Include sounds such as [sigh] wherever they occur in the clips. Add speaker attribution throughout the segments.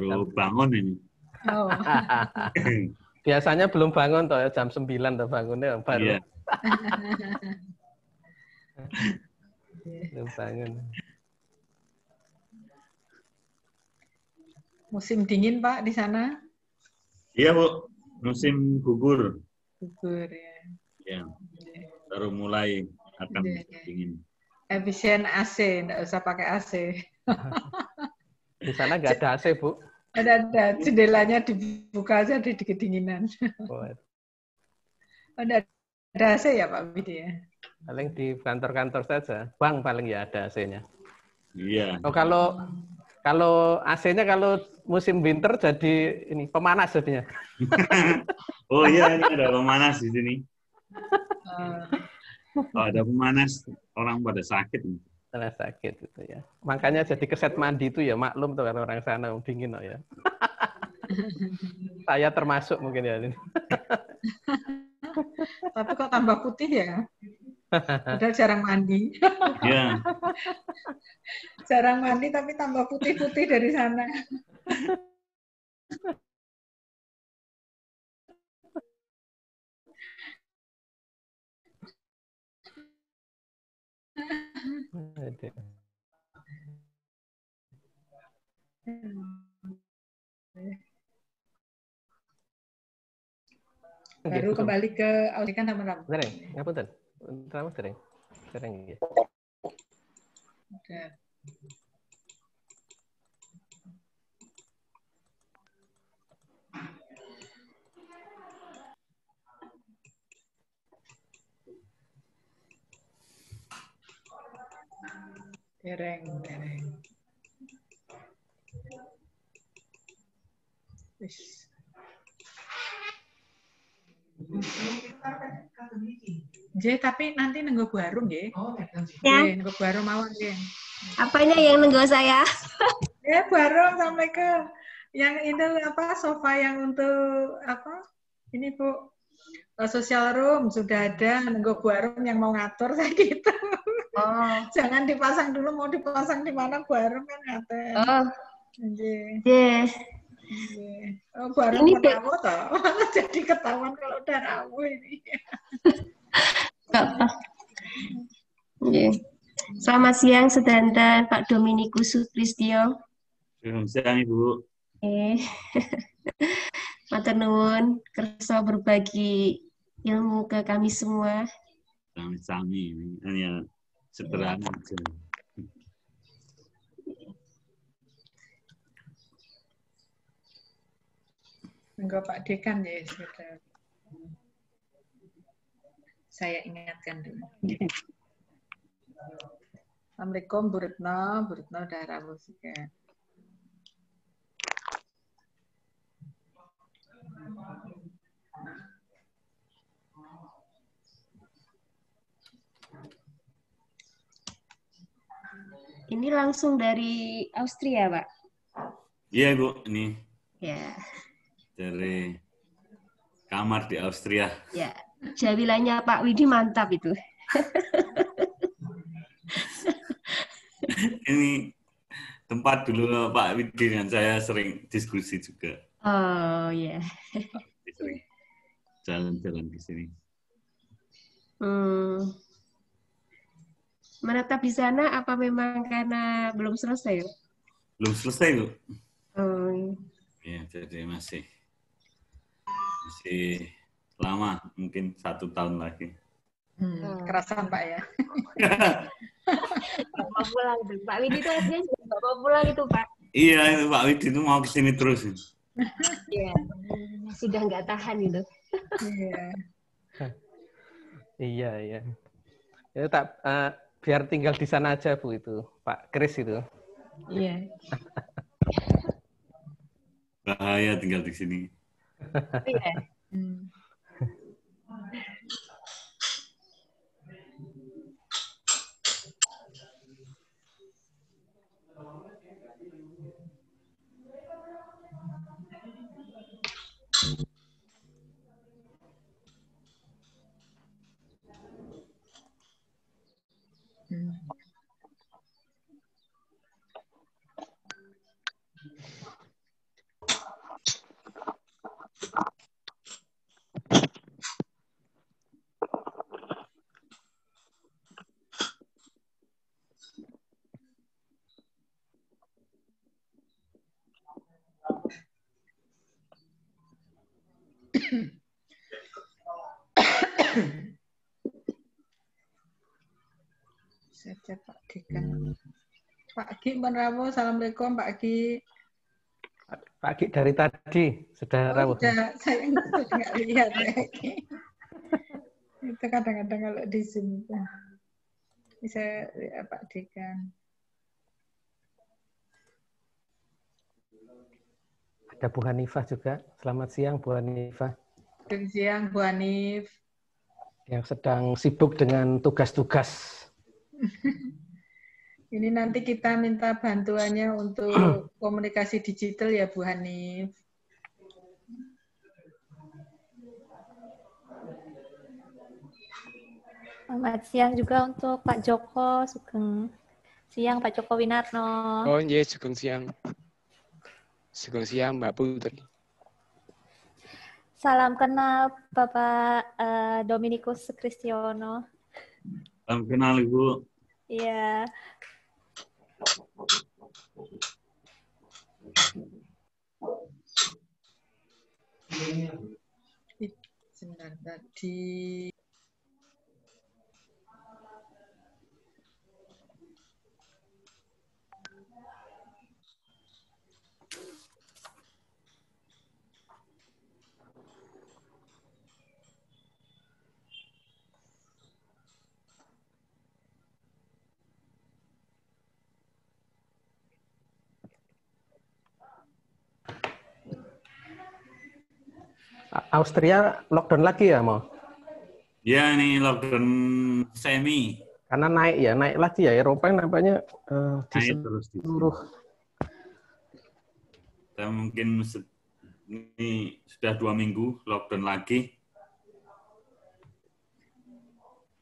Speaker 1: baru bangun ini.
Speaker 2: Oh. [laughs]
Speaker 1: Biasanya belum bangun toh ya, jam 9 toh bangunnya baru. Yeah.
Speaker 2: [laughs]
Speaker 3: belum bangun.
Speaker 4: Musim dingin Pak di sana?
Speaker 3: Iya Bu, musim gugur.
Speaker 4: Gugur ya.
Speaker 3: Iya. iya. Baru mulai akan ya, dingin.
Speaker 4: Efisien AC, enggak usah pakai AC. [laughs]
Speaker 3: Di sana nggak ada
Speaker 1: AC, Bu?
Speaker 4: Ada, ada. Jendelanya dibuka aja di kedinginan. Oh. Ada, ada AC ya, Pak Widi? Ya?
Speaker 1: Paling di kantor-kantor saja. Bank paling ya ada AC-nya. Iya. Oh, kalau kalau AC-nya kalau musim winter jadi ini pemanas jadinya. [laughs]
Speaker 3: oh iya ini ada pemanas di sini. Oh, ada pemanas orang pada sakit. Nih setelah sakit itu ya.
Speaker 1: Makanya iya. jadi keset mandi itu ya maklum tuh orang orang sana dingin oh ya. [laughs] Saya termasuk mungkin ya.
Speaker 4: [laughs] Tapi kok tambah putih ya? [laughs] Padahal jarang mandi.
Speaker 2: Iya. jarang mandi tapi tambah putih-putih dari sana. Baru
Speaker 4: kembali ke Aulikan Taman Ram.
Speaker 1: Tereng, ngapunten. Terang sering Tereng Oke.
Speaker 2: oke tereng tereng
Speaker 4: Jadi tapi nanti nenggo baru oh, ya. Oh, ya.
Speaker 5: nenggo baru mawon ya. Apanya yang nenggo saya?
Speaker 4: ya, [laughs] baru eh, sampai ke yang itu apa sofa yang untuk apa? Ini Bu, eh, social room sudah ada nenggo baru yang mau ngatur [laughs] saya gitu. Oh. Jangan dipasang dulu mau dipasang di mana bareng kan
Speaker 2: kata Oh. Nggih. Yes.
Speaker 4: Oh, baru ini rawuh toh. [laughs] Jadi ketahuan kalau udah
Speaker 2: rawuh ini. yeah.
Speaker 5: [laughs] Selamat siang sedanten Pak Dominikus Supristio.
Speaker 3: Selamat siang Ibu.
Speaker 5: Eh. [laughs] Matur nuwun kersa berbagi ilmu ke kami semua.
Speaker 3: Kami sami. Ya, sederhana aja.
Speaker 4: Enggak Pak Dekan ya sudah. Saya ingatkan dulu. Assalamualaikum Bu Retno, Bu Retno Dara Musika. Thank you.
Speaker 5: Ini langsung dari Austria, Pak.
Speaker 3: Iya, Bu. Ini. Ya. Dari kamar di Austria.
Speaker 5: Ya. Jawilannya Pak Widi mantap itu.
Speaker 3: [laughs] ini tempat dulu Pak Widi dengan saya sering diskusi juga.
Speaker 5: Oh, ya. Yeah.
Speaker 3: Jalan-jalan di sini.
Speaker 5: Hmm menetap di sana apa memang karena belum selesai?
Speaker 3: Belum selesai, Bu.
Speaker 5: Hmm.
Speaker 3: Ya, jadi masih masih lama, mungkin satu tahun lagi.
Speaker 4: Hmm, oh. kerasa Pak ya.
Speaker 5: [laughs] Bapak pulang tuh. Pak Widi itu SD sudah Bapak pulang itu Pak.
Speaker 3: Iya, itu Pak Widi itu mau kesini terus.
Speaker 5: Iya, sudah nggak tahan itu. Iya.
Speaker 3: iya.
Speaker 1: Iya, iya. Itu tak uh, biar tinggal di sana aja Bu itu, Pak Kris itu.
Speaker 2: Iya.
Speaker 3: Bahaya tinggal di sini.
Speaker 2: Iya. hmm.
Speaker 4: Ki Rawo, assalamualaikum Pak Ki.
Speaker 1: Pak Ki dari tadi sudah oh, Rawo.
Speaker 4: Sudah, saya [laughs] nggak lihat Pak Ki. Itu kadang-kadang kalau di Zoom bisa ya, Pak Dekan.
Speaker 1: Ada Bu Hanifah juga. Selamat siang Bu Hanifah.
Speaker 4: Selamat siang Bu Hanif.
Speaker 1: Yang sedang sibuk dengan tugas-tugas. [laughs]
Speaker 4: Ini nanti kita minta bantuannya untuk [clears throat] komunikasi digital
Speaker 6: ya Bu Hanif. Selamat siang juga untuk Pak Joko Sugeng. Siang Pak Joko Winarno. Oh
Speaker 7: iya, yes, Sugeng siang. Sugeng siang Mbak Putri.
Speaker 6: Salam kenal Bapak uh, Dominikus Kristiono.
Speaker 3: Salam kenal Ibu.
Speaker 6: Iya,
Speaker 2: Sebentar, tadi.
Speaker 1: Austria lockdown lagi ya mau?
Speaker 3: Ya ini lockdown semi.
Speaker 1: Karena naik ya, naik lagi ya Eropa nampaknya uh, naik terus
Speaker 3: di Kita mungkin ini sudah dua minggu lockdown lagi.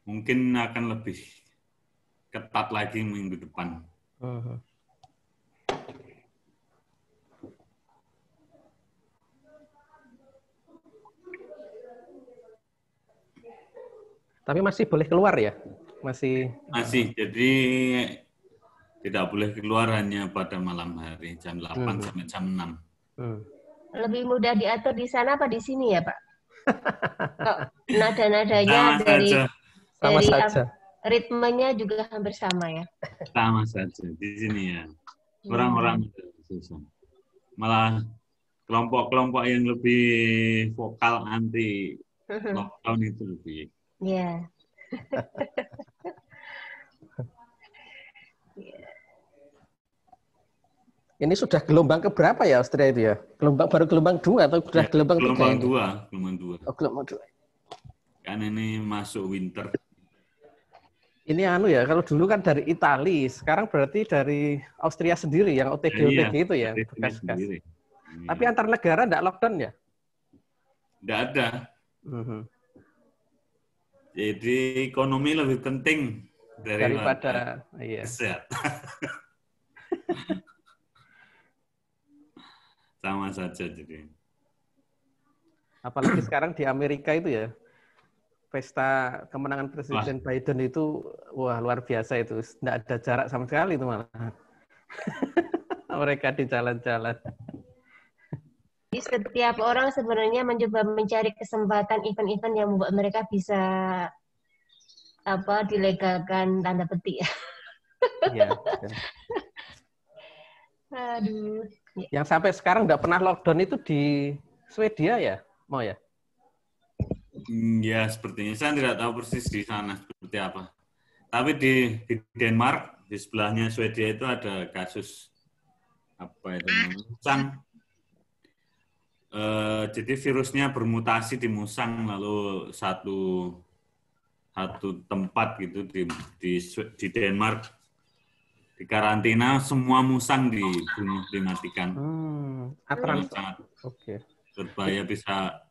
Speaker 3: Mungkin akan lebih ketat lagi minggu depan.
Speaker 2: Uh mhm. -huh.
Speaker 1: Tapi masih boleh keluar ya? Masih
Speaker 3: Masih. Jadi tidak boleh keluar hanya pada malam hari jam 8 hmm. sampai jam 6. Hmm.
Speaker 5: Lebih mudah diatur di sana apa di sini ya, Pak? [laughs] Kok nada-nadanya dari saja.
Speaker 3: sama dari saja.
Speaker 5: Ritmenya juga hampir sama ya.
Speaker 3: Sama saja di sini ya. Hmm.
Speaker 5: Orang-orang
Speaker 3: susah. Malah kelompok-kelompok yang lebih vokal anti [laughs] lockdown itu lebih
Speaker 2: Iya. Yeah. [laughs]
Speaker 1: Ini sudah gelombang keberapa ya Austria itu ya? Gelombang baru gelombang dua atau sudah ya, gelombang, gelombang tiga? Dua,
Speaker 3: gelombang dua. Oh, gelombang dua. Kan ini masuk winter.
Speaker 1: Ini anu ya, kalau dulu kan dari Italia, sekarang berarti dari Austria sendiri yang OTG ya, OTG itu ya, bekas-bekas. Tapi iya. antar negara tidak lockdown ya?
Speaker 3: Tidak ada. Uh-huh. Jadi ekonomi lebih penting dari daripada iya. kesehatan. [laughs] Sama saja jadi.
Speaker 1: Apalagi [clears throat] sekarang di Amerika itu ya, pesta kemenangan Presiden wah. Biden itu wah luar biasa itu. Tidak ada jarak sama sekali itu malah. [laughs] Mereka di jalan-jalan.
Speaker 5: Jadi setiap orang sebenarnya mencoba mencari kesempatan event-event yang membuat mereka bisa apa dilegalkan tanda petik ya.
Speaker 2: [laughs] Aduh.
Speaker 1: Yang sampai sekarang nggak pernah lockdown itu di Swedia ya, mau ya?
Speaker 3: Ya sepertinya saya tidak tahu persis di sana seperti apa. Tapi di, di Denmark di sebelahnya Swedia itu ada kasus apa itu? Sang Eh, jadi virusnya bermutasi di musang lalu satu satu tempat gitu di di, di Denmark di karantina semua musang dibunuh dimatikan. Hmm,
Speaker 1: Oke. Okay.
Speaker 3: Berbahaya bisa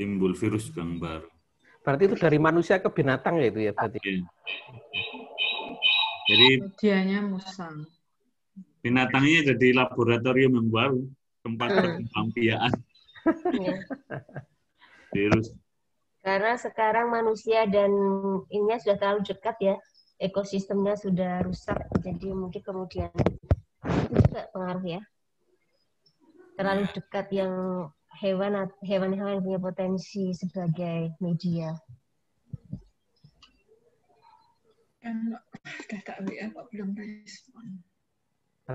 Speaker 3: timbul virus yang
Speaker 1: baru. Berarti itu dari manusia ke binatang ya itu ya berarti. Okay.
Speaker 2: Iya.
Speaker 3: Jadi
Speaker 4: dianya musang.
Speaker 3: Binatangnya jadi laboratorium yang baru tempat hmm. perkampiaan. Iya. Virus.
Speaker 5: Karena sekarang manusia dan ini sudah terlalu dekat ya, ekosistemnya sudah rusak, jadi mungkin kemudian itu juga pengaruh ya. Terlalu dekat yang hewan hewan-hewan punya potensi sebagai media.
Speaker 2: Kan kakak WA kok belum respon.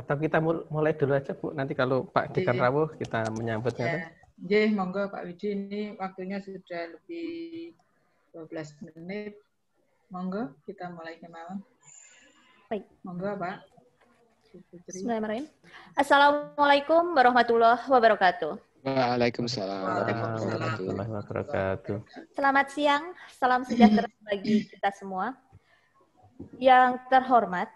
Speaker 1: Atau kita mulai dulu aja Bu, nanti kalau Pak iya, Dekan iya. Rawuh kita menyambutnya. Ya.
Speaker 4: Ya, monggo Pak Widi, ini waktunya sudah lebih 12 menit. Monggo kita mulai kemauan.
Speaker 6: Baik. Monggo Pak. Bismillahirrahmanirrahim. Assalamualaikum warahmatullahi wabarakatuh.
Speaker 7: Waalaikumsalam warahmatullahi wabarakatuh.
Speaker 6: Selamat siang, salam sejahtera bagi kita semua. Yang terhormat,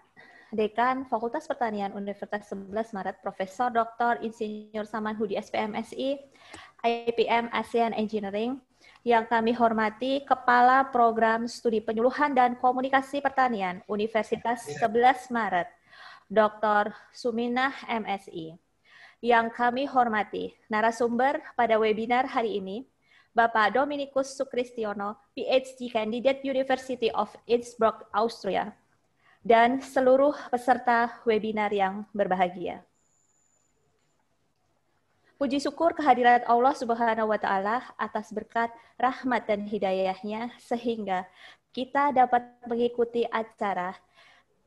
Speaker 6: Dekan Fakultas Pertanian Universitas 11 Maret, Profesor Dr. Insinyur Saman Hudi SPMSI, IPM ASEAN Engineering, yang kami hormati Kepala Program Studi Penyuluhan dan Komunikasi Pertanian Universitas 11 Maret, Dr. Suminah MSI. Yang kami hormati narasumber pada webinar hari ini, Bapak Dominikus Sukristiono, PhD Candidate University of Innsbruck, Austria, dan seluruh peserta webinar yang berbahagia. Puji syukur kehadirat Allah Subhanahu wa taala atas berkat rahmat dan hidayahnya sehingga kita dapat mengikuti acara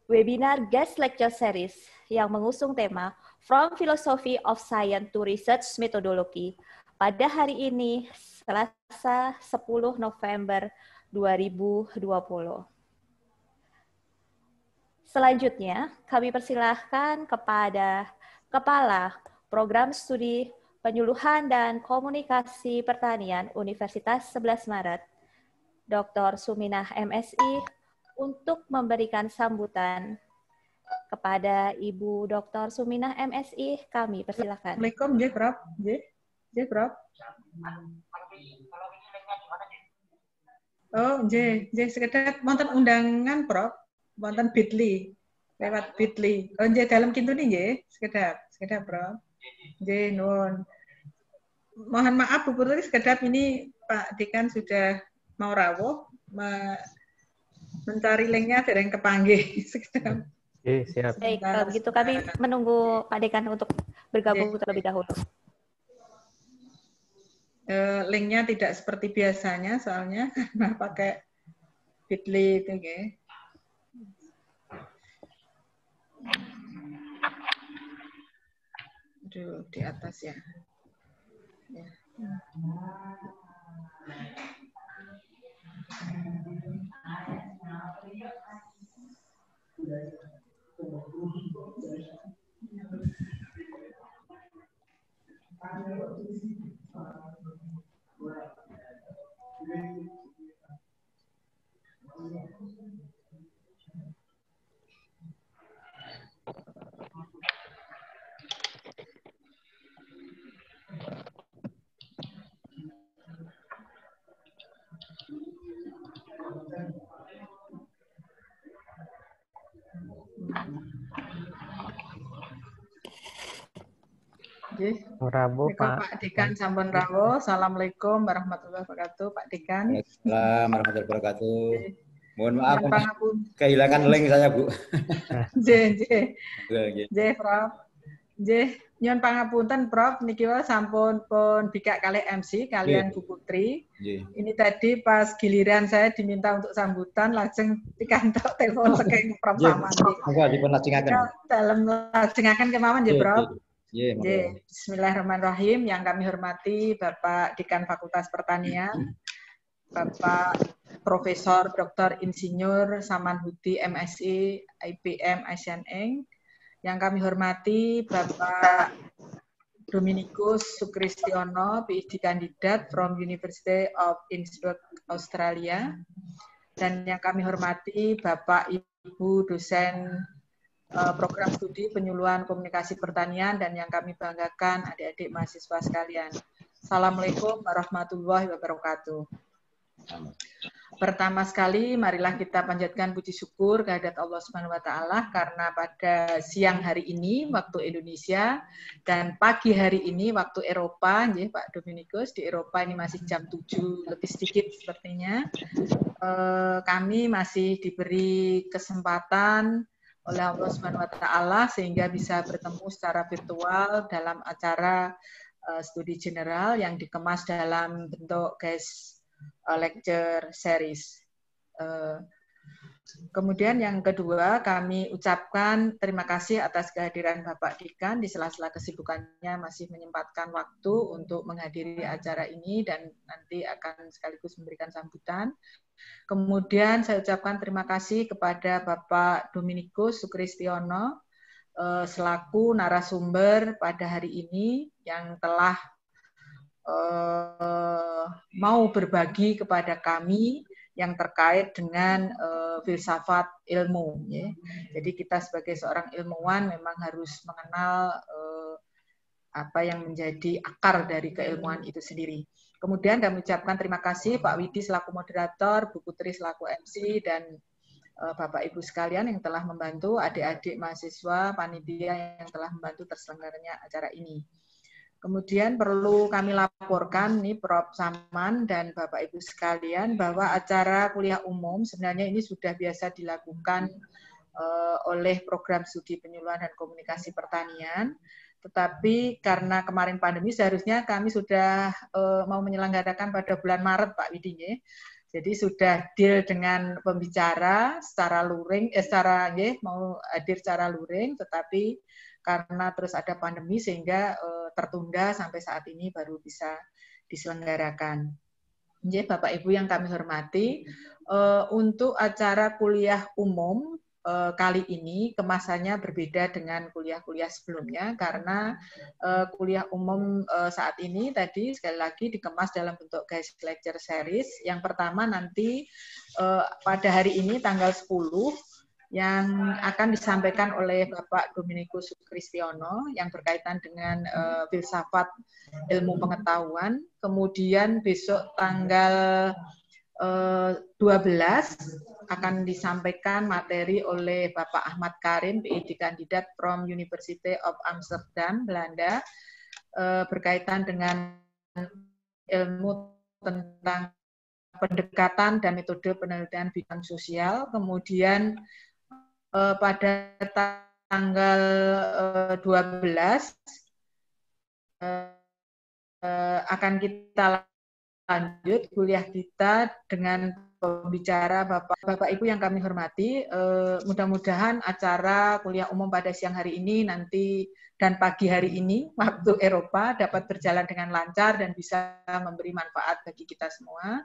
Speaker 6: webinar guest lecture series yang mengusung tema From Philosophy of Science to Research Methodology pada hari ini Selasa 10 November 2020. Selanjutnya, kami persilahkan kepada Kepala Program Studi Penyuluhan dan Komunikasi Pertanian Universitas 11 Maret, Dr. Suminah MSI, untuk memberikan sambutan kepada Ibu Dr. Suminah MSI, kami persilahkan. Assalamualaikum, Prof.
Speaker 4: Oh, J. J. Sekedar, mantan undangan, Prof wonten Bitly lewat Bitly. Oh nggih dalam kintu nih nggih, sekedap, sekedap Bro. Nggih nuwun. Mohon maaf Bu Putri sekedap ini Pak Dekan sudah mau rawuh me mencari linknya dereng kepanggih [laughs] sekedap.
Speaker 2: Oke, siap. Baik,
Speaker 4: kalau begitu kami menunggu Pak Dekan untuk bergabung Oke. terlebih dahulu. Eh, linknya tidak seperti biasanya soalnya [laughs] karena pakai Bitly itu, okay. dulu di
Speaker 2: atas ya. ya. Thank you.
Speaker 8: Oh, Rabu Pak. Pak
Speaker 4: Dekan sampun Rabu. Assalamualaikum warahmatullahi wabarakatuh Pak Dekan.
Speaker 8: Waalaikumsalam warahmatullahi wabarakatuh. Mohon maaf kehilangan link saya Bu. J J. J
Speaker 4: Prof. J Nyon pangapunten Prof niki wa sampun pun bikak kali MC kalian iya. Bu Putri. Iya. Ini tadi pas giliran saya diminta untuk sambutan langsung dikantok telepon sekeng [laughs] Prof iya, Maman. Dalam Jee, kemawon Jee, Prof. Yeah, iya, iya, yeah. Bismillahirrahmanirrahim yang kami hormati Bapak Dekan Fakultas Pertanian, mm-hmm. Bapak Profesor Dr. Insinyur Saman Huti MSI IPM Asian Eng, yang kami hormati Bapak Dominikus Sukristiono, PhD kandidat from University of Innsbruck, Australia, dan yang kami hormati Bapak Ibu dosen Eh, program studi penyuluhan komunikasi pertanian dan yang kami banggakan adik-adik mahasiswa sekalian. Assalamualaikum warahmatullahi wabarakatuh. Pertama sekali, marilah kita panjatkan puji syukur kehadirat Allah Subhanahu wa taala karena pada siang hari ini waktu Indonesia dan pagi hari ini waktu Eropa, ya, Pak Dominikus di Eropa ini masih jam 7 lebih sedikit sepertinya. Eh, kami masih diberi kesempatan oleh Allah Subhanahu wa taala sehingga bisa bertemu secara virtual dalam acara uh, studi general yang dikemas dalam bentuk guest uh, eh, lecture series. Uh, Kemudian yang kedua, kami ucapkan terima kasih atas kehadiran Bapak Dikan di sela-sela kesibukannya masih menyempatkan waktu untuk menghadiri acara ini dan nanti akan sekaligus memberikan sambutan. Kemudian saya ucapkan terima kasih kepada Bapak Dominikus Sukristiono eh, selaku narasumber pada hari ini yang telah eh, mau berbagi kepada kami yang terkait dengan uh, filsafat ilmu. Ya. Jadi kita sebagai seorang ilmuwan memang harus mengenal uh, apa yang menjadi akar dari keilmuan itu sendiri. Kemudian kami ucapkan terima kasih Pak Widi selaku moderator, Bu Putri selaku MC, dan uh, Bapak Ibu sekalian yang telah membantu, adik-adik mahasiswa, panitia yang telah membantu terselenggaranya acara ini. Kemudian perlu kami laporkan nih Prof. Saman dan Bapak Ibu sekalian bahwa acara kuliah umum sebenarnya ini sudah biasa dilakukan uh, oleh program studi penyuluhan dan komunikasi pertanian. Tetapi karena kemarin pandemi seharusnya kami sudah uh, mau menyelenggarakan pada bulan Maret Pak Widinge. Jadi sudah deal dengan pembicara secara luring, eh, secara ya, mau hadir secara luring, tetapi karena terus ada pandemi sehingga uh, tertunda sampai saat ini baru bisa diselenggarakan. Jadi Bapak Ibu yang kami hormati, uh, untuk acara kuliah umum uh, kali ini kemasannya berbeda dengan kuliah-kuliah sebelumnya karena uh, kuliah umum uh, saat ini tadi sekali lagi dikemas dalam bentuk guys lecture series. Yang pertama nanti uh, pada hari ini tanggal 10 yang akan disampaikan oleh Bapak Dominikus Kristiono yang berkaitan dengan uh, filsafat ilmu pengetahuan. Kemudian besok tanggal uh, eh, 12 akan disampaikan materi oleh Bapak Ahmad Karim, PhD e kandidat from University of Amsterdam, Belanda, uh, berkaitan dengan ilmu tentang pendekatan dan metode penelitian bidang sosial. Kemudian uh, pada tanggal uh, 12 uh, uh, akan kita lanjut kuliah kita dengan pembicara Bapak Bapak Ibu yang kami hormati. Uh, mudah-mudahan acara kuliah umum pada siang hari ini nanti dan pagi hari ini waktu Eropa dapat berjalan dengan lancar dan bisa memberi manfaat bagi kita semua.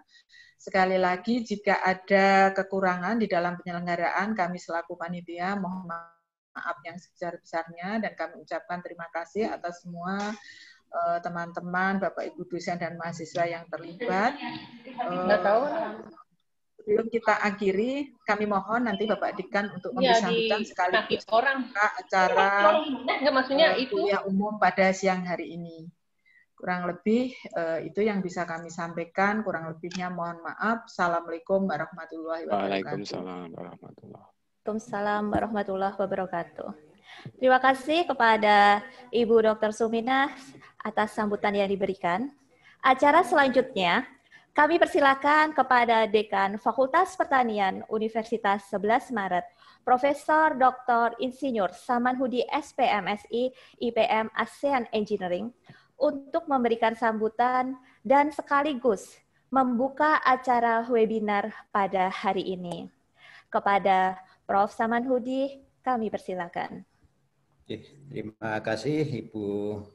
Speaker 4: Sekali lagi, jika ada kekurangan di dalam penyelenggaraan, kami selaku panitia mohon maaf yang sebesar-besarnya dan kami ucapkan terima kasih atas semua eh, teman-teman, uh, Bapak Ibu dosen dan mahasiswa yang terlibat.
Speaker 2: uh, tahu.
Speaker 4: Sebelum kita akhiri, kami mohon nanti Bapak Dikan untuk ya, sekali sekaligus orang. acara nah, maksudnya uh, itu. kuliah umum pada siang hari ini. Kurang lebih eh, itu yang bisa kami sampaikan. Kurang lebihnya mohon maaf.
Speaker 6: Assalamualaikum
Speaker 4: warahmatullahi
Speaker 2: wabarakatuh. Waalaikumsalam warahmatullahi wabarakatuh.
Speaker 6: Waalaikumsalam warahmatullahi wabarakatuh. Terima kasih kepada Ibu Dr. sumina atas sambutan yang diberikan. Acara selanjutnya, kami persilakan kepada Dekan Fakultas Pertanian Universitas 11 Maret, Profesor Dr. Insinyur Saman Hudi SPMSI IPM ASEAN Engineering, untuk memberikan sambutan dan sekaligus membuka acara webinar pada hari ini. Kepada Prof. Saman Hudi, kami persilakan.
Speaker 8: Terima kasih Ibu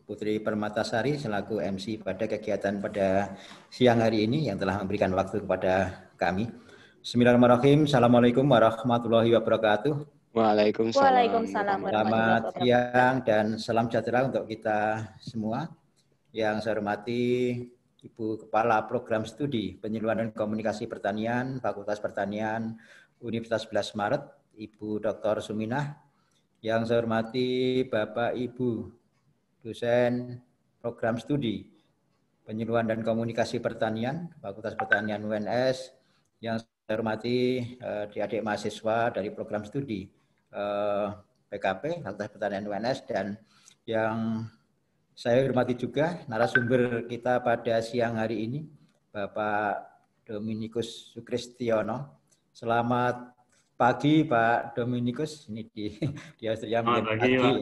Speaker 8: Putri Permatasari selaku MC pada kegiatan pada siang hari ini yang telah memberikan waktu kepada kami. Bismillahirrahmanirrahim. Assalamualaikum warahmatullahi wabarakatuh. Waalaikumsalam. Waalaikumsalam. Selamat siang dan salam sejahtera untuk kita semua yang saya hormati Ibu Kepala Program Studi Penyuluhan dan Komunikasi Pertanian Fakultas Pertanian Universitas 11 Maret, Ibu Dr. Suminah. Yang saya hormati Bapak Ibu dosen program studi Penyuluhan dan Komunikasi Pertanian Fakultas Pertanian UNS. Yang saya hormati eh, adik adik mahasiswa dari program studi PKP eh, Fakultas Pertanian UNS dan yang saya hormati juga narasumber kita pada siang hari ini, Bapak Dominikus Sukristiono. Selamat pagi Pak Dominikus, ini di, [laughs] di Austria. Selamat pagi. pagi.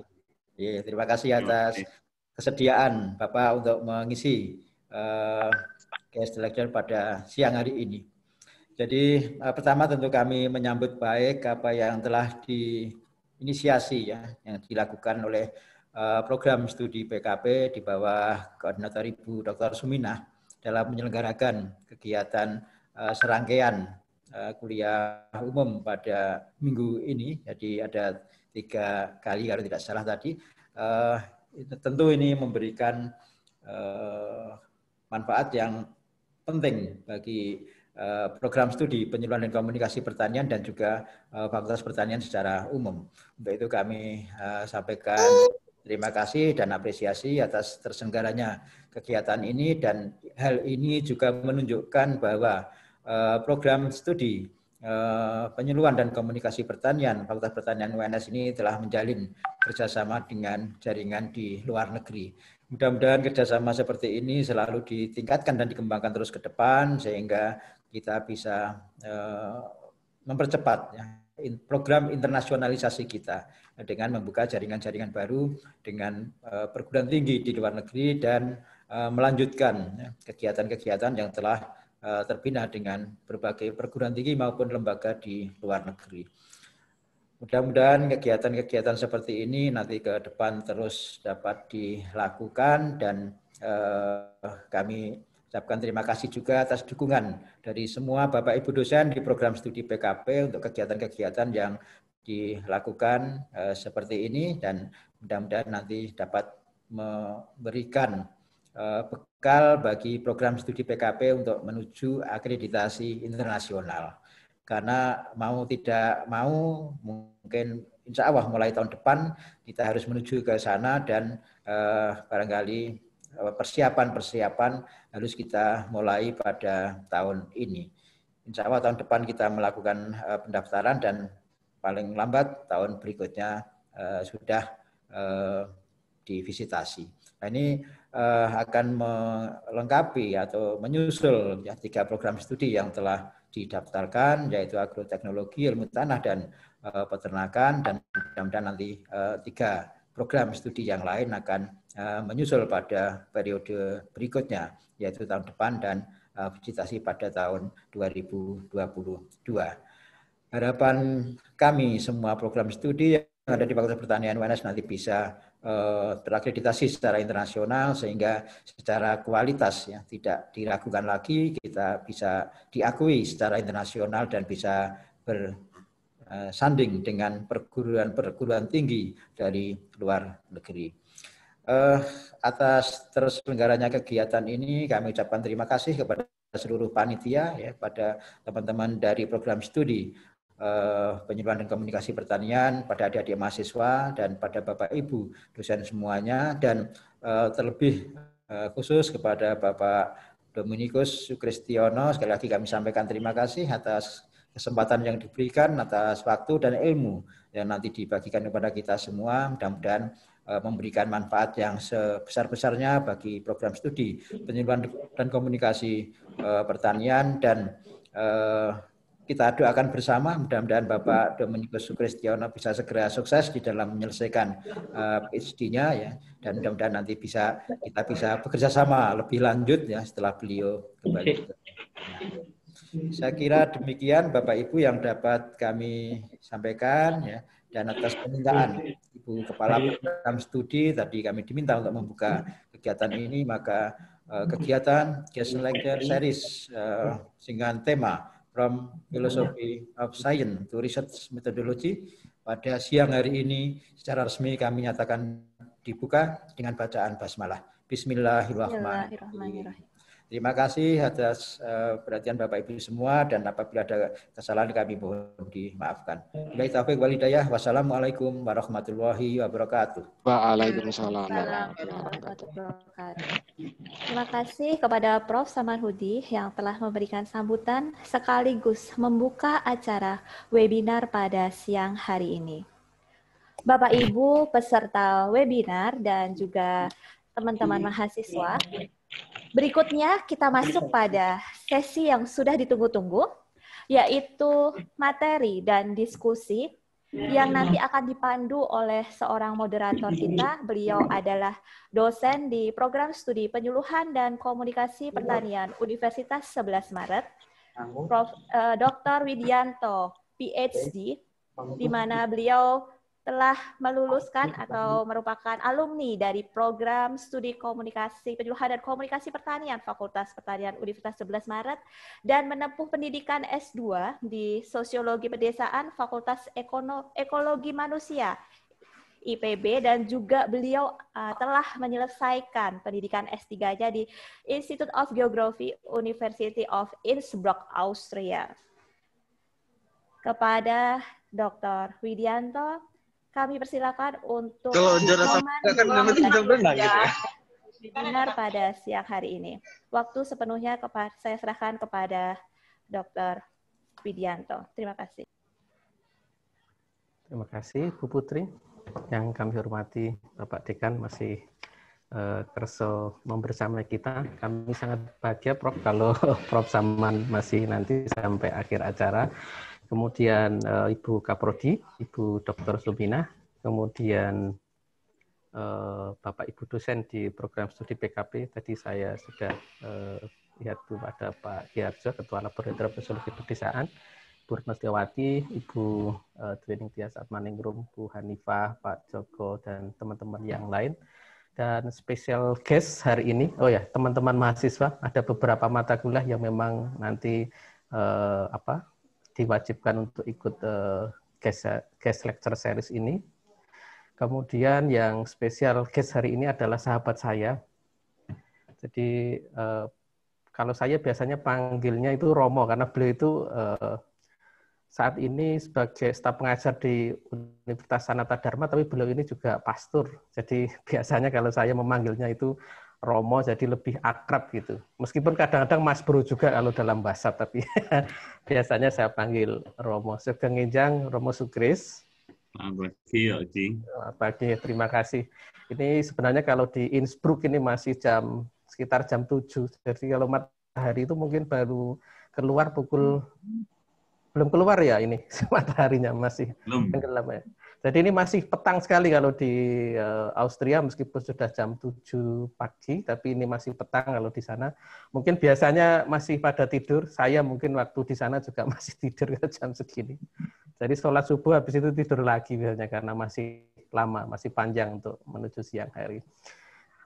Speaker 8: Ya, terima kasih iya, atas kesediaan Bapak untuk mengisi uh, eh, guest lecture pada siang hari ini. Jadi uh, pertama tentu kami menyambut baik apa yang telah diinisiasi ya, yang dilakukan oleh Eh, program studi PKP di bawah koordinator Ibu Dr. Suminah dalam menyelenggarakan kegiatan eh, serangkaian eh, kuliah umum pada minggu ini. Jadi ada tiga kali kalau tidak salah tadi. Tentu ini memberikan manfaat yang penting bagi program studi Penyuluhan dan komunikasi pertanian dan juga fakultas pertanian secara umum. Untuk itu kami sampaikan Terima kasih dan apresiasi atas tersenggaranya kegiatan ini dan hal ini juga menunjukkan bahwa eh, program studi eh, penyuluhan dan komunikasi pertanian Fakultas Pertanian UNS ini telah menjalin kerjasama dengan jaringan di luar negeri. Mudah-mudahan kerjasama seperti ini selalu ditingkatkan dan dikembangkan terus ke depan sehingga kita bisa eh, mempercepat ya, program internasionalisasi kita dengan membuka jaringan-jaringan baru dengan eh, perguruan tinggi di luar negeri dan eh, melanjutkan ya, kegiatan-kegiatan yang telah eh, terbina dengan berbagai perguruan tinggi maupun lembaga di luar negeri. Mudah-mudahan kegiatan-kegiatan seperti ini nanti ke depan terus dapat dilakukan dan kami ucapkan terima kasih juga atas dukungan dari semua Bapak Ibu dosen di program studi PKP untuk kegiatan-kegiatan yang dilakukan uh, seperti ini dan mudah-mudahan nanti dapat memberikan uh, bekal bagi program studi PKP untuk menuju akreditasi internasional. Karena mau tidak mau mungkin insya Allah mulai tahun depan kita harus menuju ke sana dan uh, barangkali persiapan-persiapan harus kita mulai pada tahun ini. Insya Allah tahun depan kita melakukan pendaftaran dan paling lambat tahun berikutnya eh, sudah eh, divisitasi. Nah, ini eh, akan melengkapi atau menyusul ya, tiga program studi yang telah didaftarkan, yaitu agroteknologi, ilmu tanah, dan uh, peternakan, dan mudah-mudahan nanti uh, tiga program studi yang lain akan uh, menyusul pada periode berikutnya, yaitu tahun depan dan uh, visitasi pada tahun 2022 harapan kami semua program studi yang ada di Fakultas Pertanian UNS nanti bisa uh, terakreditasi secara internasional sehingga secara kualitas ya tidak diragukan lagi kita bisa diakui secara internasional dan bisa bersanding eh, dengan perguruan-perguruan tinggi dari luar negeri. Uh, atas terselenggaranya kegiatan ini kami ucapkan terima kasih kepada seluruh panitia ya pada teman-teman dari program studi Eh, penyuluhan dan komunikasi pertanian pada adik-adik mahasiswa dan pada Bapak Ibu dosen semuanya dan eh, terlebih eh, khusus kepada Bapak Dominikus Sukristiono sekali lagi kami sampaikan terima kasih atas kesempatan yang diberikan atas waktu dan ilmu yang nanti dibagikan kepada kita semua mudah-mudahan memberikan manfaat yang sebesar-besarnya bagi program studi penyuluhan dan komunikasi pertanian dan kita doakan bersama mudah-mudahan Bapak Dominikus Sukristiono bisa segera sukses di dalam menyelesaikan uh, eh, PhD-nya ya dan mudah-mudahan nanti bisa kita bisa bekerja sama lebih lanjut ya setelah beliau kembali. Ya. Saya kira demikian Bapak Ibu yang dapat kami sampaikan ya dan atas permintaan Ibu Kepala Program Studi tadi kami diminta untuk membuka kegiatan ini maka uh, kegiatan Guest Lecture Series uh, eh, dengan tema from Philosophy of Science to Research Methodology. Pada siang hari ini secara resmi kami nyatakan dibuka dengan bacaan basmalah. Bismillahirrahmanirrahim.
Speaker 2: Bismillahirrahmanirrahim.
Speaker 8: Terima kasih atas eh, perhatian Bapak Ibu semua dan apabila ada kesalahan kami mohon dimaafkan. Baik taufik wal hidayah. Wassalamualaikum warahmatullahi wabarakatuh. Waalaikumsalam warahmatullahi
Speaker 6: wabarakatuh. Terima kasih kepada Prof. Samarhudi yang telah memberikan sambutan sekaligus membuka acara webinar pada siang hari ini. Bapak Ibu peserta webinar dan juga teman-teman mahasiswa, Berikutnya kita masuk pada sesi yang sudah ditunggu-tunggu, yaitu materi dan diskusi yang nanti akan dipandu oleh seorang moderator kita. Beliau adalah dosen di program studi penyuluhan dan komunikasi pertanian Universitas 11 Maret, Prof. Eh, Dr. Widianto, PhD, di mana beliau telah meluluskan atau merupakan alumni dari program studi komunikasi penyeluhan dan komunikasi pertanian Fakultas Pertanian Universitas 11 Maret dan menempuh pendidikan S2 di Sosiologi Pedesaan Fakultas Ekono Ekologi Manusia IPB dan juga beliau uh, telah menyelesaikan pendidikan S3-nya di Institute of Geography University of Innsbruck, Austria. Kepada Dr. Widianto, kami persilakan untuk Kalau Jonas kan namanya sedang berenang gitu ya. Dengar pada siang hari ini. Waktu sepenuhnya saya serahkan kepada Dr. Widianto. Terima kasih.
Speaker 1: Terima kasih Bu Putri. Yang kami hormati Bapak Dekan masih kerso eh, membersamai kita. Kami sangat bahagia Prof kalau [laughs] Prof Saman masih nanti sampai akhir acara kemudian uh, Ibu Kaprodi, Ibu Dr. Subina, kemudian uh, Bapak Ibu dosen di program studi PKP. Tadi saya sudah uh, lihat kepada ada Pak Giarjo, Ketua Laboratorium Sosiologi Pedesaan, Bu Mestiawati, Ibu uh, Training Tias Atmaningrum, Bu Hanifah, Pak Joko, dan teman-teman yang lain. Dan spesial guest hari ini, oh ya, teman-teman mahasiswa, ada beberapa mata kuliah yang memang nanti uh, apa diwajibkan untuk ikut uh, guest guest lecture series ini. Kemudian yang spesial guest hari ini adalah sahabat saya. Jadi uh, kalau saya biasanya panggilnya itu Romo karena beliau itu uh, saat ini sebagai staf pengajar di Universitas Sanata Dharma, tapi beliau ini juga pastor. Jadi [laughs] biasanya kalau saya memanggilnya itu Romo jadi lebih akrab gitu. Meskipun kadang-kadang Mas Bro juga kalau dalam bahasa, tapi [laughs] biasanya saya panggil Romo. Sugeng Injang, Romo Sugris.
Speaker 2: Selamat pagi,
Speaker 1: Oji. pagi, terima kasih. Ini sebenarnya kalau di Innsbruck ini masih jam sekitar jam 7. Jadi kalau matahari itu mungkin baru keluar pukul belum keluar ya ini [laughs] mataharinya masih belum. tenggelam ya. Jadi ini masih petang sekali kalau di uh, Austria meskipun sudah jam 7 pagi tapi ini masih petang kalau di sana. Mungkin biasanya masih pada tidur, saya mungkin waktu di sana juga [laughs] masih tidur jam segini. Jadi sholat subuh habis itu tidur lagi biasanya karena masih lama, masih panjang untuk menuju siang hari.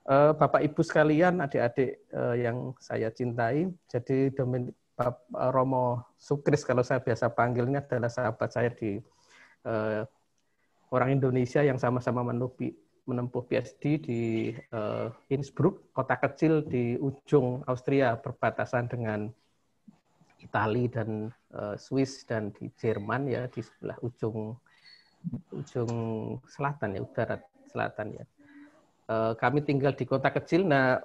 Speaker 1: Uh, Bapak Ibu sekalian, adik-adik uh, yang saya cintai, jadi Dominik Romo Sukris kalau saya biasa panggilnya adalah sahabat saya di orang Indonesia yang sama-sama menempuh, menempuh PhD di uh, Innsbruck, kota kecil di ujung Austria perbatasan dengan Itali dan uh, Swiss dan di Jerman ya di sebelah ujung ujung selatan ya utara selatan ya. Uh, kami tinggal di kota kecil. Nah,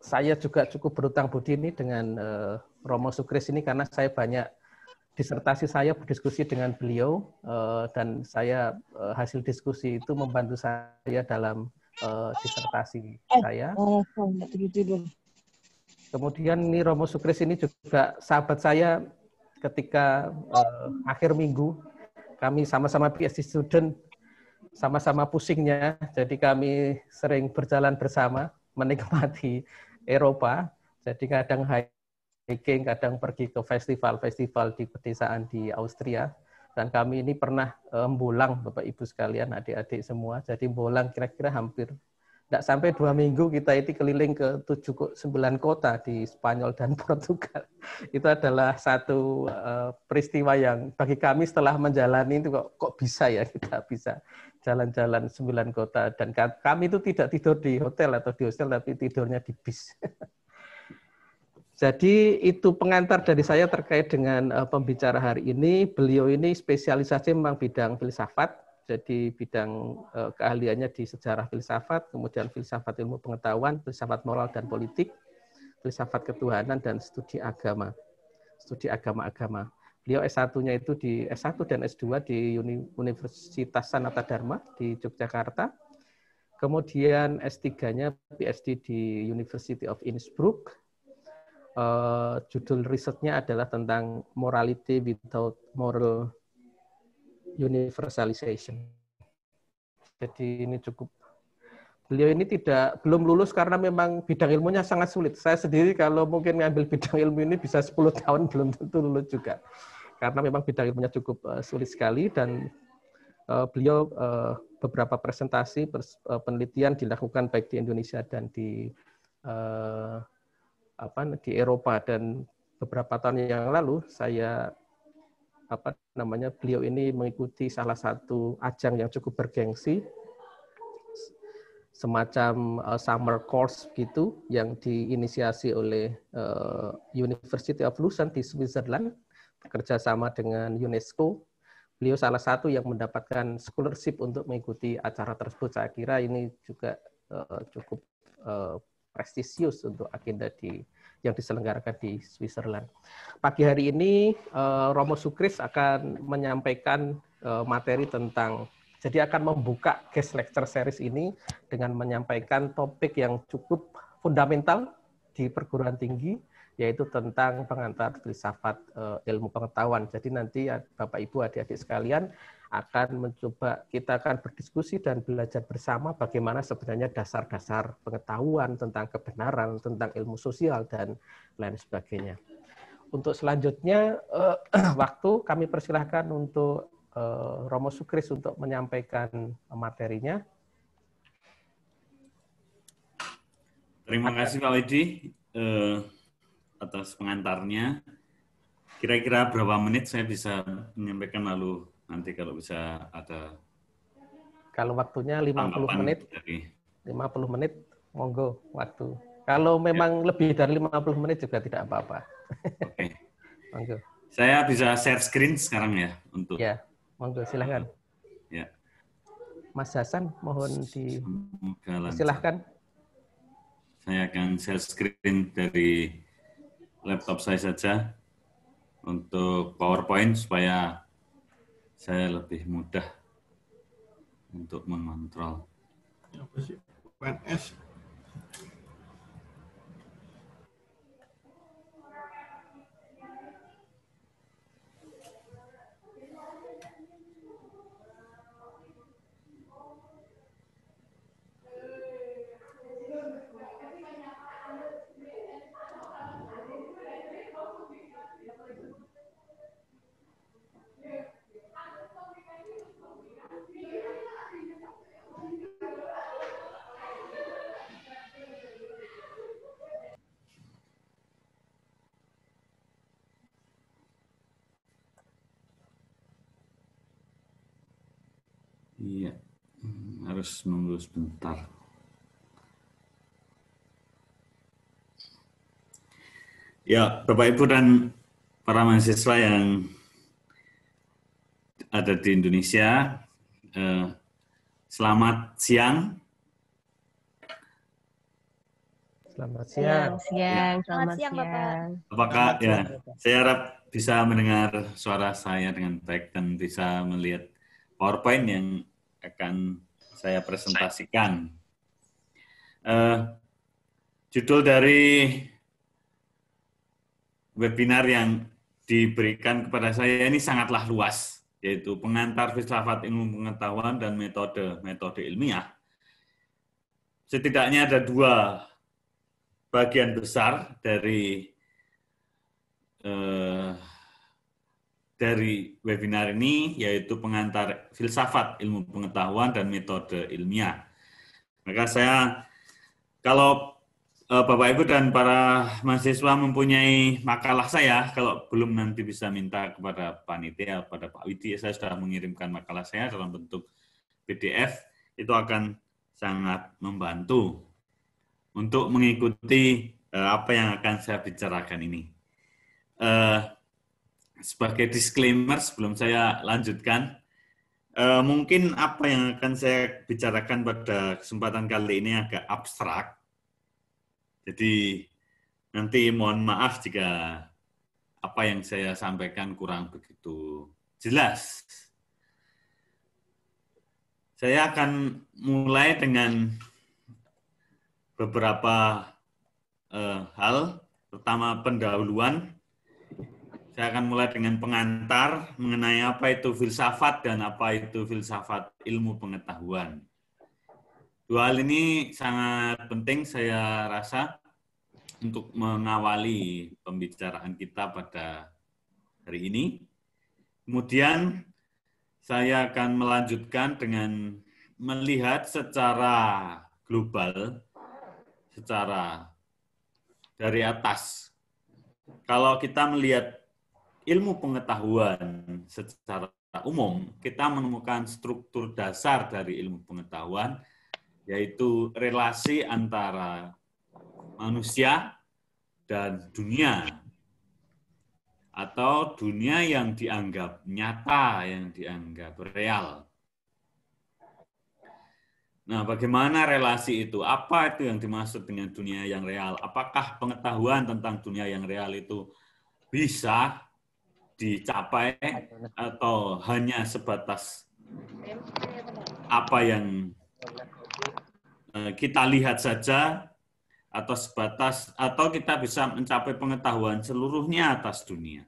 Speaker 1: saya juga cukup berutang budi ini dengan uh, Romo Sukris ini karena saya banyak disertasi saya berdiskusi dengan beliau eh, dan saya eh, hasil diskusi itu membantu saya dalam eh, disertasi saya. Oh, oh, Kemudian ini Romo Sukris ini juga sahabat saya ketika akhir minggu kami sama-sama PhD student sama-sama pusingnya jadi kami sering berjalan bersama menikmati Eropa jadi kadang high hiking, kadang pergi ke festival-festival di pedesaan di Austria. Dan kami ini pernah eh, bolang, Bapak Ibu sekalian, adik-adik semua. Jadi bolang kira-kira hampir tidak sampai dua minggu kita itu keliling ke tujuh sembilan kota di Spanyol dan [laughs] Portugal. Itu adalah satu eh, peristiwa yang bagi kami setelah menjalani itu kok kok bisa ya kita bisa jalan-jalan sembilan kota dan kami itu tidak tidur di hotel atau di hostel tapi tidurnya di bis. [laughs] Jadi itu pengantar dari saya terkait dengan uh, pembicara hari ini. Beliau ini spesialisasi memang bidang filsafat, jadi bidang uh, keahliannya di sejarah filsafat, kemudian filsafat ilmu pengetahuan, filsafat moral dan politik, filsafat ketuhanan dan studi agama. Studi agama-agama. Beliau S1-nya itu di S1 dan S2 di Uni Universitas Sanata Dharma di Yogyakarta. Kemudian S3-nya PhD di University of Innsbruck Eh, judul risetnya adalah tentang morality without moral universalization. Jadi ini cukup beliau ini tidak belum lulus karena memang bidang ilmunya sangat sulit. Saya sendiri kalau mungkin ngambil bidang ilmu ini bisa 10 [laughs] tahun belum tentu lulus juga. Karena memang bidang ilmunya cukup uh, sulit sekali dan uh, beliau uh, beberapa presentasi pers, uh, penelitian dilakukan baik di Indonesia dan di uh, apa di Eropa dan beberapa tahun yang lalu saya apa namanya beliau ini mengikuti salah satu ajang yang cukup bergengsi semacam uh, summer course gitu yang diinisiasi oleh uh, University of Lucerne di Switzerland sama dengan UNESCO. Beliau salah satu yang mendapatkan scholarship untuk mengikuti acara tersebut. Saya kira ini juga uh, cukup uh, prestisius untuk agenda di yang diselenggarakan di Switzerland. Pagi hari ini eh, Romo Sukris akan menyampaikan eh, materi tentang jadi akan membuka guest lecture series ini dengan menyampaikan topik yang cukup fundamental di perguruan tinggi yaitu tentang pengantar filsafat eh, ilmu pengetahuan. Jadi nanti ya, Bapak Ibu adik-adik sekalian akan mencoba kita akan berdiskusi dan belajar bersama bagaimana sebenarnya dasar-dasar pengetahuan tentang kebenaran, tentang ilmu sosial dan lain sebagainya. Untuk selanjutnya eh, [clears throat] waktu kami persilahkan untuk eh, Romo Sukris untuk menyampaikan materinya.
Speaker 3: Terima kasih Pak Ledi. Uh atas pengantarnya. Kira-kira berapa menit saya bisa menyampaikan lalu nanti kalau bisa ada
Speaker 1: kalau waktunya 50 menit. Dari... 50 menit monggo waktu. Kalau ya. memang ya. lebih dari 50 menit juga tidak apa-apa. Oke. Okay. [laughs] monggo.
Speaker 3: Saya bisa share screen sekarang ya untuk Ya,
Speaker 1: monggo silakan. Ya. Mas Hasan mohon di silahkan.
Speaker 3: Saya akan share screen dari laptop saya saja untuk PowerPoint supaya saya lebih mudah untuk mengontrol. Apa sih? harus nunggu sebentar. Ya, Bapak Ibu dan para mahasiswa yang ada di Indonesia, eh, selamat siang.
Speaker 1: Selamat siang. Selamat siang, ya. selamat, siang, Bapak.
Speaker 3: Apakah ya, saya harap bisa mendengar suara saya dengan baik dan bisa melihat PowerPoint yang akan saya presentasikan. Uh, judul dari webinar yang diberikan kepada saya ini sangatlah luas, yaitu pengantar filsafat ilmu pengetahuan dan metode-metode ilmiah. Setidaknya ada dua bagian besar dari uh, dari webinar ini yaitu pengantar filsafat ilmu pengetahuan dan metode ilmiah. Maka saya kalau eh, Bapak Ibu dan para mahasiswa mempunyai makalah saya, kalau belum nanti bisa minta kepada panitia, kepada Pak Widi, saya sudah mengirimkan makalah saya dalam bentuk PDF, itu akan sangat membantu untuk mengikuti eh, apa yang akan saya bicarakan ini. Eh, sebagai disclaimer sebelum saya lanjutkan, uh, mungkin apa yang akan saya bicarakan pada kesempatan kali ini agak abstrak. Jadi nanti mohon maaf jika apa yang saya sampaikan kurang begitu jelas. Saya akan mulai dengan beberapa uh, hal, pertama pendahuluan saya akan mulai dengan pengantar mengenai apa itu filsafat dan apa itu filsafat ilmu pengetahuan. Dua hal ini sangat penting saya rasa untuk mengawali pembicaraan kita pada hari ini. Kemudian saya akan melanjutkan dengan melihat secara global, secara dari atas. Kalau kita melihat ilmu pengetahuan secara umum, kita menemukan struktur dasar dari ilmu pengetahuan, yaitu relasi antara manusia dan dunia atau dunia yang dianggap nyata, yang dianggap real. Nah, bagaimana relasi itu? Apa itu yang dimaksud dengan dunia yang real? Apakah pengetahuan tentang dunia yang real itu bisa dicapai atau hanya sebatas apa yang eh, kita lihat saja atau sebatas atau kita bisa mencapai pengetahuan seluruhnya atas dunia.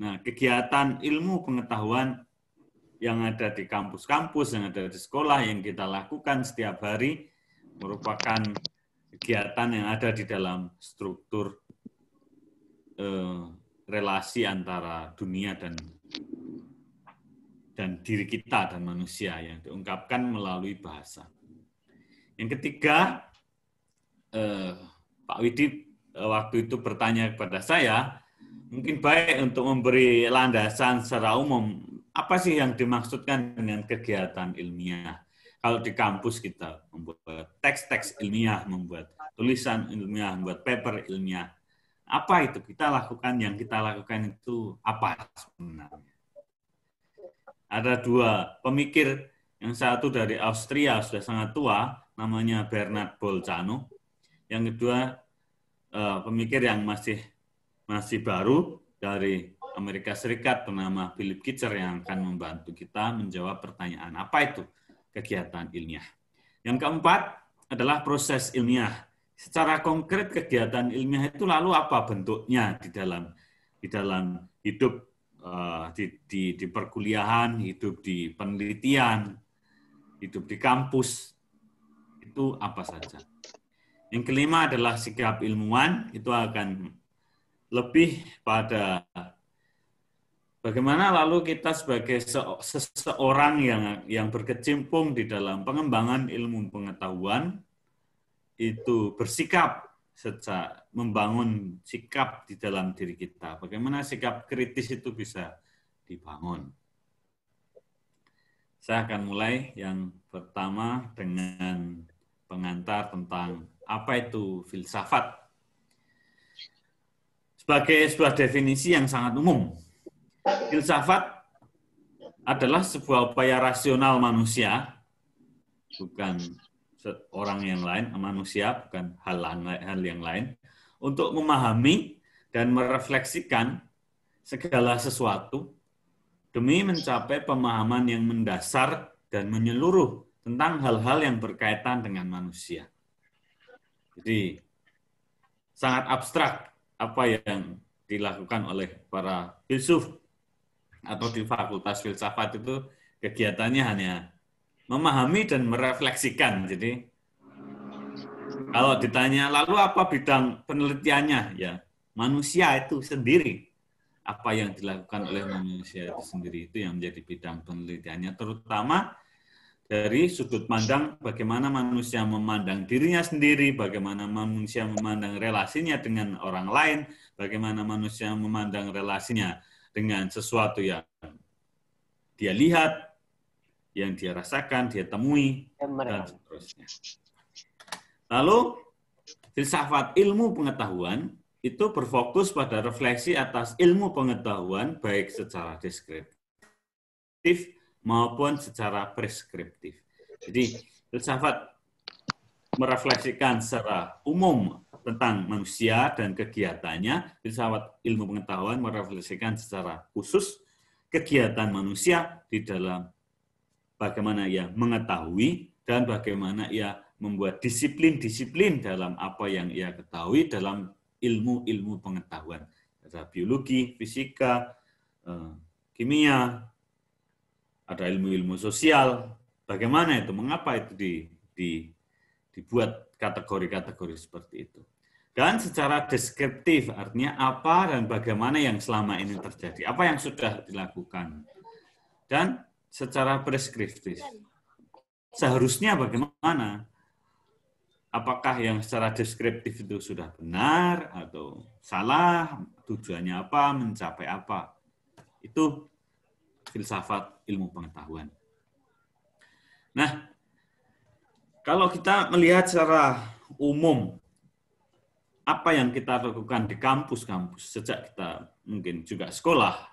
Speaker 3: Nah, kegiatan ilmu pengetahuan yang ada di kampus-kampus, yang ada di sekolah, yang kita lakukan setiap hari merupakan kegiatan yang ada di dalam struktur eh, relasi antara dunia dan dan diri kita dan manusia yang diungkapkan melalui bahasa. Yang ketiga, eh, Pak Widi eh, waktu itu bertanya kepada saya, mungkin baik untuk memberi landasan secara umum apa sih yang dimaksudkan dengan kegiatan ilmiah. Kalau di kampus kita membuat teks-teks ilmiah, membuat tulisan ilmiah, membuat paper ilmiah, apa itu kita lakukan yang kita lakukan itu apa sebenarnya ada dua pemikir yang satu dari Austria sudah sangat tua namanya Bernard Bolzano yang kedua eh, pemikir yang masih masih baru dari Amerika Serikat bernama Philip Kitcher yang akan membantu kita menjawab pertanyaan apa itu kegiatan ilmiah yang keempat adalah proses ilmiah secara konkret kegiatan ilmiah itu lalu apa bentuknya di dalam di dalam hidup uh, di, di di perkuliahan, hidup di penelitian, hidup di kampus itu apa saja. Yang kelima adalah sikap ilmuwan itu akan lebih pada bagaimana lalu kita sebagai seseorang yang yang berkecimpung di dalam pengembangan ilmu pengetahuan itu bersikap sejak membangun sikap di dalam diri kita. Bagaimana sikap kritis itu bisa dibangun. Saya akan mulai yang pertama dengan pengantar tentang apa itu filsafat. Sebagai sebuah definisi yang sangat umum, filsafat adalah sebuah upaya rasional manusia, bukan orang yang lain, manusia, bukan hal, hal yang lain, untuk memahami dan merefleksikan segala sesuatu demi mencapai pemahaman yang mendasar dan menyeluruh tentang hal-hal yang berkaitan dengan manusia. Jadi sangat abstrak apa yang dilakukan oleh para filsuf atau di fakultas filsafat itu kegiatannya hanya memahami dan merefleksikan. Jadi kalau ditanya lalu apa bidang penelitiannya ya manusia itu sendiri apa yang dilakukan oleh manusia itu sendiri itu yang menjadi bidang penelitiannya terutama dari sudut pandang bagaimana manusia memandang dirinya sendiri, bagaimana manusia memandang relasinya dengan orang lain, bagaimana manusia memandang relasinya dengan sesuatu yang dia lihat, yang dia rasakan, dia temui, dan seterusnya. Lalu, filsafat ilmu pengetahuan itu berfokus pada refleksi atas ilmu pengetahuan baik secara deskriptif maupun secara preskriptif. Jadi, filsafat merefleksikan secara umum tentang manusia dan kegiatannya, filsafat ilmu pengetahuan merefleksikan secara khusus kegiatan manusia di dalam bagaimana ia mengetahui dan bagaimana ia membuat disiplin-disiplin dalam apa yang ia ketahui dalam ilmu-ilmu pengetahuan. Ada biologi, fisika, eh, kimia, ada ilmu-ilmu sosial. Bagaimana itu? Mengapa itu di, di, dibuat kategori-kategori seperti itu? Dan secara deskriptif, artinya apa dan bagaimana yang selama ini terjadi, apa yang sudah dilakukan. Dan secara preskriptif. Iya. Seharusnya bagaimana? Apakah yang secara deskriptif itu sudah benar atau salah? Tujuannya apa? Mencapai apa? Itu filsafat ilmu pengetahuan. Nah, kalau kita melihat secara umum apa yang kita lakukan di kampus-kampus sejak kita mungkin juga sekolah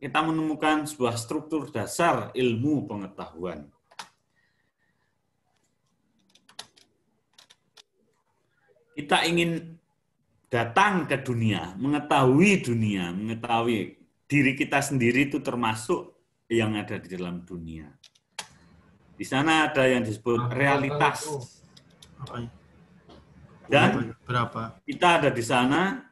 Speaker 3: kita menemukan sebuah struktur dasar ilmu pengetahuan. Kita ingin datang ke dunia, mengetahui dunia, mengetahui diri kita sendiri itu termasuk yang ada di dalam dunia. Di sana ada yang disebut realitas. Dan berapa? Kita ada di sana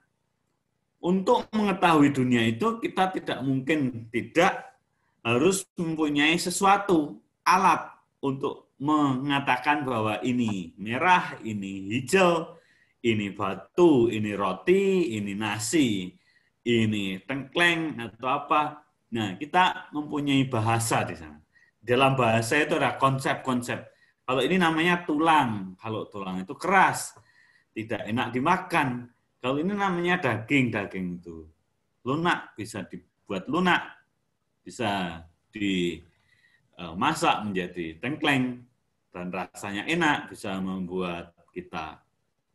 Speaker 3: untuk mengetahui dunia itu, kita tidak mungkin tidak harus mempunyai sesuatu, alat untuk mengatakan bahwa ini merah, ini hijau, ini batu, ini roti, ini nasi, ini tengkleng atau apa. Nah, kita mempunyai bahasa di sana. Dalam bahasa itu ada konsep-konsep. Kalau ini namanya tulang. Kalau tulang itu keras, tidak enak dimakan. Kalau ini namanya daging, daging itu lunak bisa dibuat lunak, bisa dimasak e, menjadi tengkleng dan rasanya enak, bisa membuat kita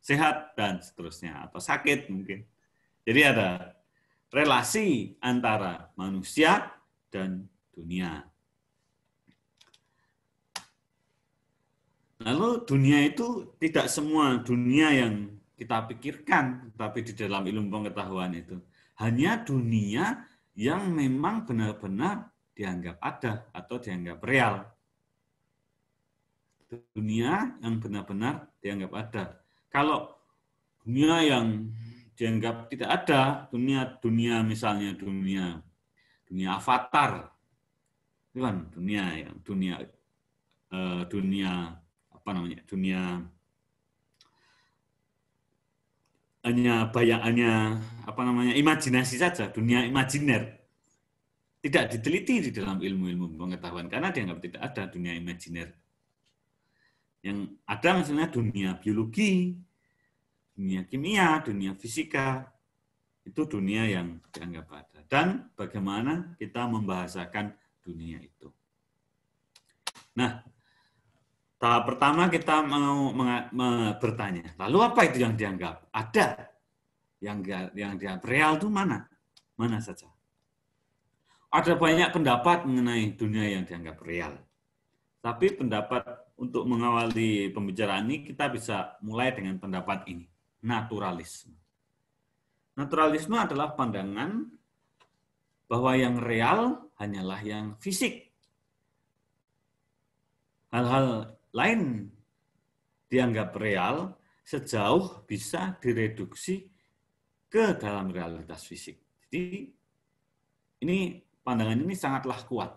Speaker 3: sehat dan seterusnya atau sakit mungkin. Jadi ada relasi antara manusia dan dunia. Lalu dunia itu tidak semua dunia yang kita pikirkan, tapi di dalam ilmu pengetahuan itu hanya dunia yang memang benar-benar dianggap ada atau dianggap real. Dunia yang benar-benar dianggap ada. Kalau dunia yang dianggap tidak ada, dunia dunia misalnya dunia dunia avatar, itu kan dunia yang dunia eh, dunia apa namanya dunia hanya bayangannya apa namanya imajinasi saja dunia imajiner tidak diteliti di dalam ilmu-ilmu pengetahuan karena dianggap tidak ada dunia imajiner yang ada misalnya dunia biologi dunia kimia dunia fisika itu dunia yang dianggap ada dan bagaimana kita membahasakan dunia itu nah Tahap pertama kita mau bertanya, lalu apa itu yang dianggap? Ada. Yang yang dianggap real itu mana? Mana saja. Ada banyak pendapat mengenai dunia yang dianggap real. Tapi pendapat untuk mengawali pembicaraan ini kita bisa mulai dengan pendapat ini, naturalisme. Naturalisme adalah pandangan bahwa yang real hanyalah yang fisik. Hal-hal lain dianggap real sejauh bisa direduksi ke dalam realitas fisik. Jadi ini pandangan ini sangatlah kuat.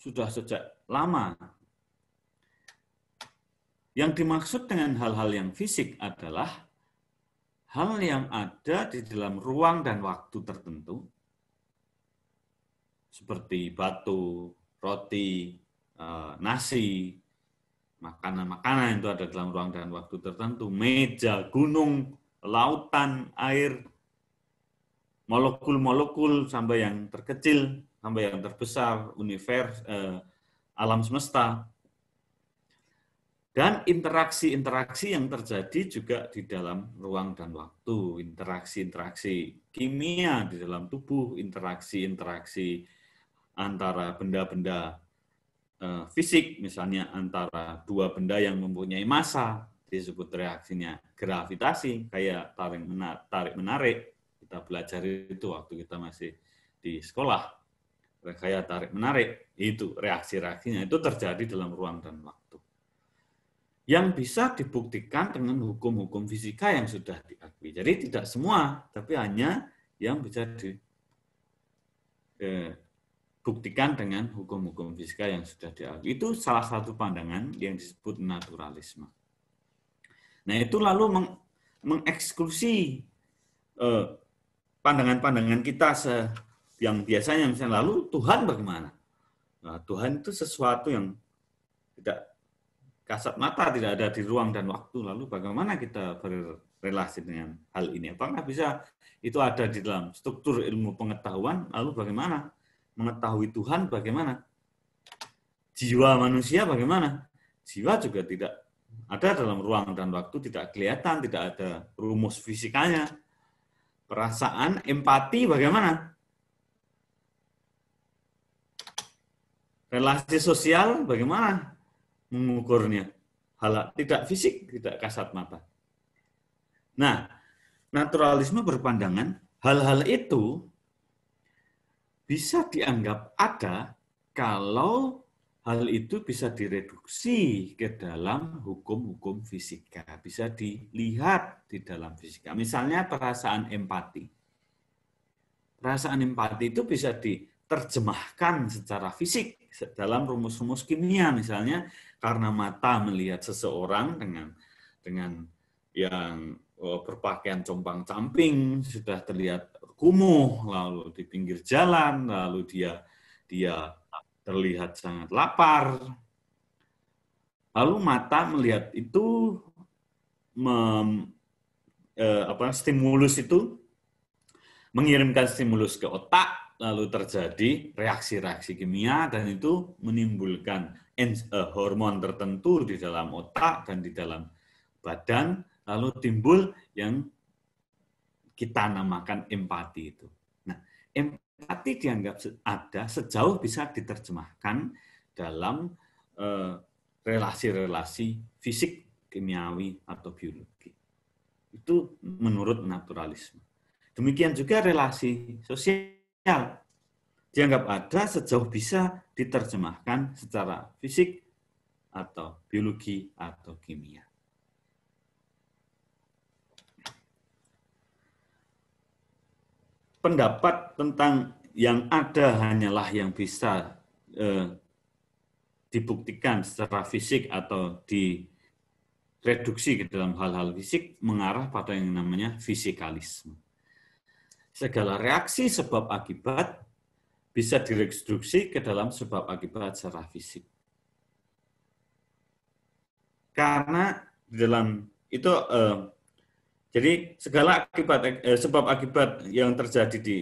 Speaker 3: Sudah sejak lama. Yang dimaksud dengan hal-hal yang fisik adalah hal yang ada di dalam ruang dan waktu tertentu seperti batu, roti, eh, nasi, Makanan-makanan itu ada dalam ruang dan waktu tertentu. Meja, gunung, lautan, air, molekul-molekul sampai yang terkecil, sampai yang terbesar, univers, eh, alam semesta. Dan interaksi-interaksi yang terjadi juga di dalam ruang dan waktu, interaksi-interaksi kimia di dalam tubuh, interaksi-interaksi antara benda-benda Eh, fisik, misalnya antara dua benda yang mempunyai massa, disebut reaksinya gravitasi, kayak tarik menarik, tarik menarik. Kita belajar itu waktu kita masih di sekolah. Kayak tarik menarik, itu reaksi-reaksinya itu terjadi dalam ruang dan waktu. Yang bisa dibuktikan dengan hukum-hukum fisika yang sudah diakui. Jadi tidak semua, tapi hanya yang bisa di eh, buktikan dengan hukum-hukum fisika yang sudah diakui. Itu salah satu pandangan yang disebut naturalisme. Nah itu lalu meng mengeksklusi eh, pandangan-pandangan eh, kita se yang biasanya misalnya lalu Tuhan bagaimana? Nah, Tuhan itu sesuatu yang tidak kasat mata, tidak ada di ruang dan waktu. Lalu bagaimana kita berrelasi dengan hal ini? Apakah bisa itu ada di dalam struktur ilmu pengetahuan? Lalu bagaimana mengetahui Tuhan bagaimana? Jiwa manusia bagaimana? Jiwa juga tidak ada dalam ruang dan waktu, tidak kelihatan, tidak ada rumus fisikanya. Perasaan, empati bagaimana? Relasi sosial bagaimana mengukurnya? Hal tidak fisik, tidak kasat mata. Nah, naturalisme berpandangan hal-hal itu bisa dianggap ada kalau hal itu bisa direduksi ke dalam hukum-hukum fisika, bisa dilihat di dalam fisika. Misalnya perasaan empati. Perasaan empati itu bisa diterjemahkan secara fisik dalam rumus-rumus kimia misalnya karena mata melihat seseorang dengan dengan yang oh, berpakaian compang-camping sudah terlihat kumuh, lalu di pinggir jalan, lalu dia dia terlihat sangat lapar. Lalu mata melihat itu mem, eh, apa stimulus itu mengirimkan stimulus ke otak, lalu terjadi reaksi-reaksi kimia dan itu menimbulkan eh, hormon tertentu di dalam otak dan di dalam badan, lalu timbul yang kita namakan empati itu. Nah, empati dianggap ada sejauh bisa diterjemahkan dalam eh, relasi-relasi eh, fisik, kimiawi, atau biologi. Itu menurut naturalisme. Demikian juga relasi sosial dianggap ada sejauh bisa diterjemahkan secara fisik atau biologi atau kimia. pendapat tentang yang ada hanyalah yang bisa eh, dibuktikan secara fisik atau direduksi ke dalam hal-hal fisik mengarah pada yang namanya fisikalisme. Segala reaksi sebab akibat bisa direduksi ke dalam sebab akibat secara fisik. Karena dalam itu eh, jadi segala akibat eh, sebab akibat yang terjadi di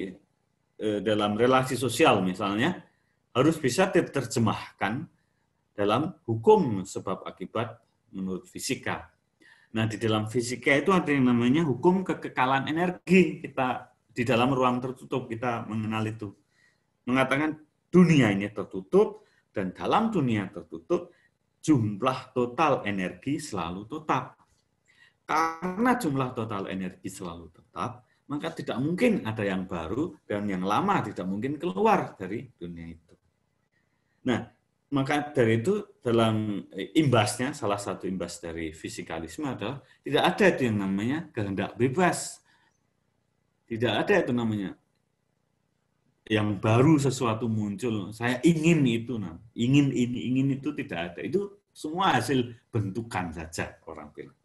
Speaker 3: eh, dalam relasi sosial misalnya harus bisa diterjemahkan dalam hukum sebab akibat menurut fisika. Nah, di dalam fisika itu ada yang namanya hukum kekekalan energi. Kita di dalam ruang tertutup kita mengenal itu. Mengatakan dunia ini tertutup dan dalam dunia tertutup jumlah total energi selalu tetap karena jumlah total energi selalu tetap, maka tidak mungkin ada yang baru dan yang lama tidak mungkin keluar dari dunia itu. Nah, maka dari itu dalam eh, imbasnya salah satu imbas dari fisikalisme adalah tidak ada itu yang namanya kehendak bebas. Tidak ada itu namanya yang baru sesuatu muncul, saya ingin itu, nah. ingin ini, ingin itu tidak ada. Itu semua hasil bentukan saja orang bilang.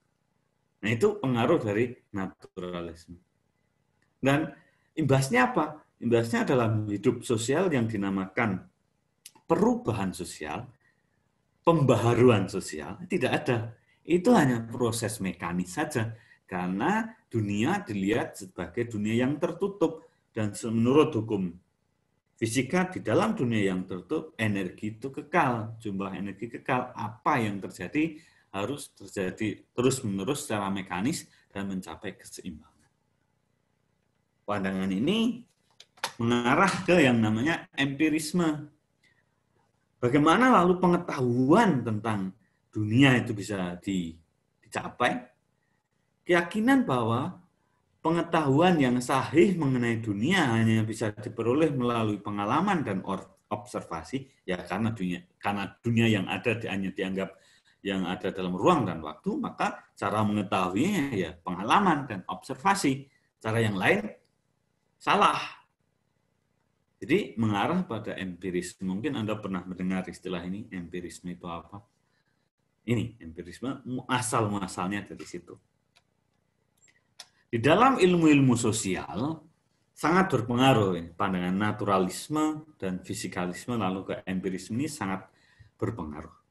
Speaker 3: Nah itu pengaruh dari naturalisme. Dan imbasnya apa? Imbasnya dalam hidup sosial yang dinamakan perubahan sosial, pembaharuan sosial, tidak ada. Itu hanya proses mekanis saja. Karena dunia dilihat sebagai dunia yang tertutup. Dan menurut hukum fisika di dalam dunia yang tertutup energi itu kekal jumlah energi kekal apa yang terjadi harus terjadi terus-menerus secara mekanis dan mencapai keseimbangan. Pandangan ini mengarah ke yang namanya empirisme. Bagaimana lalu pengetahuan tentang dunia itu bisa di, dicapai? Keyakinan bahwa pengetahuan yang sahih mengenai dunia hanya bisa diperoleh melalui pengalaman dan observasi ya karena dunia karena dunia yang ada hanya dianggap yang ada dalam ruang dan waktu, maka cara mengetahuinya ya pengalaman dan observasi. Cara yang lain salah. Jadi mengarah pada empirisme. Mungkin Anda pernah mendengar istilah ini, empirisme itu apa? Ini empirisme asal muasalnya dari situ. Di dalam ilmu-ilmu sosial sangat berpengaruh pandangan naturalisme dan fisikalisme lalu ke empirisme ini sangat berpengaruh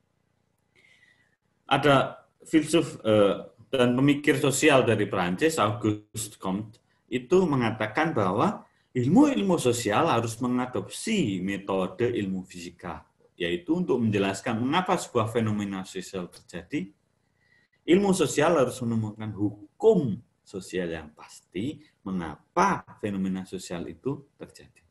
Speaker 3: ada filsuf uh, dan pemikir sosial dari Perancis Auguste Comte itu mengatakan bahwa ilmu-ilmu sosial harus mengadopsi metode ilmu fisika yaitu untuk menjelaskan mengapa sebuah fenomena sosial terjadi ilmu sosial harus menemukan hukum sosial yang pasti mengapa fenomena sosial itu terjadi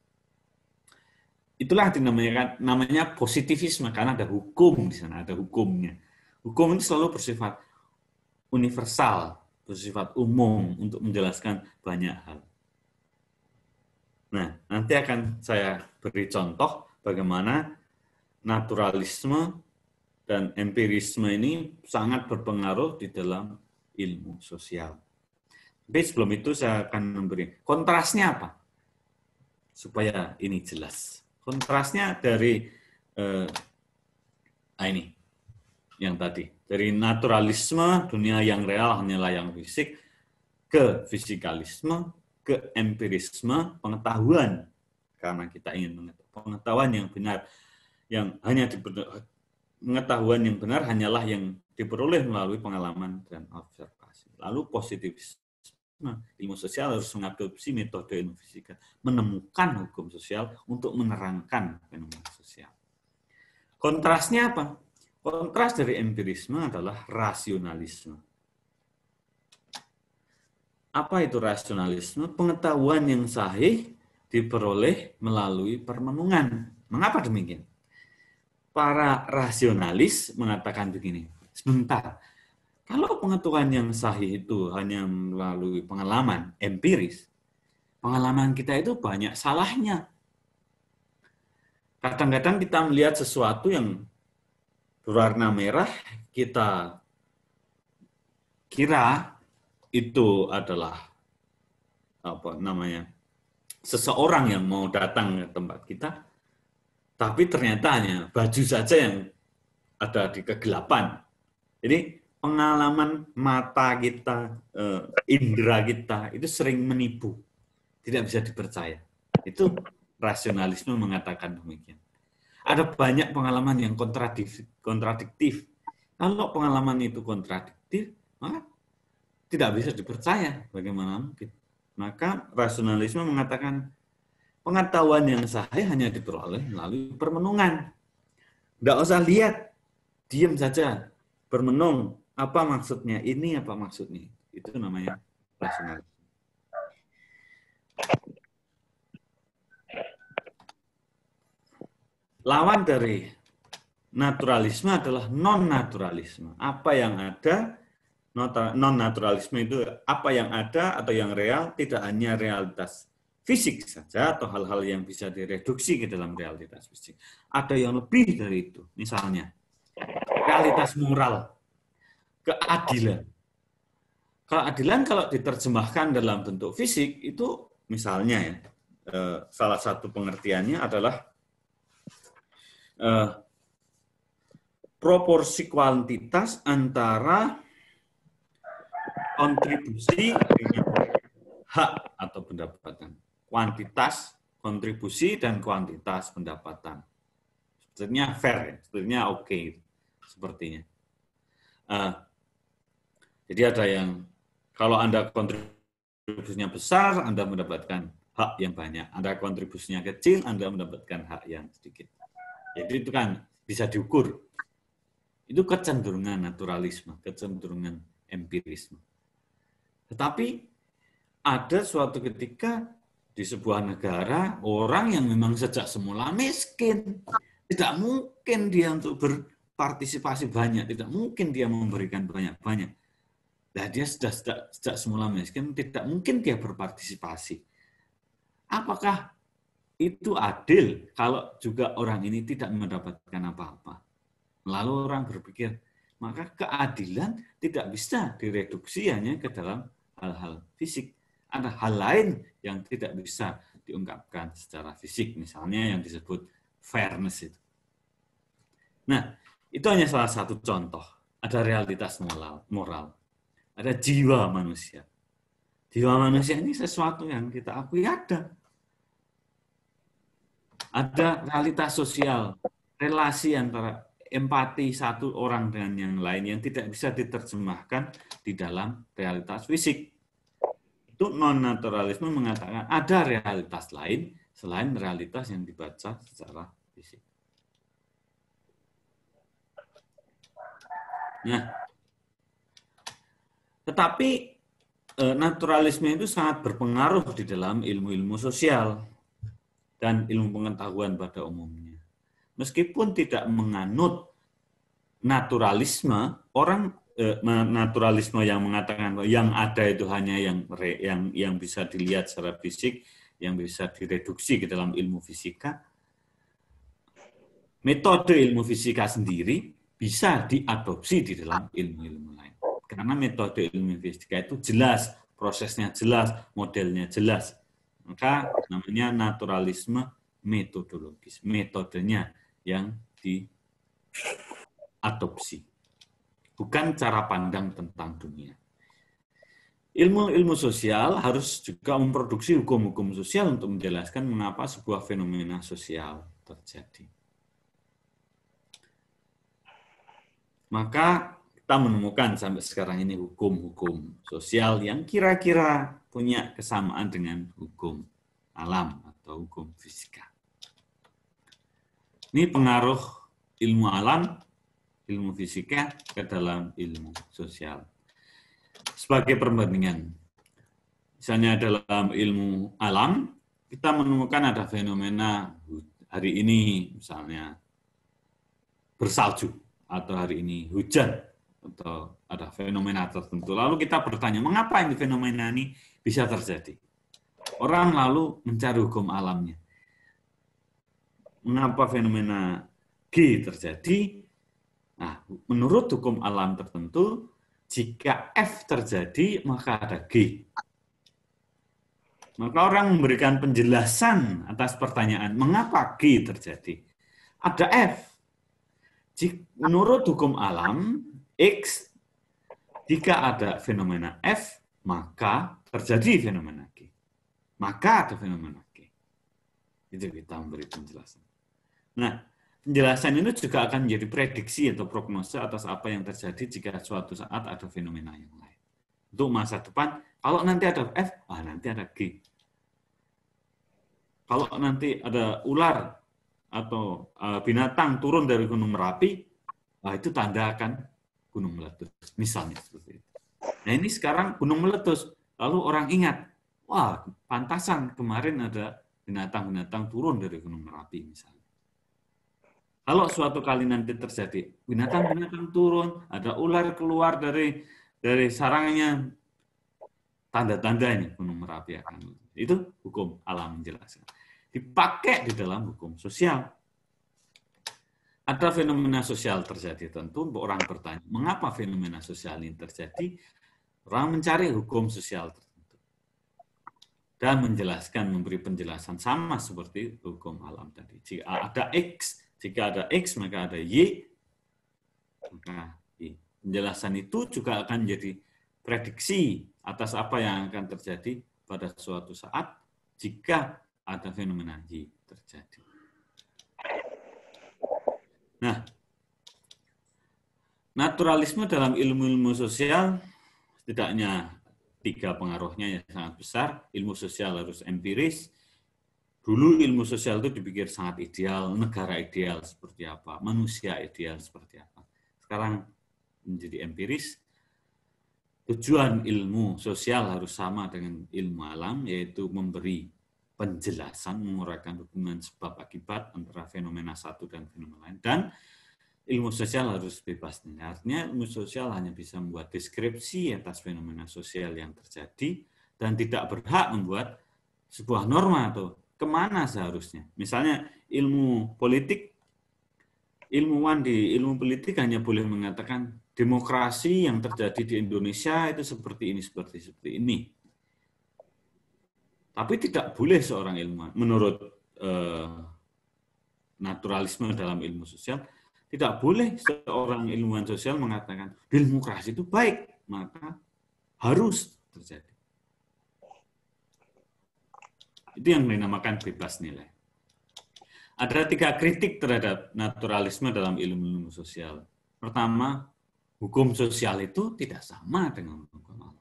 Speaker 3: itulah dinamakan namanya positivisme karena ada hukum di sana ada hukumnya Hukum ini selalu bersifat universal, bersifat umum untuk menjelaskan banyak hal. Nah, nanti akan saya beri contoh bagaimana naturalisme dan empirisme ini sangat berpengaruh di dalam ilmu sosial. Tapi sebelum itu saya akan memberi kontrasnya apa? Supaya ini jelas. Kontrasnya dari eh, ah, ini yang tadi. Dari naturalisme, dunia yang real hanyalah yang fisik, ke fisikalisme, ke empirisme, pengetahuan. Karena kita ingin mengetahui pengetahuan yang benar. Yang hanya pengetahuan yang benar hanyalah yang diperoleh melalui pengalaman dan observasi. Lalu positivisme, ilmu sosial harus mengadopsi metode ilmu fisika, menemukan hukum sosial untuk menerangkan fenomena sosial. Kontrasnya apa? Kontras dari empirisme adalah rasionalisme. Apa itu rasionalisme? Pengetahuan yang sahih diperoleh melalui permenungan. Mengapa demikian? Para rasionalis mengatakan begini, sebentar, kalau pengetahuan yang sahih itu hanya melalui pengalaman empiris, pengalaman kita itu banyak salahnya. Kadang-kadang kita melihat sesuatu yang berwarna merah kita kira itu adalah apa namanya seseorang yang mau datang ke tempat kita tapi ternyata hanya baju saja yang ada di kegelapan jadi pengalaman mata kita eh, indera kita itu sering menipu tidak bisa dipercaya itu rasionalisme mengatakan demikian ada banyak pengalaman yang kontradiktif kontradiktif. Kalau pengalaman itu kontradiktif, maka tidak bisa dipercaya bagaimana mungkin. Maka rasionalisme mengatakan pengetahuan yang sahih hanya diperoleh melalui permenungan. Tidak usah lihat, diam saja, bermenung. Apa maksudnya ini, apa maksudnya itu namanya rasionalisme. Lawan dari naturalisme adalah non-naturalisme. Apa yang ada, non-naturalisme itu apa yang ada atau yang real, tidak hanya realitas fisik saja atau hal-hal yang bisa direduksi ke dalam realitas fisik. Ada yang lebih dari itu, misalnya realitas moral, keadilan. Keadilan kalau diterjemahkan dalam bentuk fisik itu misalnya ya, eh, salah satu pengertiannya adalah eh, proporsi kuantitas antara kontribusi dengan hak atau pendapatan. Kuantitas, kontribusi, dan kuantitas pendapatan. Sebenarnya fair, ya? sebenarnya oke. Okay, gitu, sepertinya. Uh, jadi ada yang, kalau Anda kontribusinya besar, Anda mendapatkan hak yang banyak. Anda kontribusinya kecil, Anda mendapatkan hak yang sedikit. Jadi itu kan bisa diukur itu kecenderungan naturalisme, kecenderungan empirisme. Tetapi ada suatu ketika di sebuah negara orang yang memang sejak semula miskin, tidak mungkin dia untuk berpartisipasi banyak, tidak mungkin dia memberikan banyak-banyak. Nah, dia sudah sejak, sejak semula miskin, tidak mungkin dia berpartisipasi. Apakah itu adil kalau juga orang ini tidak mendapatkan apa-apa? Lalu orang berpikir, maka keadilan tidak bisa direduksi hanya ke dalam hal-hal fisik. Ada hal lain yang tidak bisa diungkapkan secara fisik, misalnya yang disebut fairness itu. Nah, itu hanya salah satu contoh. Ada realitas moral, moral. ada jiwa manusia. Jiwa manusia ini sesuatu yang kita akui ada. Ada realitas sosial, relasi antara empati satu orang dengan yang lain yang tidak bisa diterjemahkan di dalam realitas fisik. Itu non-naturalisme mengatakan ada realitas lain selain realitas yang dibaca secara fisik. Nah, tetapi e, naturalisme itu sangat berpengaruh di dalam ilmu-ilmu sosial dan ilmu pengetahuan pada umumnya meskipun tidak menganut naturalisme, orang e, naturalisme yang mengatakan yang ada itu hanya yang yang yang bisa dilihat secara fisik, yang bisa direduksi ke dalam ilmu fisika. Metode ilmu fisika sendiri bisa diadopsi di dalam ilmu-ilmu lain. Karena metode ilmu fisika itu jelas, prosesnya jelas, modelnya jelas. Maka namanya naturalisme metodologis, metodenya yang diadopsi. Bukan cara pandang tentang dunia. Ilmu-ilmu sosial harus juga memproduksi hukum-hukum sosial untuk menjelaskan mengapa sebuah fenomena sosial terjadi. Maka kita menemukan sampai sekarang ini hukum-hukum sosial yang kira-kira punya kesamaan dengan hukum alam atau hukum fisika. Ini pengaruh ilmu alam, ilmu fisika ke dalam ilmu sosial. Sebagai perbandingan, misalnya dalam ilmu alam, kita menemukan ada fenomena hari ini misalnya bersalju atau hari ini hujan atau ada fenomena tertentu. Lalu kita bertanya, mengapa ini fenomena ini bisa terjadi? Orang lalu mencari hukum alamnya mengapa fenomena G terjadi? Nah, menurut hukum alam tertentu, jika F terjadi, maka ada G. Maka orang memberikan penjelasan atas pertanyaan, mengapa G terjadi? Ada F. menurut hukum alam, X, jika ada fenomena F, maka terjadi fenomena G. Maka ada fenomena G. Itu kita memberi penjelasan. Nah, penjelasan ini juga akan menjadi prediksi atau prognosis atas apa yang terjadi jika suatu saat ada fenomena yang lain. Untuk masa depan, kalau nanti ada F, ah nanti ada G. Kalau nanti ada ular atau eh, binatang turun dari Gunung Merapi, ah itu tanda akan gunung meletus. Misalnya seperti itu. Nah ini sekarang gunung meletus, lalu orang ingat, wah pantasan kemarin ada binatang-binatang turun dari Gunung Merapi misalnya. Kalau suatu kali nanti terjadi binatang-binatang turun, ada ular keluar dari dari sarangnya, tanda-tandanya Gunung Merapi akan itu hukum alam menjelaskan. Dipakai di dalam hukum sosial. Ada fenomena sosial terjadi tentu orang bertanya, mengapa fenomena sosial ini terjadi? Orang mencari hukum sosial tertentu. Dan menjelaskan, memberi penjelasan sama seperti hukum alam tadi. Jika ada X, jika ada X, maka ada Y. Nah, penjelasan itu juga akan menjadi prediksi atas apa yang akan terjadi pada suatu saat jika ada fenomena Y terjadi. Nah, naturalisme dalam ilmu-ilmu sosial tidaknya tiga pengaruhnya yang sangat besar. Ilmu sosial harus empiris, Dulu ilmu sosial itu dipikir sangat ideal, negara ideal seperti apa, manusia ideal seperti apa. Sekarang menjadi empiris, tujuan ilmu sosial harus sama dengan ilmu alam, yaitu memberi penjelasan, menguraikan hubungan sebab-akibat antara fenomena satu dan fenomena lain. Dan ilmu sosial harus bebas. Nah, artinya ilmu sosial hanya bisa membuat deskripsi atas fenomena sosial yang terjadi dan tidak berhak membuat sebuah norma atau kemana seharusnya. Misalnya ilmu politik, ilmuwan di ilmu politik hanya boleh mengatakan demokrasi yang terjadi di Indonesia itu seperti ini, seperti seperti ini. Tapi tidak boleh seorang ilmuwan, menurut eh, naturalisme dalam ilmu sosial, tidak boleh seorang ilmuwan sosial mengatakan demokrasi itu baik, maka harus terjadi. Itu yang dinamakan bebas nilai. Ada tiga kritik terhadap naturalisme dalam ilmu-ilmu sosial. Pertama, hukum sosial itu tidak sama dengan hukum alam.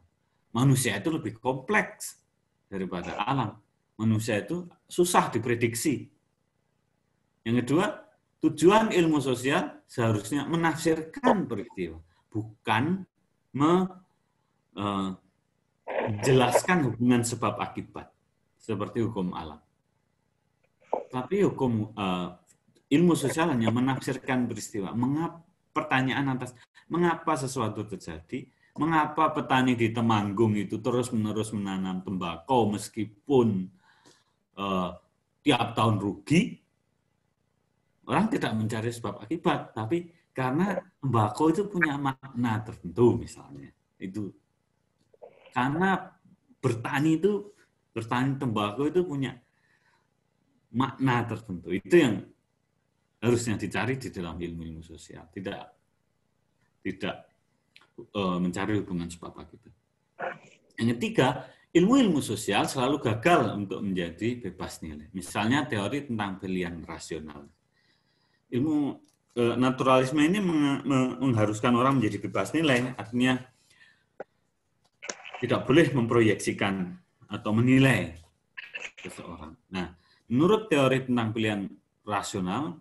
Speaker 3: Manusia itu lebih kompleks daripada alam. Manusia itu susah diprediksi. Yang kedua, tujuan ilmu sosial seharusnya menafsirkan peristiwa, bukan eh, menjelaskan hubungan sebab akibat seperti hukum alam. Tapi hukum uh, ilmu sosial hanya menafsirkan peristiwa. Mengapa pertanyaan atas mengapa sesuatu terjadi? Mengapa petani di Temanggung itu terus-menerus menanam tembakau meskipun uh, tiap tahun rugi? Orang tidak mencari sebab akibat, tapi karena tembakau itu punya makna tertentu misalnya. Itu karena bertani itu bertani tembakau itu punya makna tertentu. Itu yang harusnya dicari di dalam ilmu-ilmu sosial. Tidak tidak e, mencari hubungan sebab akibat. Yang ketiga, ilmu-ilmu sosial selalu gagal untuk menjadi bebas nilai. Misalnya teori tentang pilihan rasional. Ilmu e, naturalisme ini mengharuskan orang menjadi bebas nilai, artinya tidak boleh memproyeksikan atau menilai seseorang. Nah, menurut teori tentang pilihan rasional,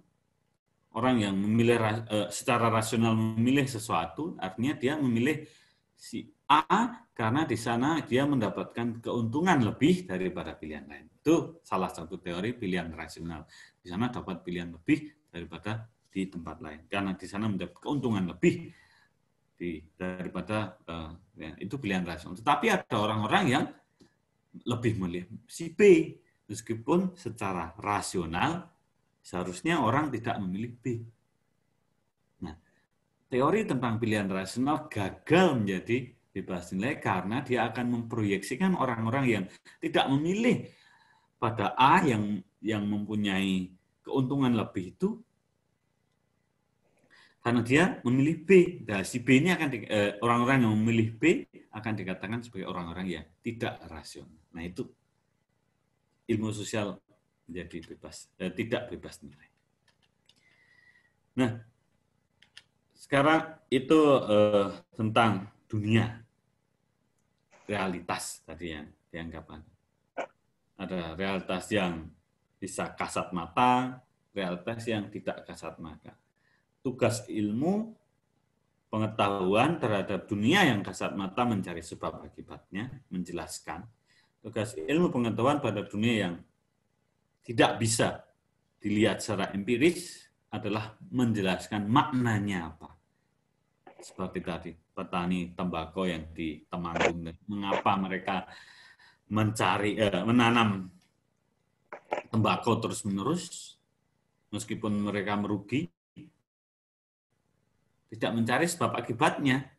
Speaker 3: orang yang memilih e, secara rasional memilih sesuatu, artinya dia memilih si A karena di sana dia mendapatkan keuntungan lebih daripada pilihan lain. Itu salah satu teori pilihan rasional. Di sana dapat pilihan lebih daripada di tempat lain karena di sana mendapat keuntungan lebih di, daripada uh, ya, itu pilihan rasional. Tetapi ada orang-orang yang lebih milih si B. Meskipun secara rasional seharusnya orang tidak memilih B. Nah, teori tentang pilihan rasional gagal menjadi bebas nilai karena dia akan memproyeksikan orang-orang yang tidak memilih pada A yang yang mempunyai keuntungan lebih itu karena dia memilih B. Nah, si B ini akan orang eh, orang-orang yang memilih B akan dikatakan sebagai orang-orang yang tidak rasional. Nah, itu ilmu sosial menjadi bebas eh, tidak bebas nilai. Nah, sekarang itu eh, tentang dunia realitas tadi yang dianggapan. Ada realitas yang bisa kasat mata, realitas yang tidak kasat mata tugas ilmu pengetahuan terhadap dunia yang kasat mata mencari sebab akibatnya, menjelaskan. Tugas ilmu pengetahuan pada dunia yang tidak bisa dilihat secara empiris adalah menjelaskan maknanya apa. Seperti tadi, petani tembakau yang di Temanggung, mengapa mereka mencari eh, menanam tembakau terus-menerus meskipun mereka merugi tidak mencari sebab akibatnya,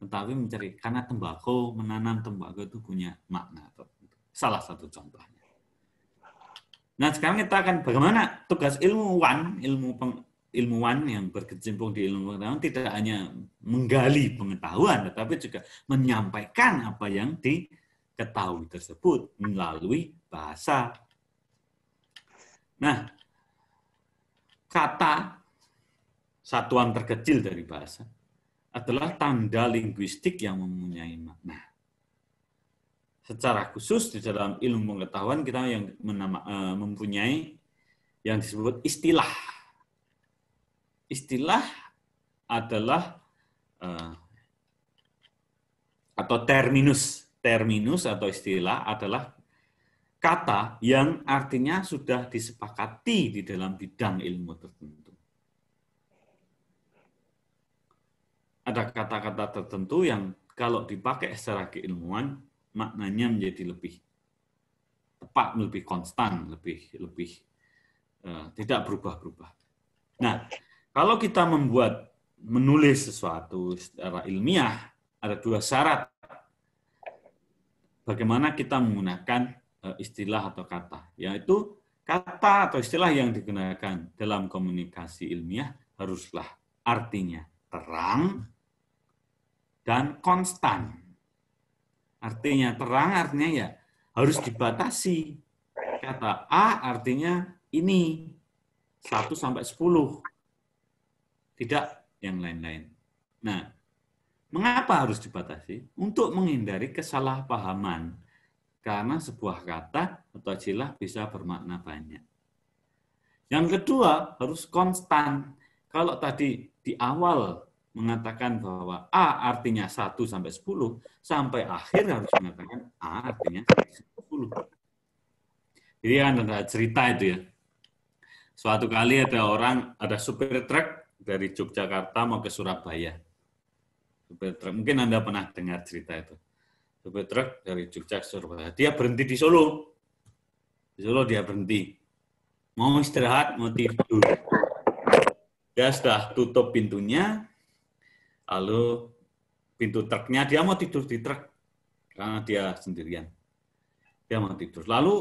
Speaker 3: tetapi mencari karena tembakau menanam tembakau itu punya makna salah satu contohnya. Nah sekarang kita akan bagaimana tugas ilmuwan, ilmu peng, ilmuwan yang berkecimpung di ilmu pengetahuan tidak hanya menggali pengetahuan, tetapi juga menyampaikan apa yang diketahui tersebut melalui bahasa. Nah, kata satuan terkecil dari bahasa, adalah tanda linguistik yang mempunyai makna. Secara khusus di dalam ilmu pengetahuan kita yang menama, uh, mempunyai yang disebut istilah. Istilah adalah uh, atau terminus. Terminus atau istilah adalah kata yang artinya sudah disepakati di dalam bidang ilmu tertentu. ada kata-kata tertentu yang kalau dipakai secara keilmuan maknanya menjadi lebih tepat, lebih konstan, lebih lebih uh, tidak berubah-berubah. Nah, kalau kita membuat menulis sesuatu secara ilmiah ada dua syarat bagaimana kita menggunakan eh, istilah atau kata, yaitu kata atau istilah yang digunakan dalam komunikasi ilmiah haruslah artinya terang, dan konstan. Artinya terang artinya ya harus dibatasi. Kata A artinya ini 1 sampai 10. Tidak yang lain-lain. Nah, mengapa harus dibatasi? Untuk menghindari kesalahpahaman. Karena sebuah kata atau istilah bisa bermakna banyak. Yang kedua, harus konstan. Kalau tadi di awal mengatakan bahwa A artinya 1 sampai 10, sampai akhir harus mengatakan A artinya 10. Jadi kan ada cerita itu ya. Suatu kali ada orang, ada supir truk dari Yogyakarta mau ke Surabaya. Supir truk, mungkin Anda pernah dengar cerita itu. Supir truk dari Yogyakarta Surabaya. Dia berhenti di Solo. Di Solo dia berhenti. Mau istirahat, mau tidur. Dia sudah tutup pintunya, Lalu pintu truknya dia mau tidur di truk karena dia sendirian. Dia mau tidur. Lalu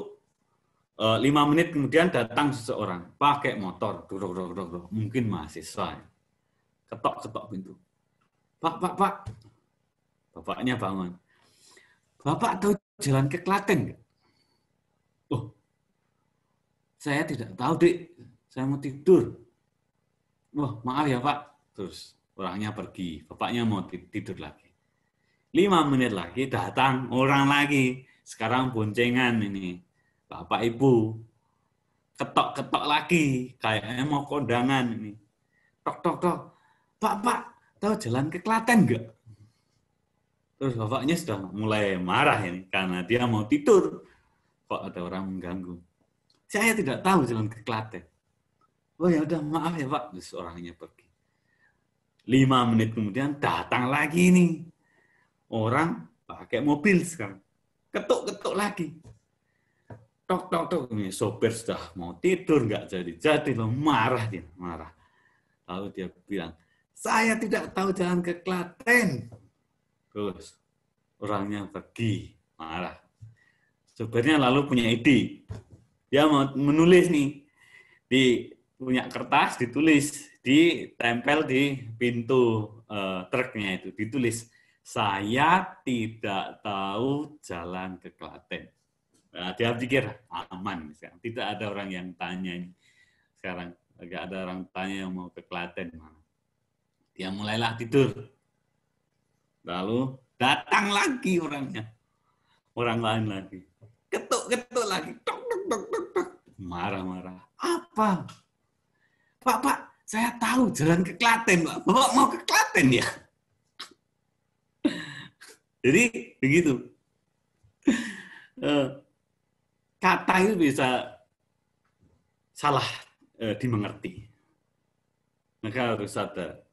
Speaker 3: eh, lima menit kemudian datang seseorang pakai motor, duruk, duruk, duruk, mungkin mahasiswa. Ketok-ketok pintu. Pak, pak, pak. Bapaknya bangun. Bapak tahu jalan ke Klaten nggak? Oh, saya tidak tahu, dek. Saya mau tidur. Wah, maaf ya, Pak. Terus orangnya pergi, bapaknya mau tidur lagi. Lima menit lagi datang orang lagi, sekarang boncengan ini, bapak ibu, ketok-ketok lagi, kayaknya mau kondangan ini. Tok, tok, tok, bapak tahu jalan ke Klaten enggak? Terus bapaknya sudah mulai marah ini, karena dia mau tidur, kok ada orang mengganggu. Saya tidak tahu jalan ke Klaten. Oh ya udah maaf ya pak, terus orangnya pergi Lima menit kemudian datang lagi nih orang pakai mobil sekarang. Ketuk-ketuk lagi. Tok tok tok nih sopir sudah mau tidur nggak jadi jadi lo marah dia marah. Lalu dia bilang
Speaker 1: saya
Speaker 7: tidak tahu jalan ke Klaten.
Speaker 3: Terus orangnya pergi marah. Sopirnya lalu punya ide. Dia mau menulis nih di punya kertas ditulis ditempel di pintu uh, truknya itu ditulis saya tidak tahu jalan ke Klaten nah, dia pikir aman sekarang tidak ada orang yang tanya sekarang tidak ada orang tanya yang mau ke Klaten mana dia mulailah tidur lalu datang lagi orangnya orang lain lagi ketuk ketuk lagi marah marah apa Pak, Pak, saya tahu jalan ke Klaten, Pak. Bapak mau ke Klaten ya? Jadi begitu. Eh, kata itu bisa salah eh, dimengerti. Maka harus ada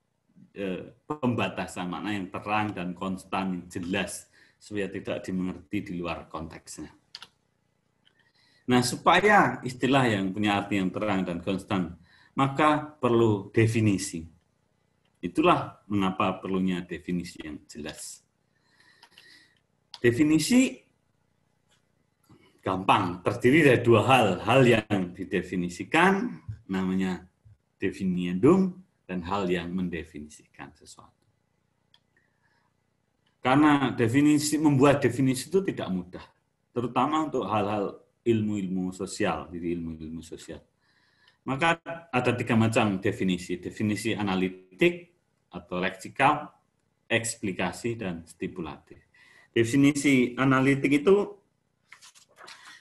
Speaker 3: eh, pembatasan mana yang terang dan konstan, jelas, supaya tidak dimengerti di luar konteksnya. Nah, supaya istilah yang punya arti yang terang dan konstan maka perlu definisi. Itulah mengapa perlunya definisi yang jelas. Definisi gampang, terdiri dari dua hal. Hal yang didefinisikan namanya definiendum dan hal yang mendefinisikan sesuatu. Karena definisi membuat definisi itu tidak mudah, terutama untuk hal-hal ilmu-ilmu sosial, jadi ilmu-ilmu sosial maka ada tiga macam definisi. Definisi analitik atau leksikal, eksplikasi, dan stipulatif. Definisi analitik itu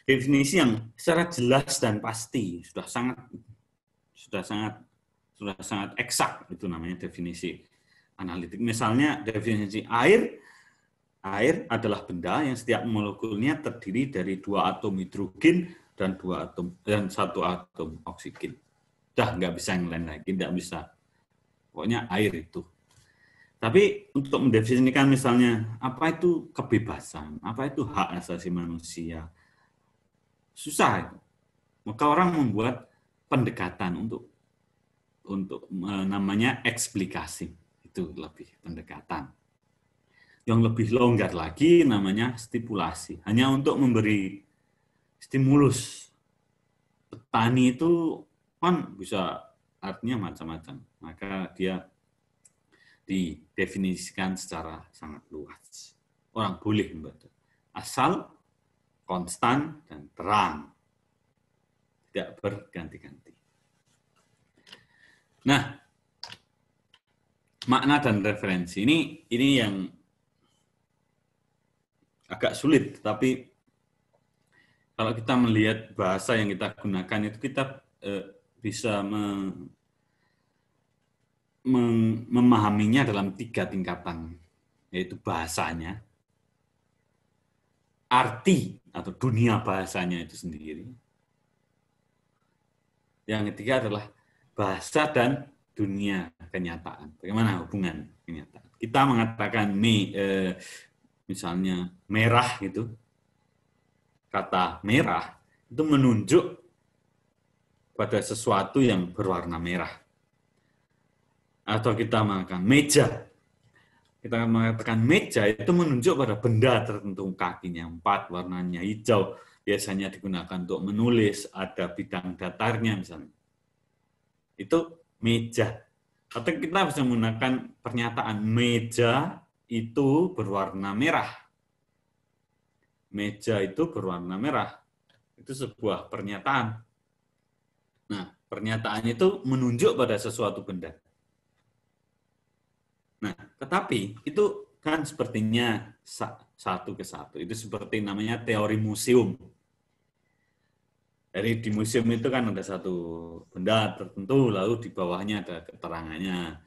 Speaker 3: definisi yang secara jelas dan pasti sudah sangat sudah sangat sudah sangat eksak itu namanya definisi analitik. Misalnya definisi air air adalah benda yang setiap molekulnya terdiri dari dua atom hidrogen dan dua atom dan satu atom oksigen. Dah nggak bisa yang lain lagi, nggak bisa. Pokoknya air itu. Tapi untuk mendefinisikan misalnya apa itu kebebasan, apa itu hak asasi manusia, susah. Maka orang membuat pendekatan untuk untuk e, namanya eksplikasi itu lebih pendekatan. Yang lebih longgar lagi namanya stipulasi, hanya untuk memberi stimulus petani itu kan bisa artinya macam-macam maka dia didefinisikan secara sangat luas orang boleh membaca asal konstan dan terang tidak berganti-ganti nah makna dan referensi ini ini yang agak sulit tapi kalau kita melihat bahasa yang kita gunakan itu kita eh, bisa me, me, memahaminya dalam tiga tingkatan, yaitu bahasanya, arti atau dunia bahasanya itu sendiri. Yang ketiga adalah bahasa dan dunia kenyataan. Bagaimana hubungan kenyataan? Kita mengatakan me, eh, misalnya merah gitu, kata merah itu menunjuk pada sesuatu yang berwarna merah. Atau kita mengatakan meja. Kita mengatakan meja itu menunjuk pada benda tertentu kakinya empat, warnanya hijau. Biasanya digunakan untuk menulis, ada bidang datarnya misalnya. Itu meja. Atau kita bisa menggunakan pernyataan meja itu berwarna merah meja itu berwarna merah. Itu sebuah pernyataan. Nah, pernyataan itu menunjuk pada sesuatu benda. Nah, tetapi itu kan sepertinya satu ke satu. Itu seperti namanya teori museum. Jadi di museum itu kan ada satu benda tertentu, lalu di bawahnya ada keterangannya.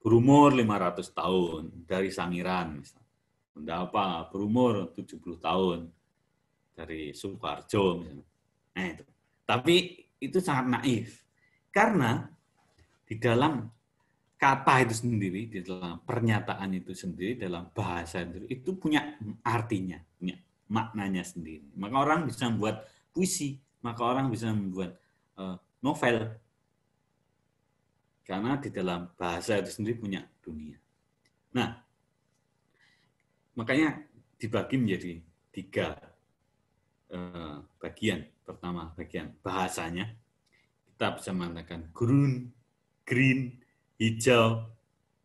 Speaker 3: Berumur 500 tahun, dari Sangiran misalnya apa berumur 70 tahun dari Sukarjo misalnya. Nah itu. Tapi itu sangat naif. Karena di dalam kata itu sendiri, di dalam pernyataan itu sendiri, dalam bahasa itu, itu punya artinya, punya maknanya sendiri. Maka orang bisa membuat puisi, maka orang bisa membuat eh, novel. Karena di dalam bahasa itu sendiri punya dunia. Nah, Makanya dibagi menjadi tiga eh, bagian. Pertama bagian bahasanya, kita bisa mengatakan green, green, hijau,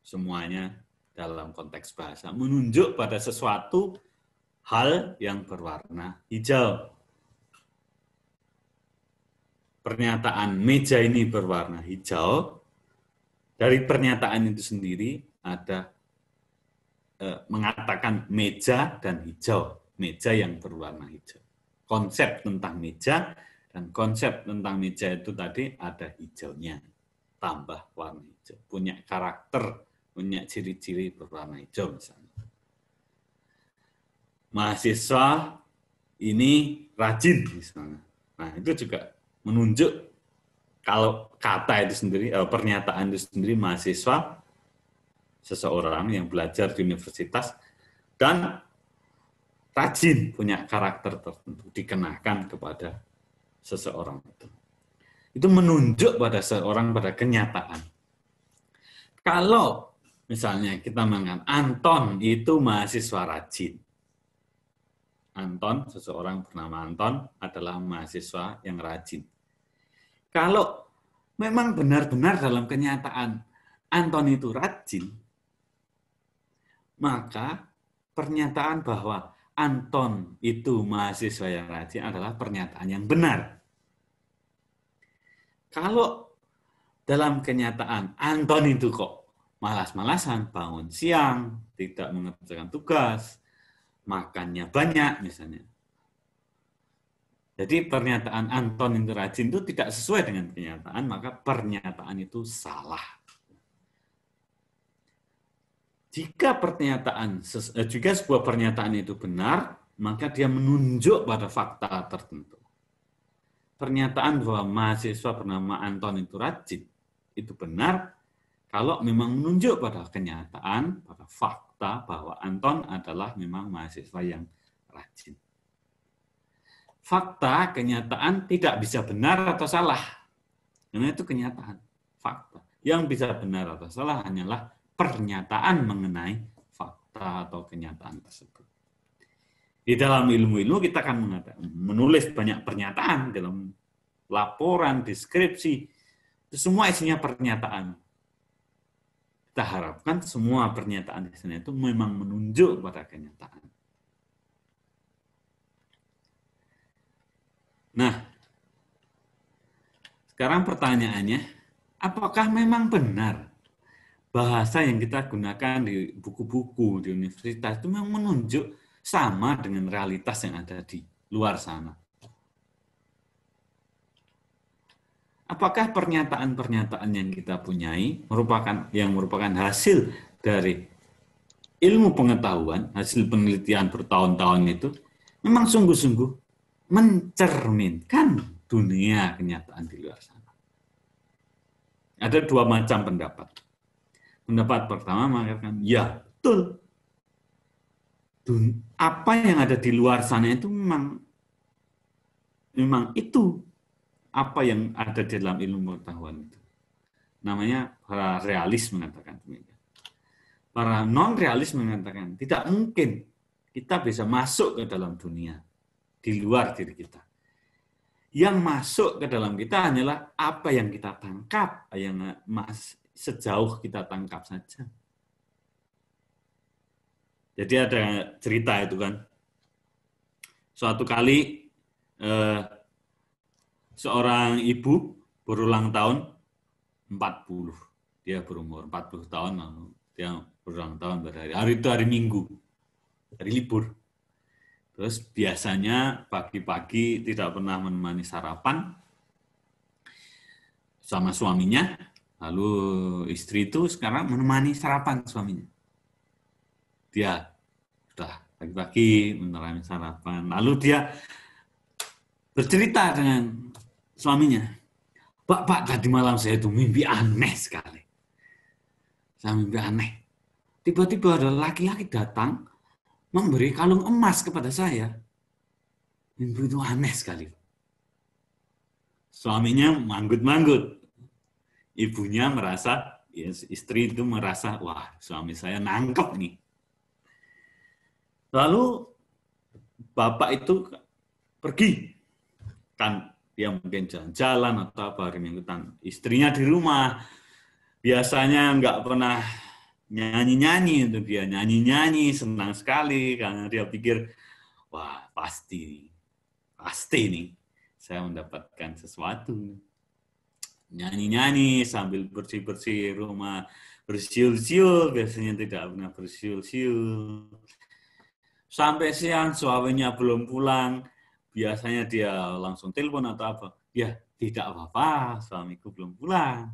Speaker 3: semuanya dalam konteks bahasa menunjuk pada sesuatu hal yang berwarna hijau. Pernyataan meja ini berwarna hijau. Dari pernyataan itu sendiri ada Eh, mengatakan meja dan hijau, meja yang berwarna hijau. Konsep tentang meja dan konsep tentang meja itu tadi ada hijaunya, tambah warna hijau, punya karakter, punya ciri-ciri berwarna hijau misalnya. Mahasiswa ini rajin misalnya. Nah itu juga menunjuk kalau kata itu sendiri, eh, pernyataan itu sendiri mahasiswa seseorang yang belajar di universitas dan rajin punya karakter tertentu dikenakan kepada seseorang itu. Itu menunjuk pada seorang pada kenyataan. Kalau misalnya kita mengatakan Anton itu mahasiswa rajin. Anton, seseorang bernama Anton adalah mahasiswa yang rajin. Kalau memang benar-benar dalam kenyataan Anton itu rajin, maka pernyataan bahwa Anton itu mahasiswa yang rajin adalah pernyataan yang benar. Kalau dalam kenyataan Anton itu kok malas-malasan, bangun siang, tidak mengerjakan tugas, makannya banyak misalnya. Jadi pernyataan Anton itu rajin itu tidak sesuai dengan kenyataan, maka pernyataan itu salah. Jika pernyataan eh, jika sebuah pernyataan itu benar, maka dia menunjuk pada fakta tertentu. Pernyataan bahwa mahasiswa bernama Anton itu rajin itu benar kalau memang menunjuk pada kenyataan, pada fakta bahwa Anton adalah memang mahasiswa yang rajin. Fakta, kenyataan tidak bisa benar atau salah. Karena itu kenyataan, fakta. Yang bisa benar atau salah hanyalah pernyataan mengenai fakta atau kenyataan tersebut. Di dalam ilmu-ilmu kita akan mengatakan, menulis banyak pernyataan dalam laporan, deskripsi, itu semua isinya pernyataan. Kita harapkan semua pernyataan di sana itu memang menunjuk pada kenyataan. Nah, sekarang pertanyaannya, apakah memang benar bahasa yang kita gunakan di buku-buku di universitas itu memang menunjuk sama dengan realitas yang ada di luar sana. Apakah pernyataan-pernyataan yang kita punyai merupakan yang merupakan hasil dari ilmu pengetahuan, hasil penelitian bertahun-tahun itu memang sungguh-sungguh mencerminkan dunia kenyataan di luar sana. Ada dua macam pendapat pendapat pertama mengatakan ya betul Dun, apa yang ada di luar sana itu memang memang itu apa yang ada di dalam ilmu pengetahuan itu namanya para realis mengatakan demikian para non realis mengatakan tidak mungkin kita bisa masuk ke dalam dunia di luar diri kita yang masuk ke dalam kita hanyalah apa yang kita tangkap yang mas sejauh kita tangkap saja. Jadi ada cerita itu kan. Suatu kali eh, seorang ibu berulang tahun 40. Dia berumur 40 tahun lalu dia berulang tahun berhari hari. Hari itu hari Minggu. Hari libur. Terus biasanya pagi-pagi tidak pernah menemani sarapan sama suaminya Lalu istri itu sekarang menemani sarapan suaminya. Dia sudah pagi-pagi menemani sarapan. Lalu dia bercerita dengan suaminya. Pak, pak, tadi malam saya itu mimpi aneh sekali. Saya mimpi aneh. Tiba-tiba ada laki-laki datang memberi kalung emas kepada saya. Mimpi itu aneh sekali. Suaminya manggut-manggut ibunya merasa ya, istri itu merasa wah suami saya nangkep nih lalu bapak itu pergi kan dia mungkin jalan-jalan atau apa hari minggu kan istrinya di rumah biasanya nggak pernah nyanyi-nyanyi itu dia nyanyi-nyanyi senang sekali karena dia pikir wah pasti pasti nih saya mendapatkan sesuatu nyanyi-nyanyi sambil bersih-bersih rumah bersiul-siul biasanya tidak pernah bersiul-siul sampai siang suaminya belum pulang biasanya dia langsung telepon atau apa ya tidak apa-apa suamiku belum pulang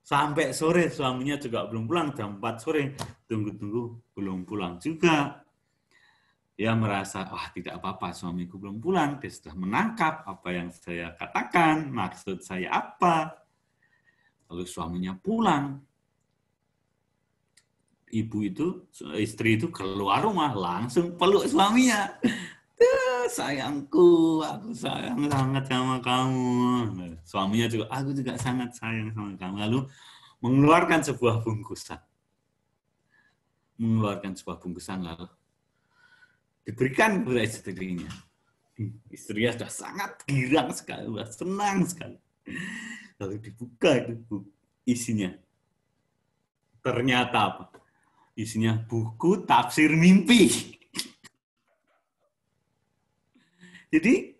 Speaker 3: sampai sore suaminya juga belum pulang jam 4 sore tunggu-tunggu belum pulang juga dia merasa, wah tidak apa-apa suamiku belum pulang. Dia sudah menangkap apa yang saya katakan, maksud saya apa. Lalu suaminya pulang. Ibu itu, istri itu keluar rumah, langsung peluk suaminya. sayangku, aku sayang sangat sama kamu. Suaminya juga, aku juga sangat sayang sama kamu. Lalu mengeluarkan sebuah bungkusan. Mengeluarkan sebuah bungkusan lalu diberikan kepada istrinya. Istrinya sudah sangat girang sekali, sudah senang sekali. Lalu dibuka itu buku, isinya. Ternyata apa? Isinya buku tafsir mimpi. Jadi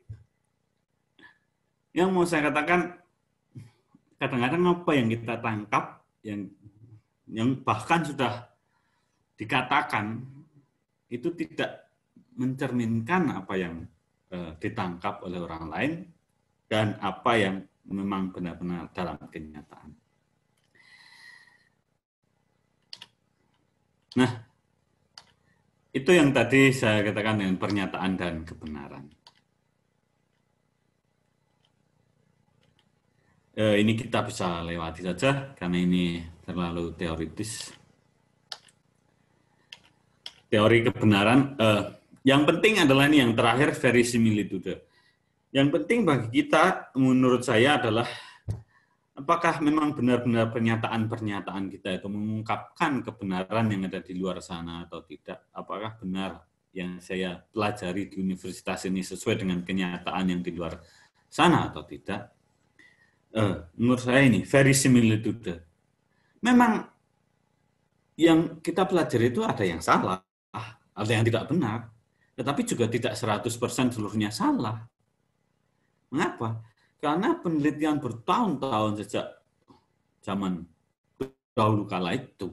Speaker 3: yang mau saya katakan kadang-kadang apa yang kita tangkap yang yang bahkan sudah dikatakan itu tidak mencerminkan apa yang eh, ditangkap oleh orang lain dan apa yang memang benar-benar dalam kenyataan. Nah, itu yang tadi saya katakan dengan pernyataan dan kebenaran. Eh, ini kita bisa lewati saja karena ini terlalu teoritis. Teori kebenaran. Eh, yang penting adalah ini yang terakhir verisimilitude. Yang penting bagi kita menurut saya adalah apakah memang benar-benar pernyataan-pernyataan kita itu mengungkapkan kebenaran yang ada di luar sana atau tidak? Apakah benar yang saya pelajari di universitas ini sesuai dengan kenyataan yang di luar sana atau tidak? Uh, menurut saya ini verisimilitude. Memang yang kita pelajari itu ada yang salah, ada yang tidak benar, tetapi ya, juga tidak 100% seluruhnya salah. Mengapa? Karena penelitian bertahun-tahun sejak zaman dahulu kala itu,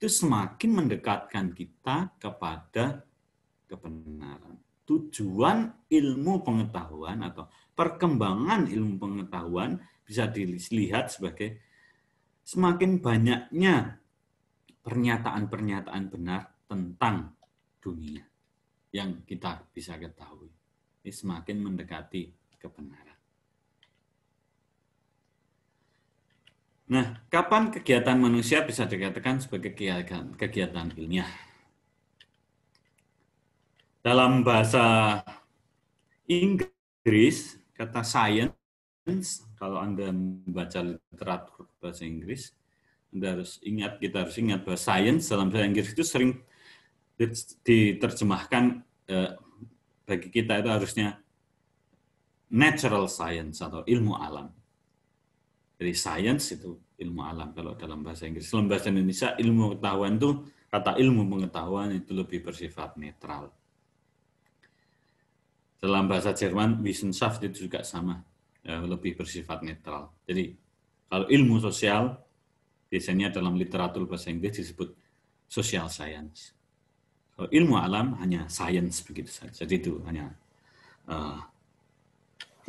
Speaker 3: itu semakin mendekatkan kita kepada kebenaran. Tujuan ilmu pengetahuan atau perkembangan ilmu pengetahuan bisa dilihat sebagai semakin banyaknya pernyataan-pernyataan benar tentang dunia yang kita bisa ketahui. Ini semakin mendekati kebenaran. Nah, kapan kegiatan manusia bisa dikatakan sebagai kegiatan, kegiatan ilmiah? Dalam bahasa Inggris, kata science, kalau Anda membaca literatur bahasa Inggris, Anda harus ingat, kita harus ingat bahwa science dalam bahasa Inggris itu sering diterjemahkan eh, bagi kita itu harusnya natural science atau ilmu alam. Jadi science itu ilmu alam kalau dalam bahasa Inggris. Dalam bahasa Indonesia ilmu pengetahuan itu kata ilmu pengetahuan itu lebih bersifat netral. Dalam bahasa Jerman Wissenschaft itu juga sama, ya, lebih bersifat netral. Jadi kalau ilmu sosial biasanya dalam literatur bahasa Inggris disebut social science. Eh, ilmu alam hanya sains begitu saja. Jadi itu hanya uh,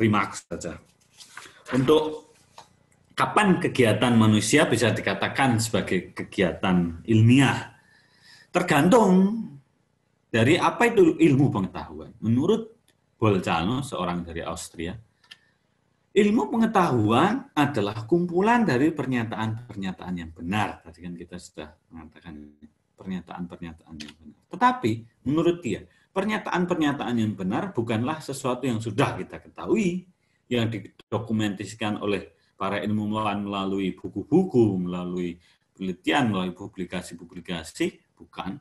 Speaker 3: remarks saja. Untuk kapan kegiatan manusia bisa dikatakan sebagai kegiatan ilmiah? Tergantung dari apa itu ilmu pengetahuan. Menurut Bolzano, seorang dari Austria, ilmu pengetahuan adalah kumpulan dari pernyataan-pernyataan yang benar. Tadi kan kita sudah mengatakan pernyataan-pernyataan yang benar. Tetapi menurut dia, pernyataan-pernyataan yang benar bukanlah sesuatu yang sudah kita ketahui, yang didokumentasikan oleh para ilmuwan melalui buku-buku, melalui penelitian, melalui publikasi-publikasi, bukan.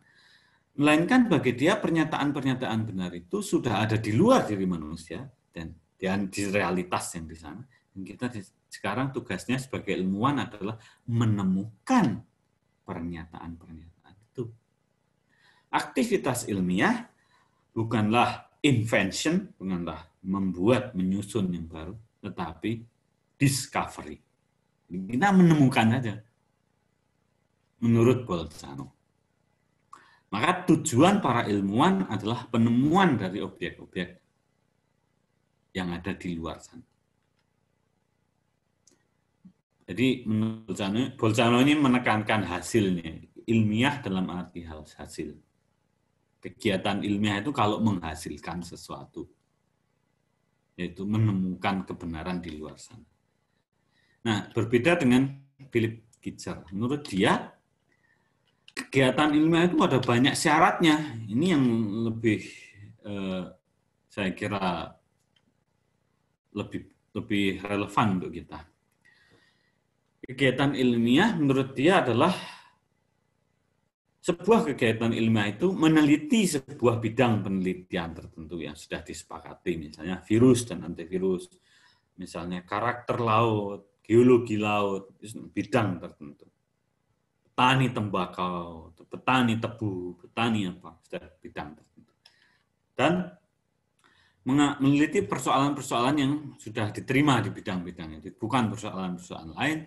Speaker 3: Melainkan bagi dia pernyataan-pernyataan benar itu sudah ada di luar diri manusia dan, dan di realitas yang di sana. Dan kita di, sekarang tugasnya sebagai ilmuwan adalah menemukan pernyataan-pernyataan aktivitas ilmiah bukanlah invention, bukanlah membuat, menyusun yang baru, tetapi discovery. Kita menemukan saja, menurut Bolzano. Maka tujuan para ilmuwan adalah penemuan dari objek-objek yang ada di luar sana. Jadi Bolzano, Bolzano ini menekankan hasilnya, ilmiah dalam arti hal hasil kegiatan ilmiah itu kalau menghasilkan sesuatu yaitu menemukan kebenaran di luar sana. Nah, berbeda dengan Philip Kitcher. Menurut dia kegiatan ilmiah itu ada banyak syaratnya. Ini yang lebih eh, saya kira lebih lebih relevan untuk kita. Kegiatan ilmiah menurut dia adalah sebuah kegiatan ilmiah itu meneliti sebuah bidang penelitian tertentu yang sudah disepakati, misalnya virus dan antivirus, misalnya karakter laut, geologi laut, bidang tertentu. Petani tembakau, petani tebu, petani apa, sudah bidang tertentu. Dan meneliti persoalan-persoalan yang sudah diterima di bidang-bidang itu, bukan persoalan-persoalan lain,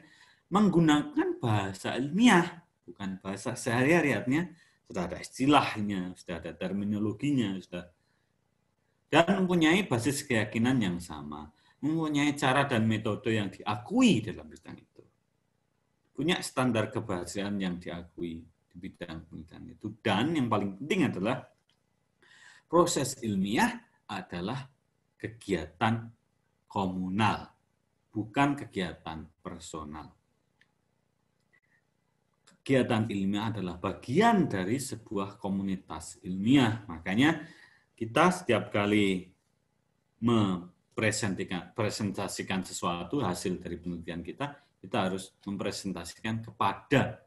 Speaker 3: menggunakan bahasa ilmiah bukan bahasa sehari-hari artinya sudah ada istilahnya, sudah ada terminologinya, sudah dan mempunyai basis keyakinan yang sama, mempunyai cara dan metode yang diakui dalam bidang itu. Punya standar kebahasaan yang diakui di bidang bidang itu. Dan yang paling penting adalah proses ilmiah adalah kegiatan komunal, bukan kegiatan personal kegiatan ilmiah adalah bagian dari sebuah komunitas ilmiah. Makanya kita setiap kali mempresentasikan sesuatu hasil dari penelitian kita, kita harus mempresentasikan kepada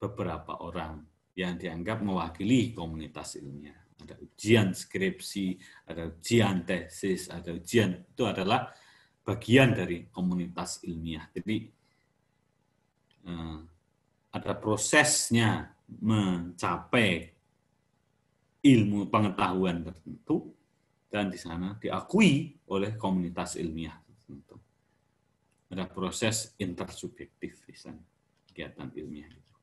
Speaker 3: beberapa orang yang dianggap mewakili komunitas ilmiah. Ada ujian skripsi, ada ujian tesis, ada ujian itu adalah bagian dari komunitas ilmiah. Jadi eh, ada prosesnya mencapai ilmu pengetahuan tertentu dan di sana diakui oleh komunitas ilmiah tertentu. Ada proses intersubjektif di sana kegiatan ilmiah itu.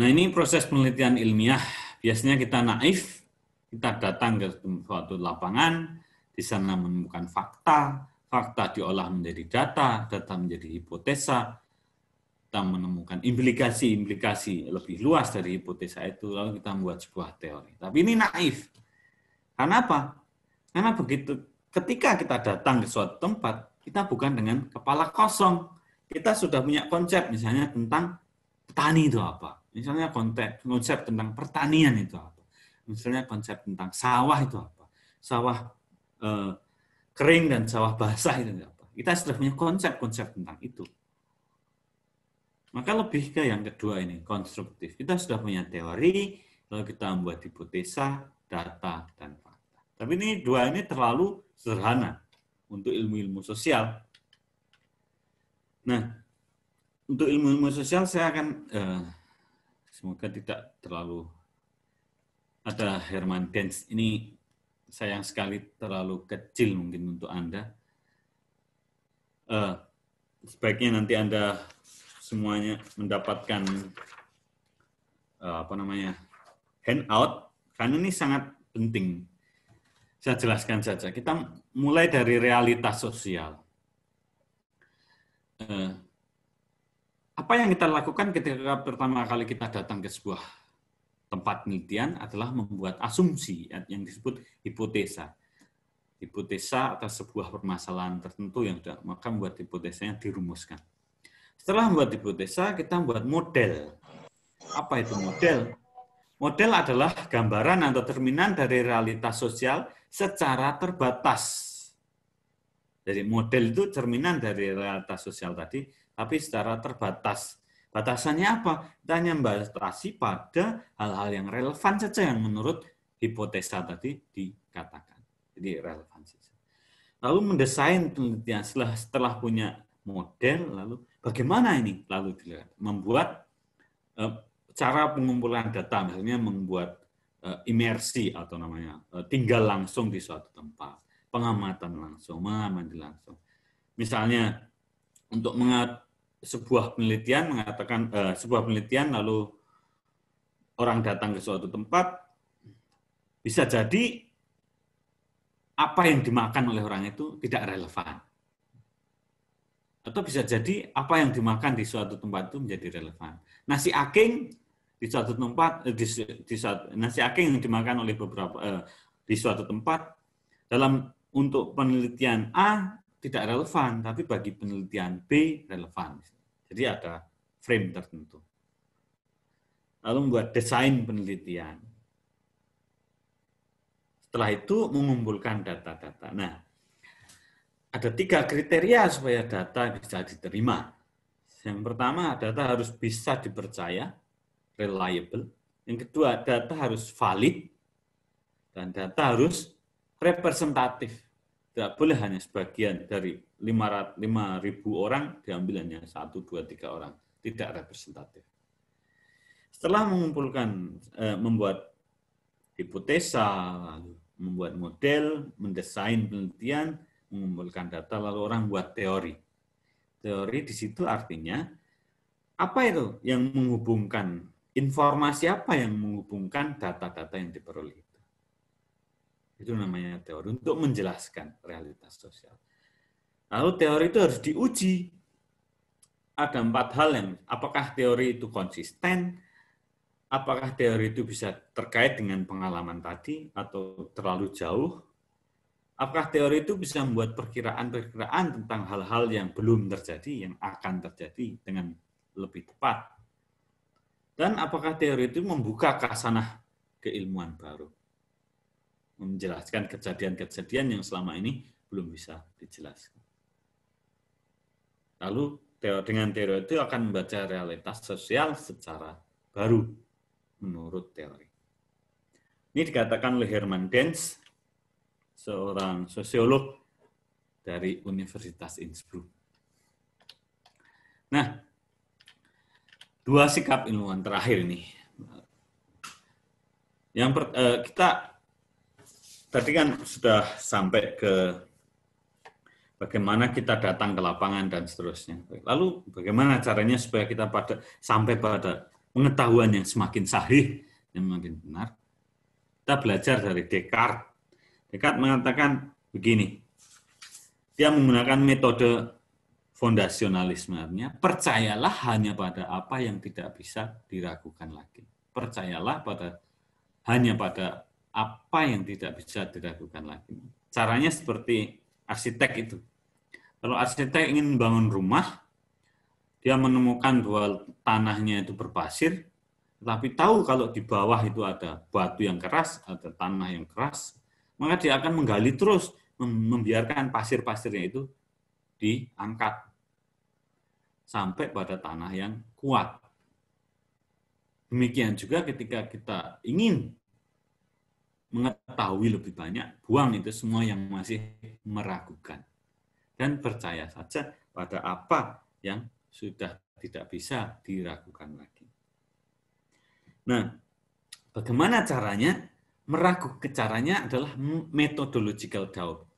Speaker 3: Nah ini proses penelitian ilmiah biasanya kita naif, kita datang ke suatu lapangan, di sana menemukan fakta, fakta diolah menjadi data, data menjadi hipotesa, kita menemukan implikasi-implikasi lebih luas dari hipotesa itu, lalu kita membuat sebuah teori. Tapi ini naif. Karena apa? Karena begitu ketika kita datang ke suatu tempat, kita bukan dengan kepala kosong. Kita sudah punya konsep misalnya tentang petani itu apa. Misalnya konsep, konsep tentang pertanian itu apa. Misalnya konsep tentang sawah itu apa. Sawah eh, kering dan sawah basah itu apa. Kita sudah punya konsep-konsep tentang itu. Maka lebih ke yang kedua ini, konstruktif. Kita sudah punya teori, lalu kita membuat hipotesa, data, dan fakta. Tapi ini dua ini terlalu sederhana untuk ilmu-ilmu sosial. Nah, untuk ilmu-ilmu sosial saya akan eh, semoga tidak terlalu ada Herman Dens ini sayang sekali terlalu kecil mungkin untuk Anda. Uh, sebaiknya nanti Anda semuanya mendapatkan uh, apa namanya handout karena ini sangat penting. Saya jelaskan saja. Kita mulai dari realitas sosial. Uh, apa yang kita lakukan ketika pertama kali kita datang ke sebuah tempat penelitian adalah membuat asumsi ya, yang disebut hipotesa. Hipotesa atas sebuah permasalahan tertentu yang sudah, maka membuat hipotesanya dirumuskan. Setelah membuat hipotesa, kita membuat model. Apa itu model? Model adalah gambaran atau cerminan dari realitas sosial secara terbatas. Jadi model itu cerminan dari realitas sosial tadi, tapi secara terbatas. Batasannya apa? Kita hanya membatasi pada hal-hal yang relevan saja yang menurut hipotesa tadi dikatakan. Jadi relevan saja. Lalu mendesain penelitian setelah, setelah punya model, lalu bagaimana ini? Lalu dilihat. Membuat e, cara pengumpulan data, misalnya membuat e, imersi atau namanya, e, tinggal langsung di suatu tempat. Pengamatan langsung, mengamati langsung. Misalnya untuk mengat sebuah penelitian mengatakan uh, sebuah penelitian lalu orang datang ke suatu tempat bisa jadi apa yang dimakan oleh orang itu tidak relevan. Atau bisa jadi apa yang dimakan di suatu tempat itu menjadi relevan. Nasi aking di suatu tempat eh, di, di suatu, nasi aking yang dimakan oleh beberapa eh, di suatu tempat dalam untuk penelitian A tidak relevan, tapi bagi penelitian B relevan. Jadi ada frame tertentu. Lalu membuat desain penelitian. Setelah itu mengumpulkan data-data. Nah, ada tiga kriteria supaya data bisa diterima. Yang pertama, data harus bisa dipercaya, reliable. Yang kedua, data harus valid. Dan data harus representatif tidak boleh hanya sebagian dari 5.000 orang diambil hanya 1, 2, 3 orang. Tidak representatif. Setelah mengumpulkan, eh, membuat hipotesa, membuat model, mendesain penelitian, mengumpulkan data, lalu orang buat teori. Teori di situ artinya, apa itu yang menghubungkan, informasi apa yang menghubungkan data-data yang diperoleh. Itu namanya teori untuk menjelaskan realitas sosial. Lalu teori itu harus diuji. Ada empat hal yang apakah teori itu konsisten, apakah teori itu bisa terkait dengan pengalaman tadi atau terlalu jauh, apakah teori itu bisa membuat perkiraan-perkiraan tentang hal-hal yang belum terjadi, yang akan terjadi dengan lebih tepat. Dan apakah teori itu membuka kasanah keilmuan baru menjelaskan kejadian-kejadian yang selama ini belum bisa dijelaskan. Lalu dengan teori itu akan membaca realitas sosial secara baru menurut teori. Ini dikatakan oleh Herman Dens, seorang sosiolog dari Universitas Innsbruck. Nah, dua sikap ilmuwan terakhir nih. Yang per, eh, kita tadi kan sudah sampai ke bagaimana kita datang ke lapangan dan seterusnya. Lalu bagaimana caranya supaya kita pada sampai pada pengetahuan yang semakin sahih yang semakin benar? Kita belajar dari Descartes. Descartes mengatakan begini. Dia menggunakan metode fondasionalisme artinya percayalah hanya pada apa yang tidak bisa diragukan lagi. Percayalah pada hanya pada apa yang tidak bisa dilakukan lagi. Caranya seperti arsitek itu. Kalau arsitek ingin bangun rumah, dia menemukan bahwa tanahnya itu berpasir, tapi tahu kalau di bawah itu ada batu yang keras, ada tanah yang keras, maka dia akan menggali terus, membiarkan pasir-pasirnya itu diangkat sampai pada tanah yang kuat. Demikian juga ketika kita ingin mengetahui lebih banyak, buang itu semua yang masih meragukan. Dan percaya saja pada apa yang sudah tidak bisa diragukan lagi. Nah, bagaimana caranya? Meragukan caranya adalah methodological doubt.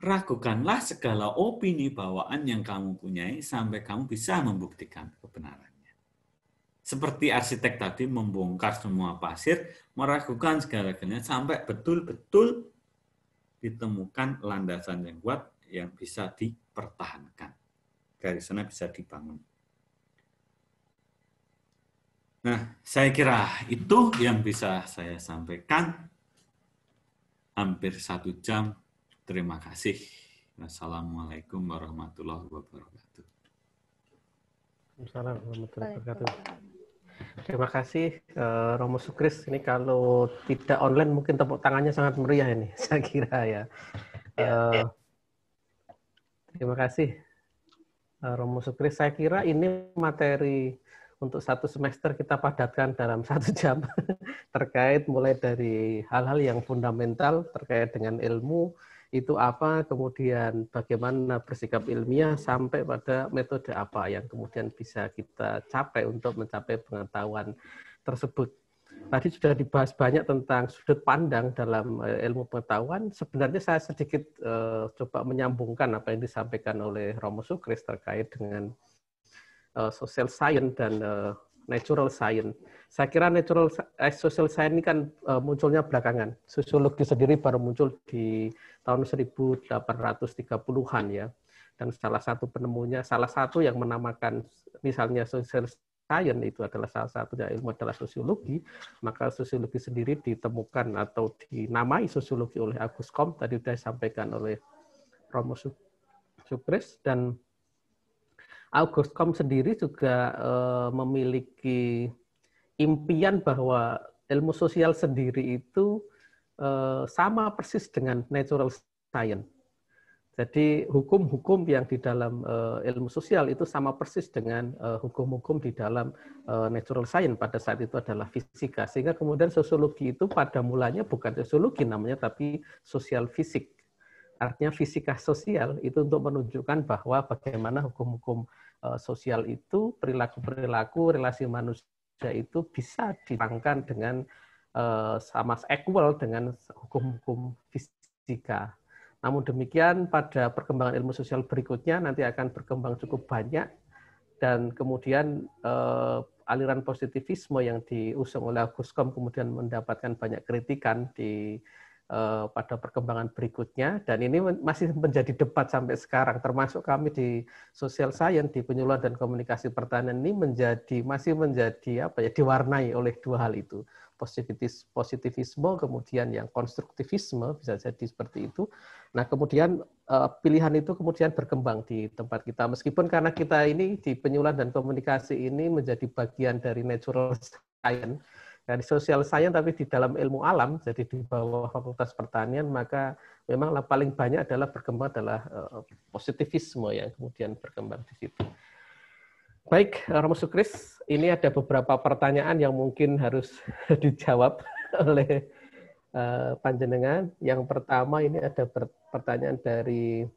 Speaker 3: Ragukanlah segala opini bawaan yang kamu punyai sampai kamu bisa membuktikan kebenaran seperti arsitek tadi membongkar semua pasir, meragukan segala-galanya sampai betul-betul ditemukan landasan yang kuat yang bisa dipertahankan. Dari sana bisa dibangun. Nah, saya kira itu yang bisa saya sampaikan. Hampir satu jam. Terima kasih. Wassalamualaikum warahmatullahi wabarakatuh.
Speaker 1: Assalamualaikum warahmatullahi wabarakatuh. Terima kasih eh, Romo Sukris. Ini kalau tidak online mungkin tepuk tangannya sangat meriah ini, [laughs] saya kira ya. Uh, terima kasih eh, Romo Sukris. Saya kira ini materi untuk satu semester kita padatkan dalam [laughs] satu jam terkait mulai dari hal-hal yang fundamental terkait dengan ilmu, itu apa, kemudian bagaimana bersikap ilmiah sampai pada metode apa yang kemudian bisa kita capai untuk mencapai pengetahuan tersebut. Tadi sudah dibahas banyak tentang sudut pandang dalam eh, ilmu pengetahuan. Sebenarnya saya sedikit uh, coba menyambungkan apa yang disampaikan oleh Romo Sukris terkait dengan uh, social science dan uh, natural science saya kira natural eh, social science ini kan eh, munculnya belakangan. Sosiologi sendiri baru muncul di tahun 1830-an ya. Dan salah satu penemunya, salah satu yang menamakan misalnya social science itu adalah salah satunya ilmu adalah sosiologi, maka sosiologi sendiri ditemukan atau dinamai sosiologi oleh Agus Kom tadi sudah disampaikan oleh Romo Supres dan August Kom sendiri juga eh, memiliki impian bahwa ilmu sosial sendiri itu eh, sama persis dengan natural science. Jadi hukum-hukum yang di dalam eh, ilmu sosial itu sama persis dengan eh, hukum-hukum di dalam natural science pada saat itu adalah fisika. Sehingga kemudian sosiologi itu pada mulanya bukan sosiologi namanya tapi sosial fisik. Artinya fisika sosial itu untuk menunjukkan bahwa bagaimana hukum-hukum sosial itu perilaku-perilaku relasi manusia kerja itu bisa diterangkan dengan eh, sama equal dengan hukum-hukum fisika. Namun demikian pada perkembangan ilmu sosial berikutnya nanti akan berkembang cukup banyak dan kemudian eh, aliran positivisme yang diusung oleh Aguskom kemudian mendapatkan banyak kritikan di Eh, pada perkembangan berikutnya dan ini masih menjadi debat sampai sekarang termasuk kami di social science di penyuluhan dan komunikasi pertanian ini menjadi masih menjadi apa ya diwarnai oleh dua hal itu positivis positivisme kemudian yang konstruktivisme bisa jadi seperti itu nah kemudian eh, pilihan itu kemudian berkembang di tempat kita meskipun karena kita ini di penyuluhan dan komunikasi ini menjadi bagian dari natural science Nah, dari sosial science tapi di dalam ilmu alam, jadi di bawah fakultas pertanian, maka memang paling banyak adalah berkembang adalah eh, positivisme yang kemudian berkembang di situ. Baik, eh, Romo Sukris, ini ada beberapa pertanyaan yang mungkin harus [laughs] dijawab [laughs] oleh eh, panjenengan. Yang pertama ini ada pertanyaan dari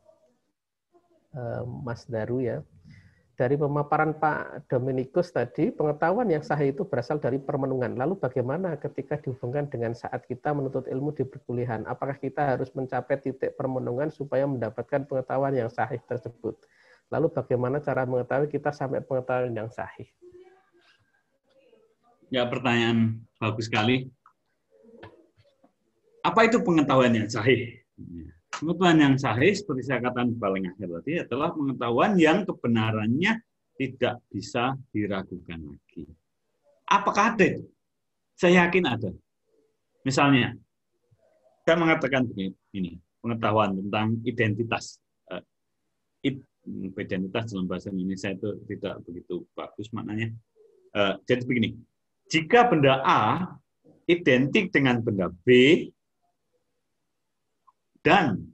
Speaker 1: Mas Daru ya dari pemaparan Pak Dominikus tadi, pengetahuan yang sah itu berasal dari permenungan. Lalu bagaimana ketika dihubungkan dengan saat kita menuntut ilmu di perkuliahan? Apakah kita harus mencapai titik permenungan supaya mendapatkan pengetahuan yang sahih tersebut? Lalu bagaimana cara mengetahui kita sampai pengetahuan yang sahih?
Speaker 3: Ya, pertanyaan bagus sekali. Apa itu pengetahuan yang sahih? Pengetahuan yang sahih seperti saya katakan di paling akhir tadi adalah pengetahuan yang kebenarannya tidak bisa diragukan lagi. Apakah ada? Saya yakin ada. Misalnya, saya mengatakan begini, pengetahuan tentang identitas. Eh, identitas dalam bahasa Indonesia itu tidak begitu bagus maknanya. Eh, jadi begini, jika benda A identik dengan benda B, dan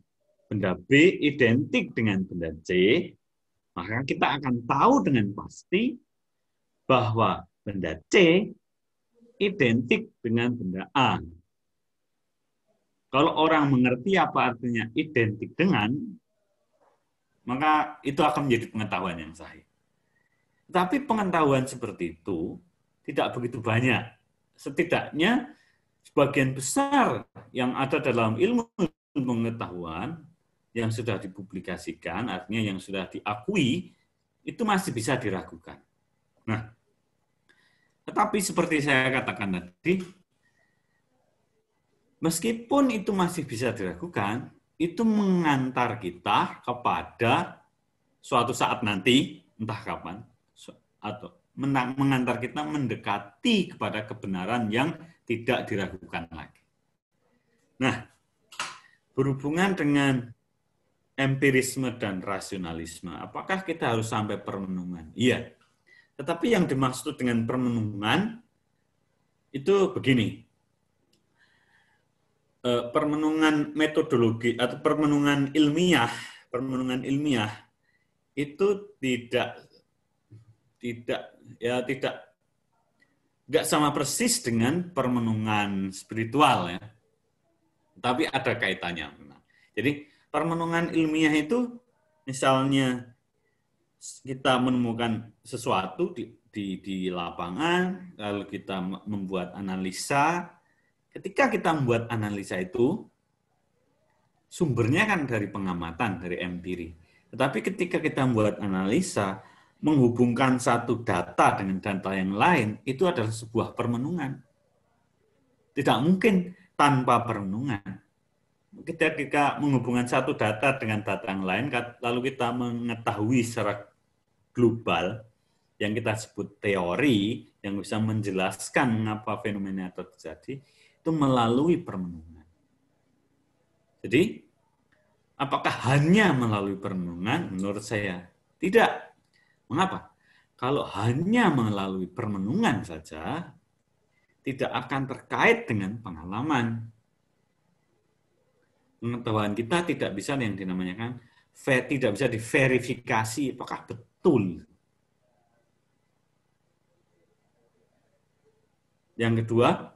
Speaker 3: benda B identik dengan benda C, maka kita akan tahu dengan pasti bahwa benda C identik dengan benda A. Kalau orang mengerti apa artinya identik dengan, maka itu akan menjadi pengetahuan yang sahih. Tapi pengetahuan seperti itu tidak begitu banyak. Setidaknya sebagian besar yang ada dalam ilmu pengetahuan yang sudah dipublikasikan, artinya yang sudah diakui, itu masih bisa diragukan. Nah, tetapi seperti saya katakan tadi, meskipun itu masih bisa diragukan, itu mengantar kita kepada suatu saat nanti, entah kapan, atau mengantar kita mendekati kepada kebenaran yang tidak diragukan lagi. Nah, berhubungan dengan empirisme dan rasionalisme. Apakah kita harus sampai permenungan? Iya. Tetapi yang dimaksud dengan permenungan itu begini. E, permenungan metodologi atau permenungan ilmiah, permenungan ilmiah itu tidak tidak ya tidak nggak sama persis dengan permenungan spiritual ya. Tapi ada kaitannya. Nah, jadi permenungan ilmiah itu misalnya kita menemukan sesuatu di, di, di lapangan, lalu kita membuat analisa. Ketika kita membuat analisa itu, sumbernya kan dari pengamatan, dari empiri. Tetapi ketika kita membuat analisa, menghubungkan satu data dengan data yang lain, itu adalah sebuah permenungan. Tidak mungkin tanpa permenungan ketika menghubungkan satu data dengan data yang lain, lalu kita mengetahui secara global yang kita sebut teori yang bisa menjelaskan mengapa fenomena itu terjadi itu melalui permenungan. Jadi, apakah hanya melalui permenungan? Menurut saya tidak. Mengapa? Kalau hanya melalui permenungan saja, tidak akan terkait dengan pengalaman pengetahuan kita tidak bisa yang dinamakan tidak bisa diverifikasi apakah betul. Yang kedua,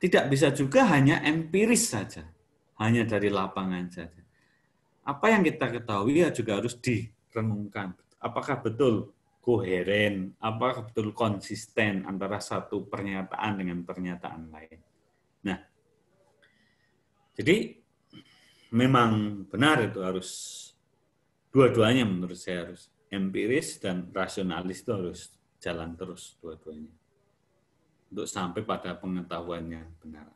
Speaker 3: tidak bisa juga hanya empiris saja, hanya dari lapangan saja. Apa yang kita ketahui ya juga harus direnungkan. Apakah betul koheren, apakah betul konsisten antara satu pernyataan dengan pernyataan lain. Nah, jadi memang benar itu harus dua-duanya menurut saya harus empiris dan rasionalis itu harus jalan terus dua-duanya untuk sampai pada pengetahuannya benar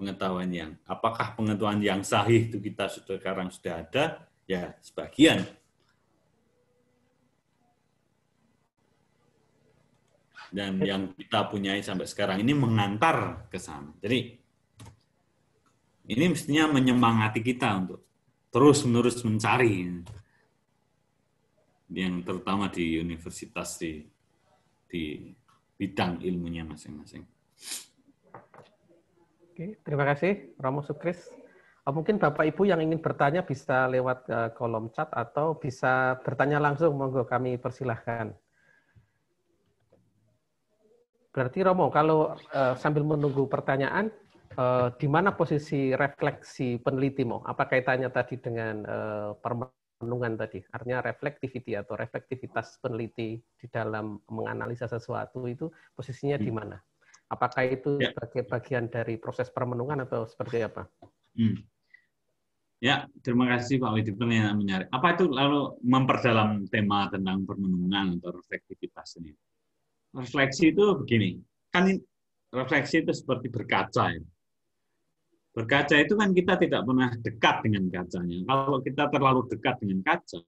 Speaker 3: pengetahuan yang apakah pengetahuan yang sahih itu kita sudah sekarang sudah ada ya sebagian dan yang kita punyai sampai sekarang ini mengantar ke sana jadi ini mestinya menyemangati kita untuk terus-menerus mencari yang terutama di universitas di, di bidang ilmunya masing-masing.
Speaker 1: Oke, terima kasih Romo Sukris. Ah, mungkin Bapak Ibu yang ingin bertanya bisa lewat eh, kolom chat atau bisa bertanya langsung, monggo kami persilahkan. Berarti Romo, kalau uh, sambil menunggu pertanyaan, Uh, di mana posisi refleksi peneliti mau? Apa kaitannya tadi dengan uh, permenungan tadi? Artinya reflektiviti atau reflektivitas peneliti di dalam menganalisa sesuatu itu posisinya hmm. di mana? Apakah itu ya. sebagai bagian dari proses permenungan atau seperti
Speaker 3: apa? Hmm. Ya, terima kasih Pak Widi pertanyaan menyari Apa itu lalu memperdalam tema tentang permenungan atau reflektivitas ini? Refleksi itu begini, kan refleksi itu seperti berkaca ya. Berkaca itu kan kita tidak pernah dekat dengan kacanya. Kalau kita terlalu dekat dengan kaca,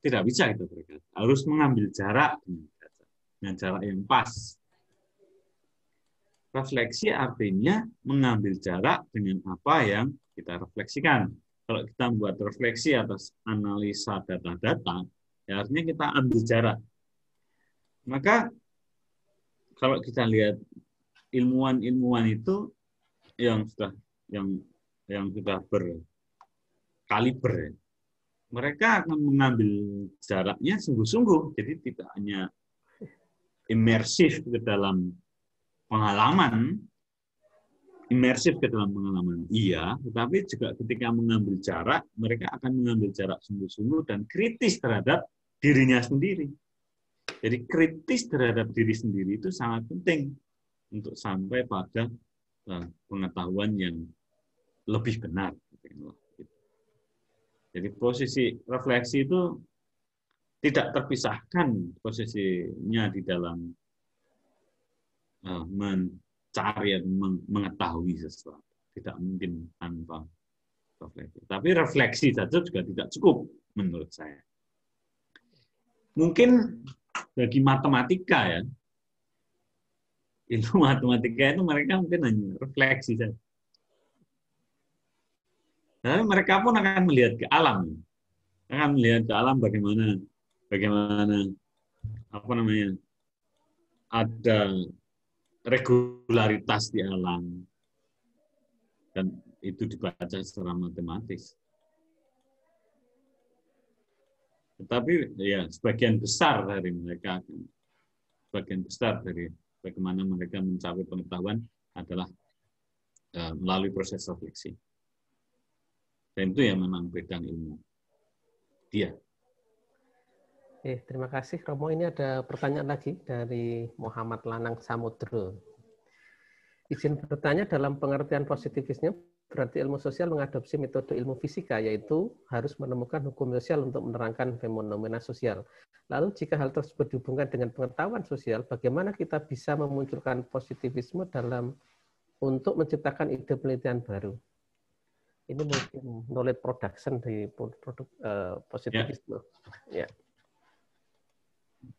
Speaker 3: tidak bisa kita berkaca. Harus mengambil jarak dengan kaca. Dengan jarak yang pas. Refleksi artinya mengambil jarak dengan apa yang kita refleksikan. Kalau kita membuat refleksi atas analisa data-data, ya artinya kita ambil jarak. Maka kalau kita lihat ilmuwan-ilmuwan itu yang sudah yang yang sudah berkaliber mereka akan mengambil jaraknya sungguh-sungguh jadi tidak hanya imersif ke dalam pengalaman imersif ke dalam pengalaman iya tetapi juga ketika mengambil jarak mereka akan mengambil jarak sungguh-sungguh dan kritis terhadap dirinya sendiri jadi kritis terhadap diri sendiri itu sangat penting untuk sampai pada Eh, pengetahuan yang lebih benar. Gitu ya, Jadi posisi refleksi itu tidak terpisahkan posisinya di dalam eh, mencari dan mengetahui sesuatu. Tidak mungkin tanpa refleksi. Tapi refleksi saja juga tidak cukup menurut saya. Mungkin bagi matematika ya, ilmu [laughs] matematika itu mereka mungkin hanya refleksi saja. Tapi nah, mereka pun akan melihat ke alam, akan melihat ke alam bagaimana, bagaimana apa namanya ada regularitas di alam dan itu dibaca secara matematis. Tetapi ya sebagian besar dari mereka, sebagian besar dari bagaimana mereka mencapai pengetahuan adalah uh, melalui proses refleksi. Dan itu ya memang beda ilmu. Dia.
Speaker 1: Eh, terima kasih Romo. Ini ada pertanyaan lagi dari Muhammad Lanang Samudro. Izin bertanya dalam pengertian positivisnya, Berarti ilmu sosial mengadopsi metode ilmu fisika, yaitu harus menemukan hukum sosial untuk menerangkan fenomena sosial. Lalu jika hal tersebut dihubungkan dengan pengetahuan sosial, bagaimana kita bisa memunculkan positivisme dalam untuk menciptakan ide penelitian baru? Ini mungkin knowledge production di produk uh, positivisme.
Speaker 3: Ya. ya.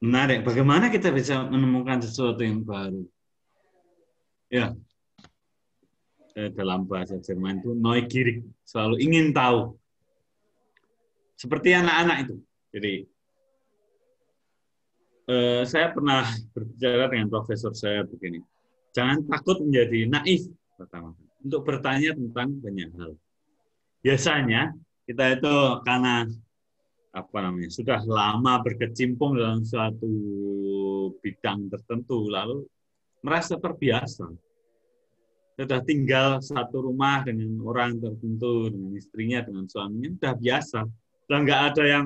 Speaker 3: Menarik. Bagaimana kita bisa menemukan sesuatu yang baru? Ya, Eh, dalam bahasa Jerman itu neugierig, selalu ingin tahu. Seperti anak-anak itu. Jadi eh, saya pernah berbicara dengan profesor saya begini, jangan takut menjadi naif pertama untuk bertanya tentang banyak hal. Biasanya kita itu karena apa namanya sudah lama berkecimpung dalam suatu bidang tertentu lalu merasa terbiasa sudah tinggal satu rumah dengan orang tertentu, dengan istrinya, dengan suaminya, sudah biasa. Sudah nggak ada yang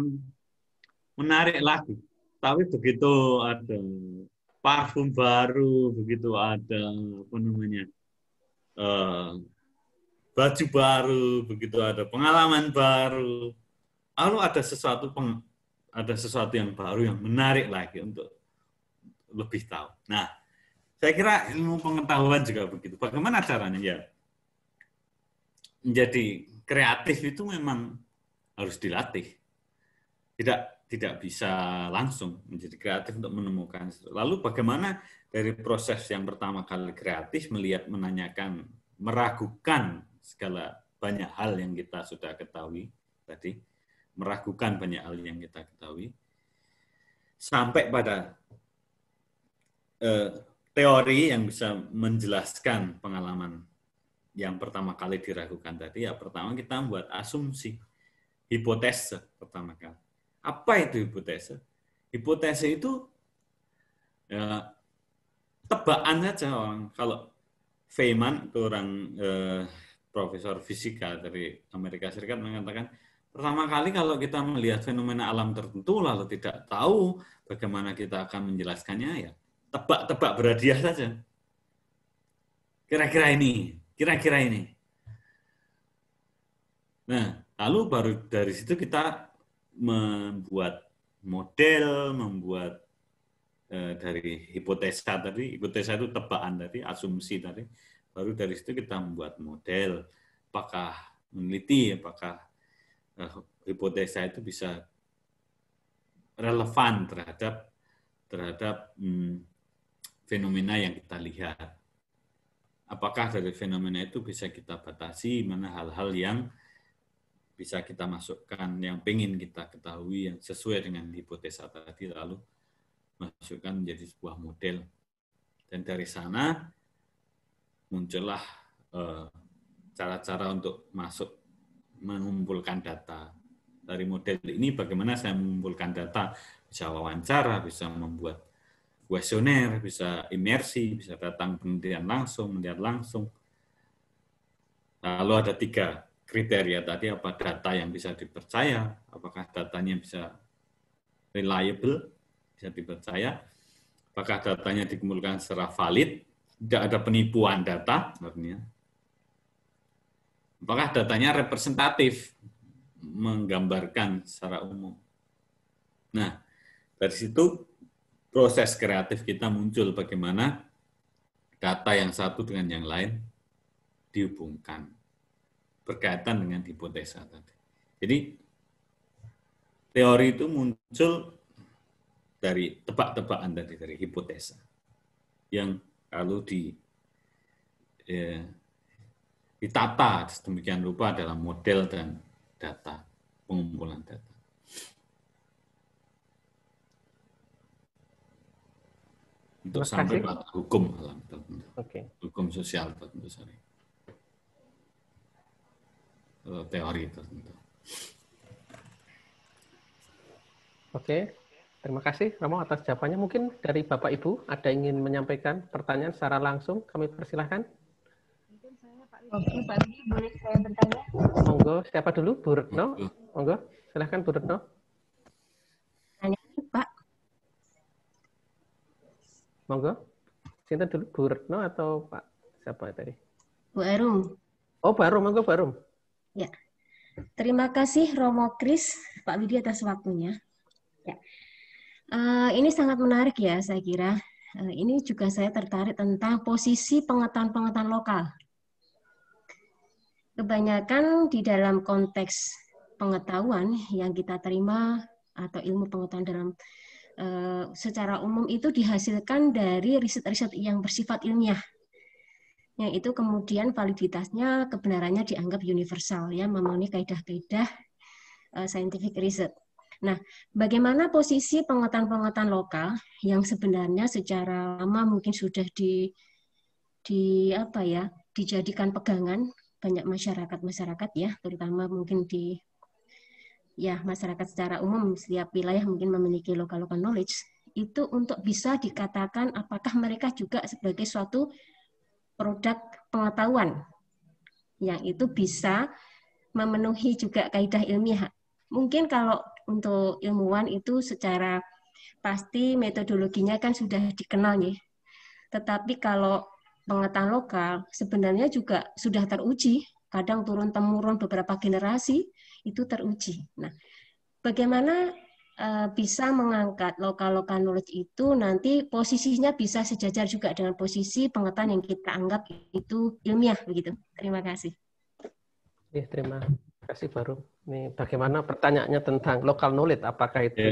Speaker 3: menarik lagi. Tapi begitu ada parfum baru, begitu ada apa namanya uh, baju baru, begitu ada pengalaman baru, lalu ada sesuatu peng, ada sesuatu yang baru yang menarik lagi untuk lebih tahu. Nah, saya kira ilmu pengetahuan juga begitu. Bagaimana caranya ya? Menjadi kreatif itu memang harus dilatih. Tidak tidak bisa langsung menjadi kreatif untuk menemukan. Lalu bagaimana dari proses yang pertama kali kreatif melihat menanyakan, meragukan segala banyak hal yang kita sudah ketahui tadi, meragukan banyak hal yang kita ketahui sampai pada eh, teori yang bisa menjelaskan pengalaman yang pertama kali diragukan tadi ya pertama kita membuat asumsi hipotesa pertama kali apa itu hipotesa hipotesa itu ya, tebakan saja orang kalau Feynman itu orang eh, profesor fisika dari Amerika Serikat mengatakan pertama kali kalau kita melihat fenomena alam tertentu lalu tidak tahu bagaimana kita akan menjelaskannya ya tebak-tebak berhadiah saja. Kira-kira ini, kira-kira ini. Nah, lalu baru dari situ kita membuat model, membuat e, dari hipotesa tadi, hipotesa itu tebakan tadi, asumsi tadi. Baru dari situ kita membuat model, apakah meneliti, apakah e, hipotesa itu bisa relevan terhadap terhadap hmm, fenomena yang kita lihat. Apakah dari fenomena itu bisa kita batasi, mana hal-hal yang bisa kita masukkan, yang pengen kita ketahui, yang sesuai dengan hipotesa tadi, lalu masukkan menjadi sebuah model. Dan dari sana muncullah eh, cara-cara untuk masuk mengumpulkan data. Dari model ini bagaimana saya mengumpulkan data, bisa wawancara, bisa membuat kuesioner, bisa imersi, bisa datang penelitian langsung, melihat langsung. Lalu ada tiga kriteria tadi, apa data yang bisa dipercaya, apakah datanya bisa reliable, bisa dipercaya, apakah datanya dikumpulkan secara valid, tidak ada penipuan data, artinya. Apakah datanya representatif, menggambarkan secara umum. Nah, dari situ proses kreatif kita muncul bagaimana data yang satu dengan yang lain dihubungkan berkaitan dengan hipotesa tadi. Jadi teori itu muncul dari tebak-tebakan tadi dari hipotesa yang lalu di ya, ditata sedemikian rupa dalam model dan data pengumpulan data. untuk sampai pada hukum tertentu. Okay. Hukum sosial tertentu sorry. Teori tertentu.
Speaker 1: Oke. Okay. Terima kasih Romo atas jawabannya. Mungkin dari Bapak Ibu ada ingin menyampaikan pertanyaan secara langsung, kami persilahkan.
Speaker 2: Mungkin saya Pak Ibu, Pak Ibu
Speaker 5: boleh saya bertanya?
Speaker 1: Monggo, siapa dulu? Bu Retno? Monggo, silahkan Bu Retno. Monggo. Sinta dulu Bu Retno atau Pak siapa tadi?
Speaker 5: Bu Arum. Oh,
Speaker 1: Bu Arum, monggo Arum.
Speaker 5: Ya. Terima kasih Romo Kris, Pak Widi atas waktunya. Ya. Uh, ini sangat menarik ya saya kira. Uh, ini juga saya tertarik tentang posisi pengetahuan-pengetahuan lokal. Kebanyakan di dalam konteks pengetahuan yang kita terima atau ilmu pengetahuan dalam Eh, secara umum itu dihasilkan dari riset-riset yang bersifat ilmiah yang itu kemudian validitasnya kebenarannya dianggap universal ya memenuhi kaidah-kaidah eh, scientific research. Nah, bagaimana posisi pengetahuan-pengetahuan lokal yang sebenarnya secara lama mungkin sudah di di apa ya dijadikan pegangan banyak masyarakat masyarakat ya terutama mungkin di ya masyarakat secara umum setiap wilayah mungkin memiliki local-local knowledge itu untuk bisa dikatakan apakah mereka juga sebagai suatu produk pengetahuan yang itu bisa memenuhi juga kaidah ilmiah. Mungkin kalau untuk ilmuwan itu secara pasti metodologinya kan sudah dikenal nih. Tetapi kalau pengetahuan lokal sebenarnya juga sudah teruji, kadang turun temurun beberapa generasi itu teruji. Nah, bagaimana uh, bisa mengangkat lokal-lokal knowledge itu nanti posisinya bisa sejajar juga dengan posisi pengetahuan yang kita anggap itu ilmiah begitu. Terima kasih.
Speaker 1: Ya, terima kasih Baru. Nih, bagaimana pertanyaannya tentang lokal knowledge apakah itu ya.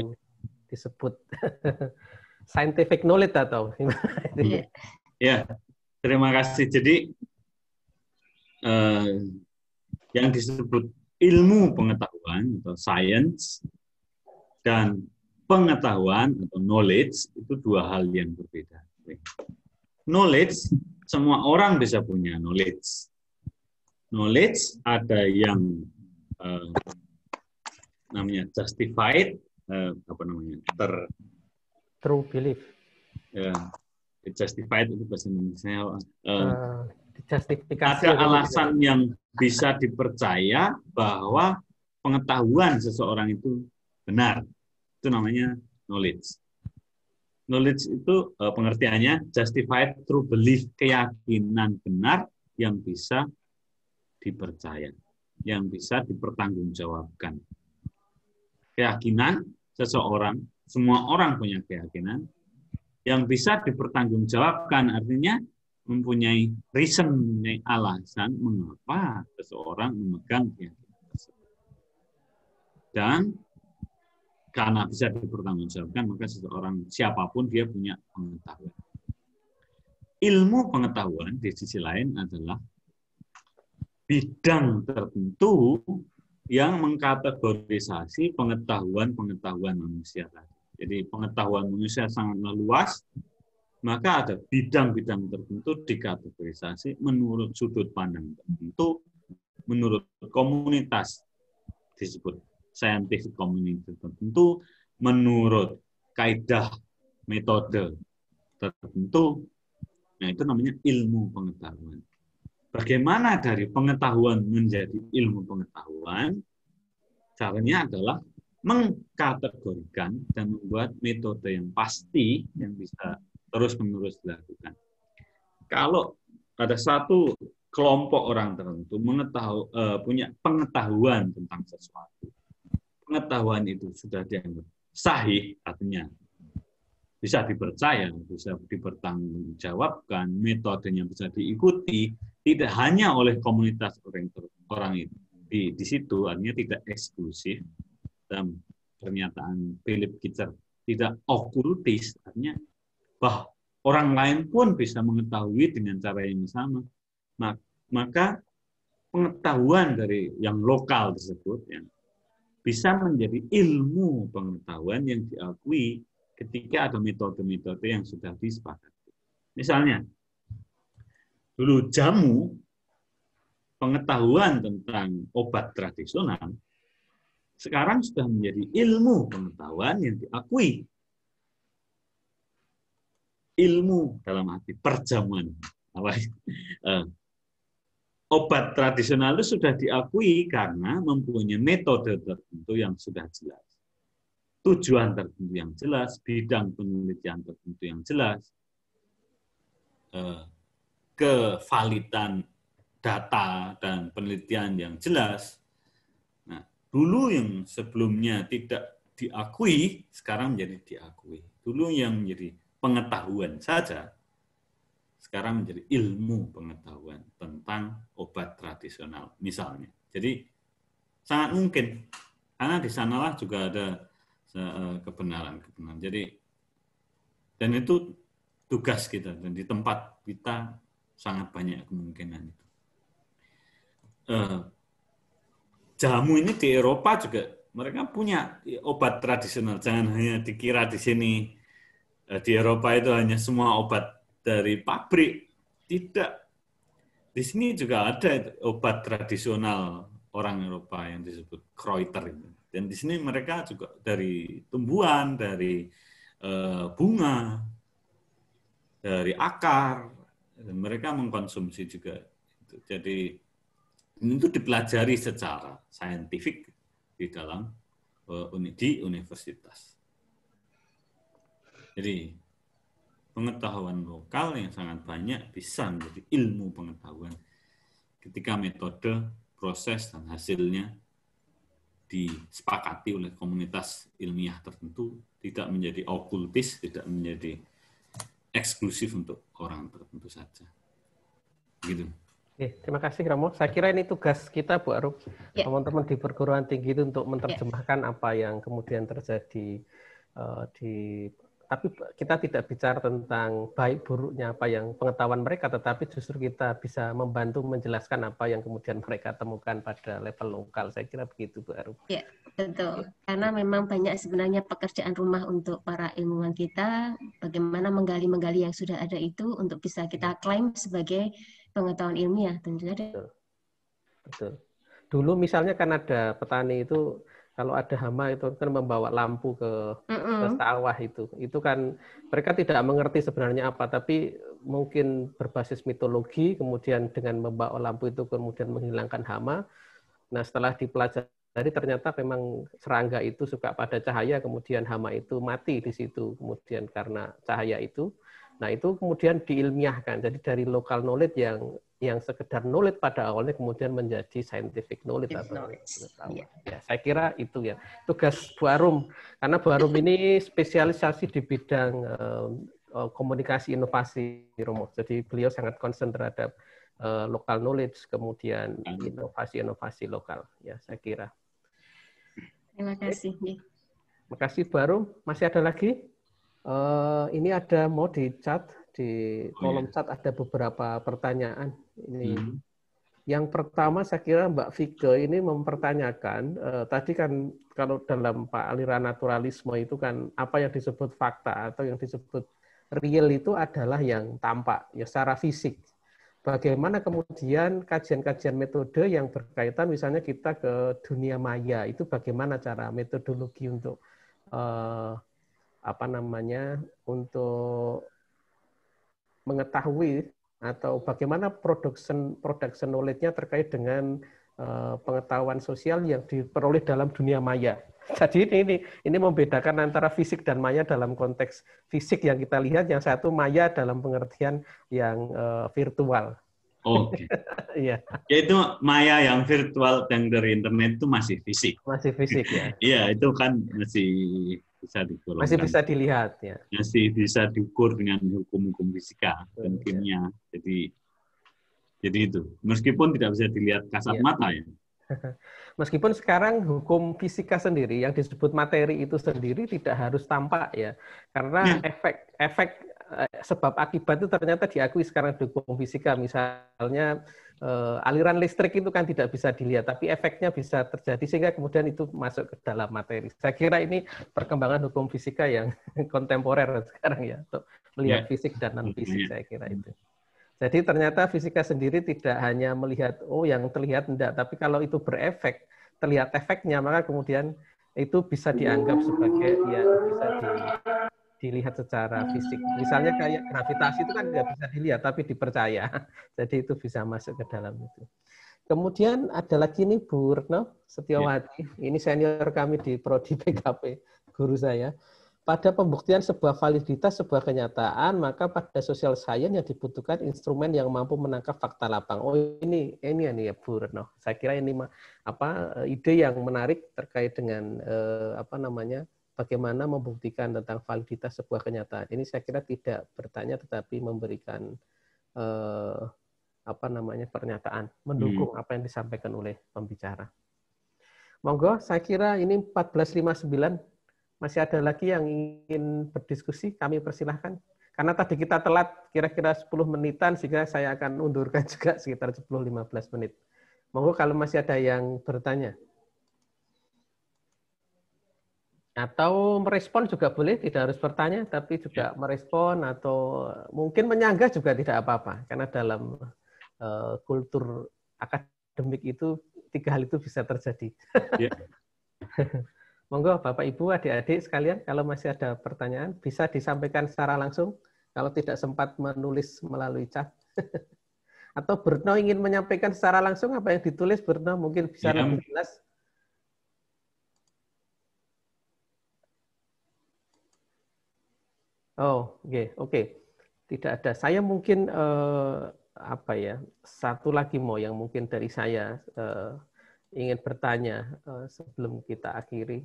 Speaker 1: disebut [laughs] scientific knowledge atau
Speaker 3: Ya, terima kasih. Jadi Uh, yang disebut ilmu pengetahuan atau science dan pengetahuan atau knowledge itu dua hal yang berbeda. Knowledge semua orang bisa punya knowledge. Knowledge ada yang uh, namanya justified uh, apa namanya ter true belief. Ya, justified itu bahasa Indonesia. Uh, uh
Speaker 1: justifikasi ada alasan
Speaker 3: yang bisa dipercaya bahwa pengetahuan seseorang itu benar. Itu namanya knowledge. Knowledge itu eh, pengertiannya justified through belief, keyakinan benar yang bisa dipercaya, yang bisa dipertanggungjawabkan. Keyakinan seseorang, semua orang punya keyakinan yang bisa dipertanggungjawabkan artinya mempunyai reason, mempunyai alasan mengapa seseorang memegang keyakinan Dan karena bisa dipertanggungjawabkan, maka seseorang siapapun dia punya pengetahuan. Ilmu pengetahuan di sisi lain adalah bidang tertentu yang mengkategorisasi pengetahuan-pengetahuan manusia Jadi pengetahuan manusia sangat meluas, maka ada bidang-bidang tertentu dikategorisasi menurut sudut pandang tertentu, menurut komunitas disebut scientific community tertentu, menurut kaidah metode tertentu, nah itu namanya ilmu pengetahuan. Bagaimana dari pengetahuan menjadi ilmu pengetahuan? Caranya adalah mengkategorikan dan membuat metode yang pasti yang bisa terus-menerus dilakukan. Kalau ada satu kelompok orang tertentu mengetahui uh, eh, punya pengetahuan tentang sesuatu, pengetahuan itu sudah dianggap sahih, artinya bisa dipercaya, bisa dipertanggungjawabkan, metodenya bisa diikuti, tidak hanya oleh komunitas orang orang itu di, di situ artinya tidak eksklusif Dan pernyataan Philip Kitcher tidak okultis artinya bahwa orang lain pun bisa mengetahui dengan cara yang sama. Maka pengetahuan dari yang lokal tersebut ya, bisa menjadi ilmu pengetahuan yang diakui ketika ada metode-metode yang sudah disepakati. Misalnya, dulu jamu, pengetahuan tentang obat tradisional, sekarang sudah menjadi ilmu pengetahuan yang diakui ilmu dalam arti perjamuan. Eh, obat tradisional itu sudah diakui karena mempunyai metode tertentu yang sudah jelas. Tujuan tertentu yang jelas, bidang penelitian tertentu yang jelas, eh, kevalidan data dan penelitian yang jelas. Nah, dulu yang sebelumnya tidak diakui, sekarang menjadi diakui. Dulu yang menjadi pengetahuan saja, sekarang menjadi ilmu pengetahuan tentang obat tradisional misalnya. Jadi sangat mungkin karena di sanalah juga ada e, kebenaran-kebenaran. Jadi dan itu tugas kita dan di tempat kita sangat banyak kemungkinan itu. Uh, jamu ini di Eropa juga mereka punya obat tradisional, jangan hanya dikira di sini Eh, di Eropa itu hanya semua obat dari pabrik. Tidak. Di sini juga ada obat tradisional orang Eropa yang disebut Kreuter. Dan di sini mereka juga dari tumbuhan, dari eh, bunga, dari akar. mereka mengkonsumsi juga. Jadi itu dipelajari secara saintifik di dalam eh, di universitas. Jadi pengetahuan lokal yang sangat banyak bisa menjadi ilmu pengetahuan ketika metode, proses, dan hasilnya disepakati oleh komunitas ilmiah tertentu, tidak menjadi okultis, tidak menjadi eksklusif untuk orang tertentu saja. Gitu.
Speaker 1: Oke, terima kasih Romo. Saya kira ini tugas kita Bu Arum, ya. teman-teman di perguruan tinggi itu untuk ya. menerjemahkan ya. apa yang kemudian terjadi eh, di tapi kita tidak bicara tentang baik buruknya apa yang pengetahuan mereka, tetapi justru kita bisa membantu menjelaskan apa yang kemudian mereka temukan pada level lokal. Saya kira begitu, Bu Aru.
Speaker 5: Ya, betul. Ya. Karena memang banyak sebenarnya pekerjaan rumah untuk para ilmuwan kita, bagaimana menggali-menggali yang sudah ada itu untuk bisa kita hmm. klaim sebagai pengetahuan ilmiah, tentunya. Betul.
Speaker 1: betul. Dulu misalnya kan ada petani itu kalau ada hama itu kan membawa lampu ke, mm -mm. sawah itu. Itu kan mereka tidak mengerti sebenarnya apa, tapi mungkin berbasis mitologi, kemudian dengan membawa lampu itu kemudian menghilangkan hama. Nah setelah dipelajari ternyata memang serangga itu suka pada cahaya, kemudian hama itu mati di situ, kemudian karena cahaya itu. Nah itu kemudian diilmiahkan. Jadi dari lokal knowledge yang yang sekedar knowledge pada awalnya kemudian menjadi scientific knowledge It's atau Yeah. Iya. Ya, saya kira itu ya tugas Bu Arum karena Bu Arum ini spesialisasi di bidang um, komunikasi inovasi di Romo. Jadi beliau sangat concern terhadap uh, eh, local knowledge kemudian hmm. inovasi-inovasi lokal ya saya kira.
Speaker 5: Terima kasih. Terima
Speaker 1: kasih Bu Arum. Masih ada lagi? Uh, ini ada mau di chat di oh, kolom iya. chat ada beberapa pertanyaan ini. Hmm. Yang pertama saya kira Mbak Vike ini mempertanyakan eh, tadi kan kalau dalam Pak aliran naturalisme itu kan apa yang disebut fakta atau yang disebut real itu adalah yang tampak ya secara fisik. Bagaimana kemudian kajian-kajian metode yang berkaitan misalnya kita ke dunia maya itu bagaimana cara metodologi untuk eh, apa namanya untuk mengetahui atau bagaimana production production knowledge-nya terkait dengan uh, pengetahuan sosial yang diperoleh dalam dunia maya. [laughs] Jadi ini, ini ini membedakan antara fisik dan maya dalam konteks fisik yang kita lihat, yang satu maya dalam pengertian yang uh, virtual. Oh, oke. Okay. [laughs] Iya.
Speaker 3: Yaitu maya yang virtual yang dari internet itu masih fisik. Masih fisik ya. [laughs] Iya, itu kan masih bisa digolongkan. Masih bisa
Speaker 1: dilihat ya.
Speaker 3: Masih bisa diukur dengan hukum-hukum fisika Betul, dan kimia. Ya. Jadi jadi itu. Meskipun tidak bisa dilihat kasat ya. mata ya.
Speaker 1: [laughs] Meskipun sekarang hukum fisika sendiri yang disebut materi itu sendiri tidak harus tampak ya, karena ya. efek efek efek eh, sebab akibat itu ternyata diakui sekarang di hukum fisika misalnya uh, aliran listrik itu kan tidak bisa dilihat, tapi efeknya bisa terjadi sehingga kemudian itu masuk ke dalam materi. Saya kira ini perkembangan hukum fisika yang [laughs] kontemporer sekarang ya untuk melihat yeah. fisik dan non fisik. Yeah. Saya kira itu. Jadi ternyata fisika sendiri tidak hanya melihat oh yang terlihat tidak, tapi kalau itu berefek terlihat efeknya maka kemudian itu bisa dianggap sebagai ya bisa di dilihat secara fisik. Hmm. Misalnya kayak gravitasi itu kan nggak bisa dilihat, tapi dipercaya. [laughs] Jadi itu bisa masuk ke dalam itu. Kemudian ada lagi nih Bu Retno Setiawati, Yeah. ini senior kami di Prodi PKP, [laughs] guru saya. Pada pembuktian sebuah validitas sebuah kenyataan, maka pada sosial science yang dibutuhkan instrumen yang mampu menangkap fakta lapang. Oh ini ini ya nih ya Bu Retno. Saya kira ini apa eh, ide yang menarik terkait dengan eh, apa namanya bagaimana membuktikan tentang validitas sebuah kenyataan. Ini saya kira tidak bertanya tetapi memberikan eh, apa namanya pernyataan mendukung hmm. apa yang disampaikan oleh pembicara. Monggo, saya kira ini 1459 masih ada lagi yang ingin berdiskusi, kami persilahkan. Karena tadi kita telat kira-kira 10 menitan, sehingga saya akan undurkan [laughs] juga sekitar 10-15 menit. Monggo kalau masih ada yang bertanya. atau merespon juga boleh, tidak harus bertanya, tapi juga ya. merespon atau mungkin menyanggah juga tidak apa-apa, karena dalam uh, kultur akademik itu tiga hal itu bisa terjadi. Ya. [laughs] Monggo Bapak Ibu, adik-adik sekalian, kalau masih ada pertanyaan bisa disampaikan secara langsung, kalau tidak sempat menulis melalui chat. [laughs] atau Berno ingin menyampaikan secara langsung apa yang ditulis Berno mungkin bisa ya. lebih jelas Oh, oke, okay, oke. Okay. Tidak ada. Saya mungkin uh, apa ya? Satu lagi mau yang mungkin dari saya uh, ingin bertanya uh, sebelum kita akhiri.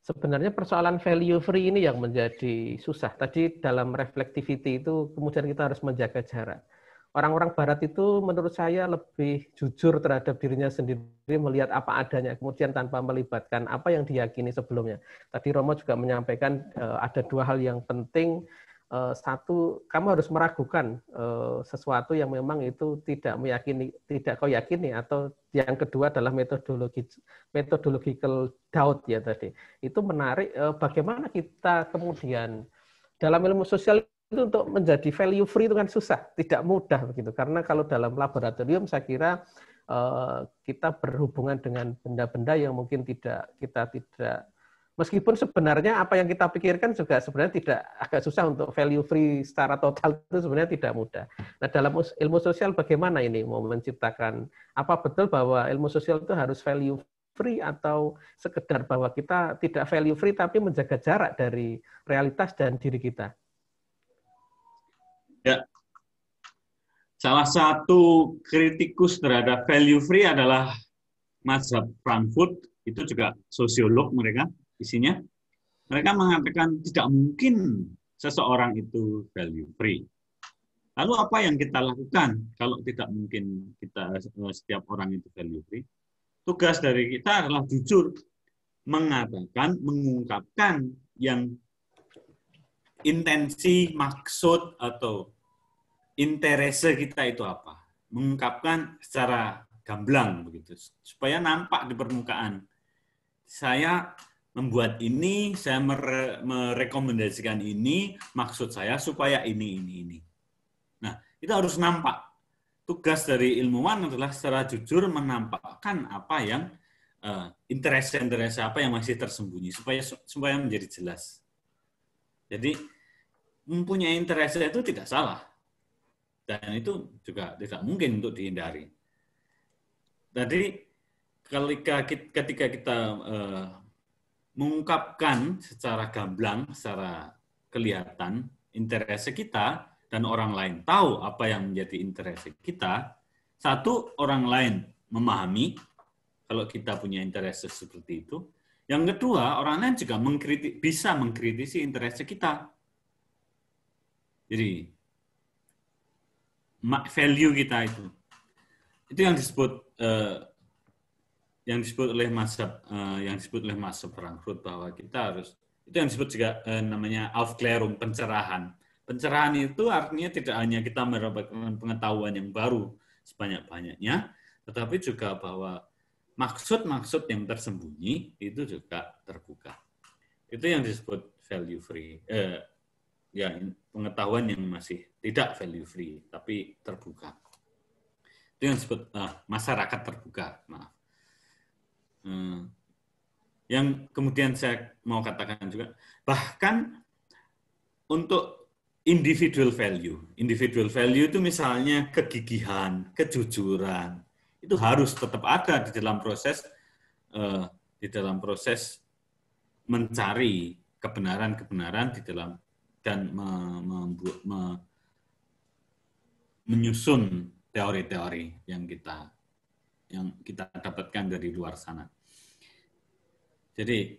Speaker 1: Sebenarnya persoalan value free ini yang menjadi susah. Tadi dalam reflektiviti itu kemudian kita harus menjaga jarak orang-orang Barat itu menurut saya lebih jujur terhadap dirinya sendiri melihat apa adanya, kemudian tanpa melibatkan apa yang diyakini sebelumnya. Tadi Romo juga menyampaikan uh, ada dua hal yang penting. Uh, satu, kamu harus meragukan uh, sesuatu yang memang itu tidak meyakini, tidak kau yakini, atau yang kedua adalah metodologi metodological doubt ya tadi. Itu menarik. Uh, bagaimana kita kemudian dalam ilmu sosial itu untuk menjadi value free itu kan susah, tidak mudah begitu. Karena kalau dalam laboratorium saya kira eh, kita berhubungan dengan benda-benda yang mungkin tidak kita tidak meskipun sebenarnya apa yang kita pikirkan juga sebenarnya tidak agak susah untuk value free secara total itu sebenarnya tidak mudah. Nah dalam ilmu sosial bagaimana ini mau menciptakan apa betul bahwa ilmu sosial itu harus value free atau sekedar bahwa kita tidak value free tapi menjaga jarak dari realitas dan diri kita?
Speaker 3: Ya. Salah satu kritikus terhadap value free adalah mazhab Frankfurt, itu juga sosiolog mereka isinya. Mereka mengatakan tidak mungkin seseorang itu value free. Lalu apa yang kita lakukan kalau tidak mungkin kita eh, setiap orang itu value free? Tugas dari kita adalah jujur mengatakan, mengungkapkan yang intensi, maksud atau interese kita itu apa. Mengungkapkan secara gamblang begitu supaya nampak di permukaan. Saya membuat ini, saya mere merekomendasikan ini, maksud saya supaya ini ini ini. Nah, itu harus nampak. Tugas dari ilmuwan adalah secara jujur menampakkan apa yang uh, interest-interest apa yang masih tersembunyi supaya supaya menjadi jelas. Jadi mempunyai interest itu tidak salah dan itu juga tidak mungkin untuk dihindari. Jadi ketika kita, ketika kita uh, mengungkapkan secara gamblang, secara kelihatan interest kita dan orang lain tahu apa yang menjadi interest kita, satu orang lain memahami kalau kita punya interest seperti itu. Yang kedua, orang lain juga mengkritik, bisa mengkritisi interest kita. Jadi value kita itu. Itu yang disebut uh, yang disebut oleh masab uh, eh, yang disebut oleh masab Frankfurt bahwa kita harus itu yang disebut juga uh, namanya aufklärung pencerahan. Pencerahan itu artinya tidak hanya kita mendapatkan pengetahuan yang baru sebanyak-banyaknya, tetapi juga bahwa maksud-maksud yang tersembunyi itu juga terbuka. Itu yang disebut value free, eh, ya pengetahuan yang masih tidak value free tapi terbuka itu yang disebut uh, masyarakat terbuka maaf hmm. yang kemudian saya mau katakan juga bahkan untuk individual value individual value itu misalnya kegigihan kejujuran itu harus tetap ada di dalam proses uh, di dalam proses mencari kebenaran-kebenaran di dalam dan membuat me, me, menyusun teori-teori yang kita yang kita dapatkan dari luar sana. Jadi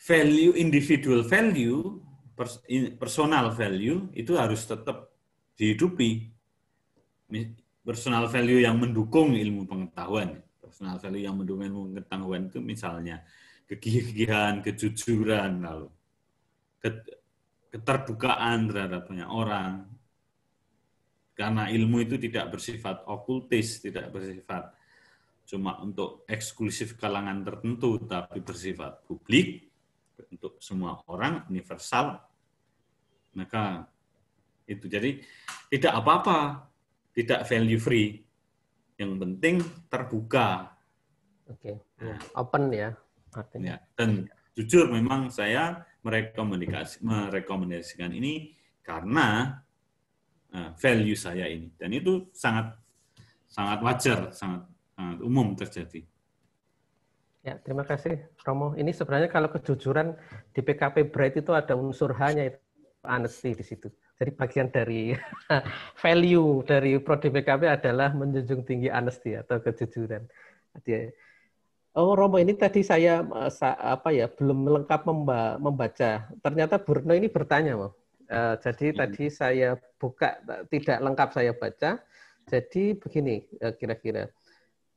Speaker 3: value individual value personal value itu harus tetap dihidupi. Personal value yang mendukung ilmu pengetahuan, personal value yang mendukung ilmu pengetahuan itu misalnya kegigihan, kejujuran lalu keterbukaan terhadap banyak orang, karena ilmu itu tidak bersifat okultis, tidak bersifat cuma untuk eksklusif kalangan tertentu, tapi bersifat publik untuk semua orang universal. Maka itu jadi tidak apa-apa, tidak value free. Yang penting terbuka.
Speaker 1: Oke, okay. Ya, nah. open ya. Artinya. Ya,
Speaker 3: dan jujur memang saya merekomendasikan ini karena Eh, value saya ini dan itu sangat sangat wajar sangat, sangat umum terjadi
Speaker 1: ya terima kasih Romo ini sebenarnya kalau kejujuran di PKP Bright itu ada unsur hanya itu honesty di situ jadi bagian dari [laughs] value dari prodi PKP adalah menjunjung tinggi honesty atau kejujuran Oh Romo ini tadi saya eh, apa ya belum lengkap membaca. Ternyata Burno ini bertanya, Mo Eh, jadi hmm. tadi saya buka tidak lengkap saya baca. Jadi begini eh, kira-kira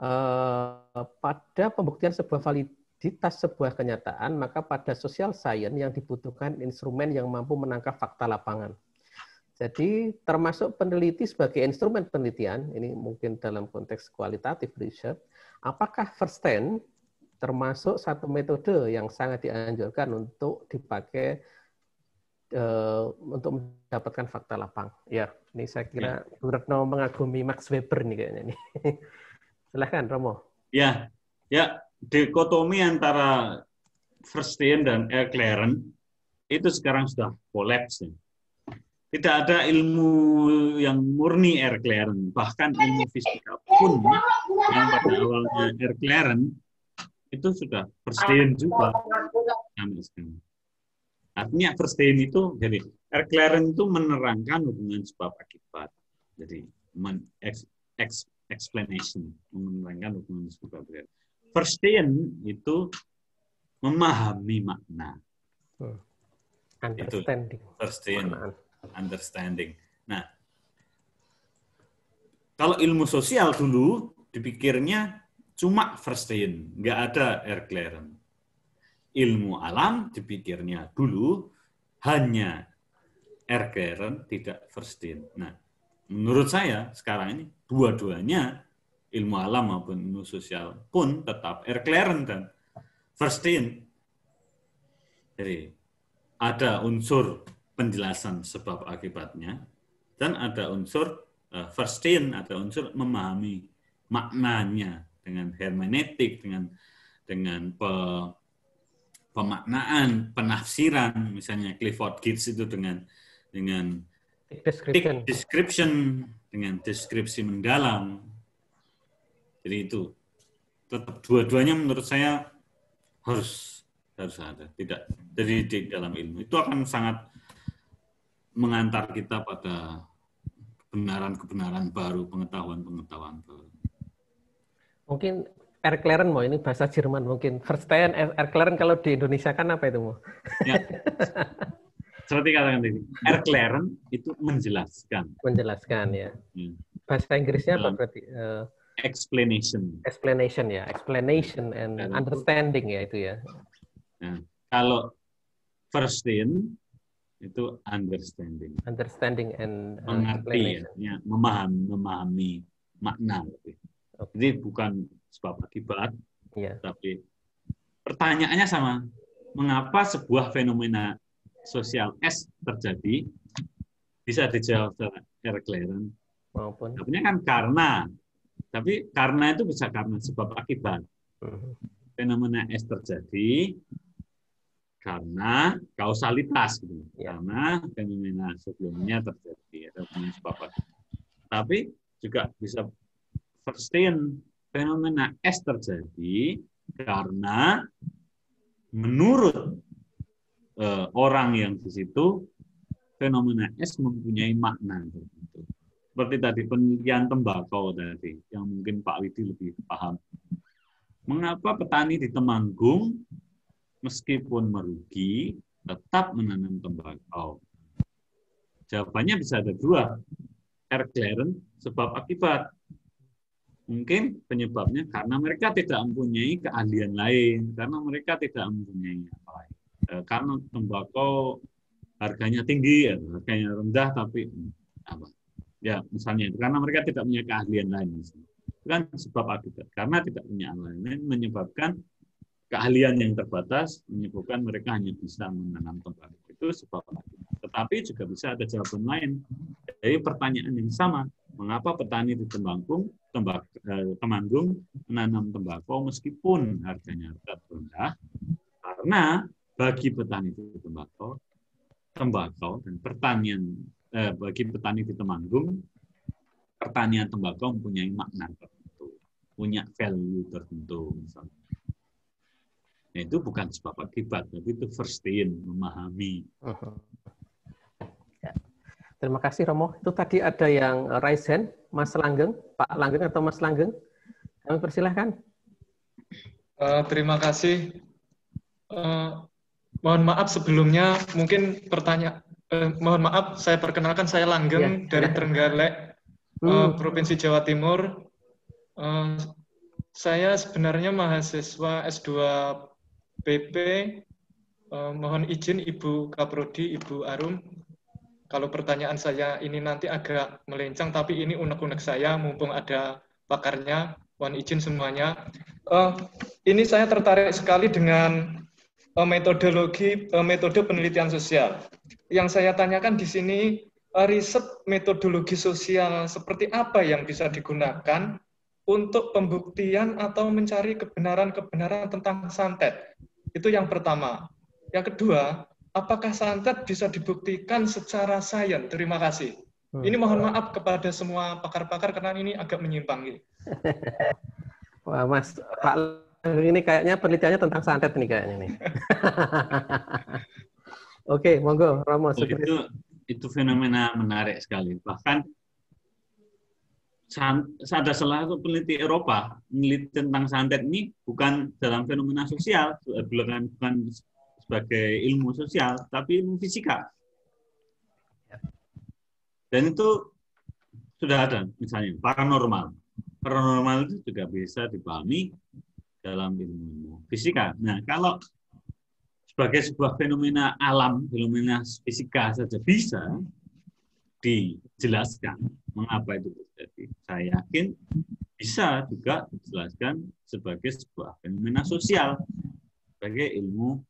Speaker 1: uh, pada pembuktian sebuah validitas sebuah kenyataan maka pada social science yang dibutuhkan instrumen yang mampu menangkap fakta lapangan. Jadi termasuk peneliti sebagai instrumen penelitian ini mungkin dalam konteks kualitatif research. Apakah first hand termasuk satu metode yang sangat dianjurkan untuk dipakai Eh, untuk mendapatkan fakta lapang. Ya, ini saya kira ya. Retno mengagumi Max Weber nih kayaknya nih. [laughs] Silahkan Romo.
Speaker 3: Ya, ya dikotomi antara Verstehen dan Erklären itu sekarang sudah kolaps. Tidak ada ilmu yang murni Erklären, bahkan ilmu fisika pun yang pada awalnya Erklären itu sudah Verstehen juga. Sama Artinya first aid itu jadi air itu menerangkan hubungan sebab akibat. Jadi men ex, ex, explanation menerangkan hubungan sebab akibat. First aid itu memahami makna. Hmm. Understanding. Itu, first aid, understanding. Nah, kalau ilmu sosial dulu dipikirnya cuma first aid, nggak ada air ilmu alam dipikirnya dulu hanya erkeren tidak verstehen. Nah, menurut saya sekarang ini dua-duanya ilmu alam maupun ilmu sosial pun tetap erklären dan verstehen. Jadi ada unsur penjelasan sebab akibatnya dan ada unsur uh, eh, verstehen, ada unsur memahami maknanya dengan hermeneutik, dengan dengan pemaknaan, penafsiran, misalnya Clifford Geertz itu dengan dengan description. description dengan deskripsi mendalam. Jadi itu tetap dua-duanya menurut saya harus harus ada. Tidak jadi di dalam ilmu itu akan sangat mengantar kita pada kebenaran-kebenaran baru, pengetahuan-pengetahuan baru.
Speaker 1: Mungkin Erklären mau ini bahasa Jerman mungkin. Verstehen Erklären kalau di Indonesia kan apa itu mau?
Speaker 3: Ya. Seperti katakan tadi, Erklären itu menjelaskan. Menjelaskan ya. Hmm.
Speaker 1: Bahasa Inggrisnya Dalam apa berarti? Uh, explanation. Explanation ya, explanation and Dalam. Ya. understanding ya itu ya.
Speaker 3: Nah, kalau verstehen itu understanding.
Speaker 1: Understanding and uh, mengerti ya,
Speaker 3: ya, memahami, memahami makna. Jadi bukan sebab akibat. Iya. Tapi pertanyaannya sama. Mengapa sebuah fenomena sosial S terjadi? Bisa dijawab secara Erkleren. Maupun. kan karena. Tapi karena itu bisa karena sebab akibat. Mhm. Fenomena S terjadi karena kausalitas gitu. Ya. Karena fenomena sebelumnya terjadi ada sebab akibat. Tapi juga bisa sustain fenomena S terjadi karena menurut e, orang yang di situ fenomena S mempunyai makna tertentu. Seperti tadi penelitian tembakau tadi yang mungkin Pak Widi lebih paham. Mengapa petani di Temanggung meskipun merugi tetap menanam tembakau? Jawabannya bisa ada dua. Air clearance sebab akibat Mungkin penyebabnya karena mereka tidak mempunyai keahlian lain, karena mereka tidak mempunyai apa lain. E, karena tembakau harganya tinggi, ya, harganya rendah, tapi apa? Ya, misalnya karena mereka tidak punya keahlian lain. Misalnya. Itu kan sebab akibat. Karena tidak punya keahlian lain menyebabkan keahlian yang terbatas menyebabkan mereka hanya bisa menanam tembakau. Itu sebab akibat. Tetapi juga bisa ada jawaban lain dari pertanyaan yang sama Mengapa petani di Tembangkung, tembak, eh, Temanggung menanam tembakau meskipun harganya tetap rendah? Karena bagi petani di tembakau, tembakau dan pertanian eh, bagi petani di Temanggung, pertanian tembakau mempunyai makna tertentu, punya value tertentu misalnya. Nah, itu bukan sebab akibat, tapi itu first in memahami
Speaker 1: Terima kasih Romo. Itu tadi ada yang eh, raise hand, Mas Langgeng, Pak Langgeng atau Mas Langgeng. Kami persilahkan.
Speaker 7: Uh, terima kasih. Uh, mohon maaf sebelumnya, mungkin pertanyaan, uh, mohon maaf, saya perkenalkan saya Langgeng ya, dari ya. Trenggalek, hmm. Provinsi Jawa Timur. Uh, saya sebenarnya mahasiswa S2 PP. Uh, mohon izin Ibu Kaprodi, Ibu Arum, kalau pertanyaan saya ini nanti agak melenceng, tapi ini unek-unek saya, mumpung ada pakarnya, mohon izin semuanya. Uh, ini saya tertarik sekali dengan uh, metodologi uh, metode penelitian sosial. Yang saya tanyakan di sini, uh, riset metodologi sosial seperti apa yang bisa digunakan untuk pembuktian atau mencari kebenaran-kebenaran tentang santet. Itu yang pertama. Yang kedua, apakah santet bisa dibuktikan secara sains? Terima kasih. Hmm. Ini mohon maaf kepada semua pakar-pakar karena ini agak menyimpang gitu.
Speaker 1: [laughs] Wah, Mas, Pak ini kayaknya penelitiannya tentang santet nih kayaknya nih. [laughs] Oke, okay, monggo Romo. Oh, itu
Speaker 3: itu fenomena menarik sekali. Bahkan ada salah satu peneliti Eropa meneliti tentang santet ini bukan dalam fenomena sosial, bukan sebagai ilmu sosial, tapi ilmu fisika. Ya. Dan itu sudah ada, misalnya paranormal. Paranormal itu juga bisa dipahami dalam ilmu fisika. Nah, kalau sebagai sebuah fenomena alam, fenomena fisika saja bisa dijelaskan mengapa itu terjadi. Saya yakin bisa juga dijelaskan sebagai sebuah fenomena sosial, sebagai ilmu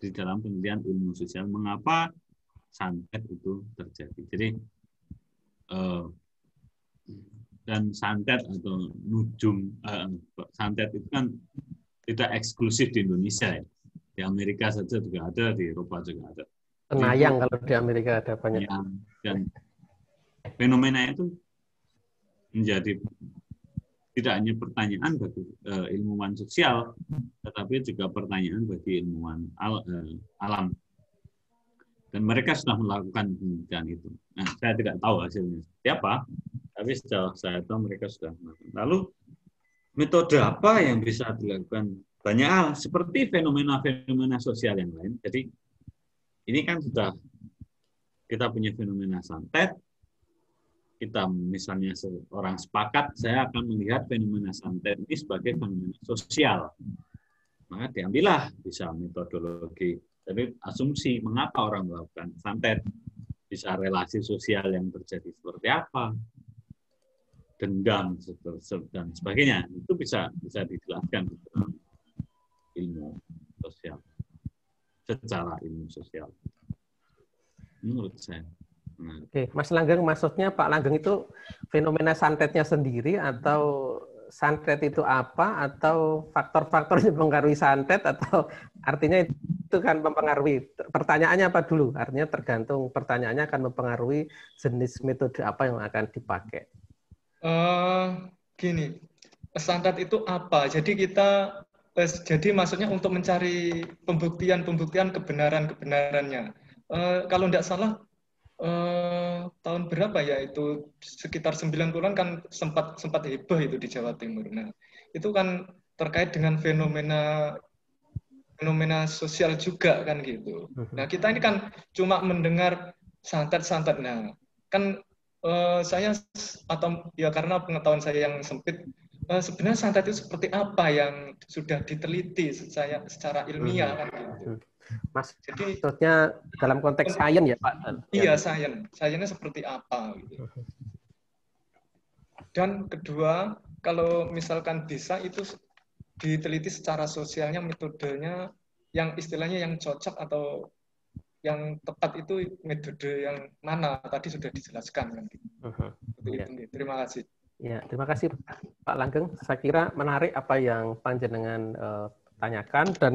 Speaker 3: di dalam penelitian ilmu sosial mengapa santet itu terjadi. Jadi eh, dan santet atau nujum eh, santet itu kan tidak eksklusif di Indonesia ya. Di Amerika saja juga ada, di Eropa juga ada. Penayang kalau di Amerika
Speaker 1: ada banyak. Iya,
Speaker 3: dan fenomena itu menjadi tidak hanya pertanyaan bagi uh, ilmuwan sosial, tetapi juga pertanyaan bagi ilmuwan al, uh, alam. Dan mereka sudah melakukan penelitian itu. Nah, saya tidak tahu hasilnya siapa, tapi sejauh saya tahu mereka sudah melakukan. Lalu metode apa yang bisa dilakukan? Banyak hal, seperti fenomena-fenomena sosial yang lain. Jadi ini kan sudah kita punya fenomena santet, kita misalnya seorang sepakat, saya akan melihat fenomena santet ini sebagai fenomena sosial. Maka diambilah bisa metodologi, jadi asumsi mengapa orang melakukan santet, bisa relasi sosial yang terjadi seperti apa, dendam dan sebagainya itu bisa bisa dijelaskan di dalam ilmu sosial secara ilmu sosial menurut saya. Hmm.
Speaker 1: Oke, Mas Langgeng maksudnya Pak Langgeng itu fenomena santetnya sendiri atau santet itu apa atau faktor-faktor yang mempengaruhi santet atau artinya itu kan mempengaruhi pertanyaannya apa dulu? Artinya tergantung pertanyaannya akan mempengaruhi jenis metode apa yang akan dipakai.
Speaker 7: Uh, gini, santet itu apa? Jadi kita eh, jadi maksudnya untuk mencari pembuktian-pembuktian kebenaran-kebenarannya. Uh, kalau tidak salah Eh, tahun berapa ya itu sekitar 90-an kan sempat sempat heboh itu di Jawa Timur. Nah, itu kan terkait dengan fenomena fenomena sosial juga kan gitu. Mhm. Nah, kita ini kan cuma mendengar santet-santet. Nah, kan uh, saya atau ya karena pengetahuan saya yang sempit eh, sebenarnya santet itu seperti apa yang sudah diteliti secara, secara ilmiah mhm. kan gitu. Mhm. Mas jadi
Speaker 1: maksudnya dalam konteks sains ya Pak?
Speaker 7: Iya sains, sainsnya seperti apa gitu. Dan kedua, kalau misalkan desa itu diteliti secara sosialnya metodenya yang istilahnya yang cocok atau yang tepat itu metode yang mana tadi sudah dijelaskan nanti. Uh-huh. Ya. terima kasih.
Speaker 1: Ya, terima kasih Pak Langgeng. Saya kira menarik apa yang panjenengan uh, tanyakan dan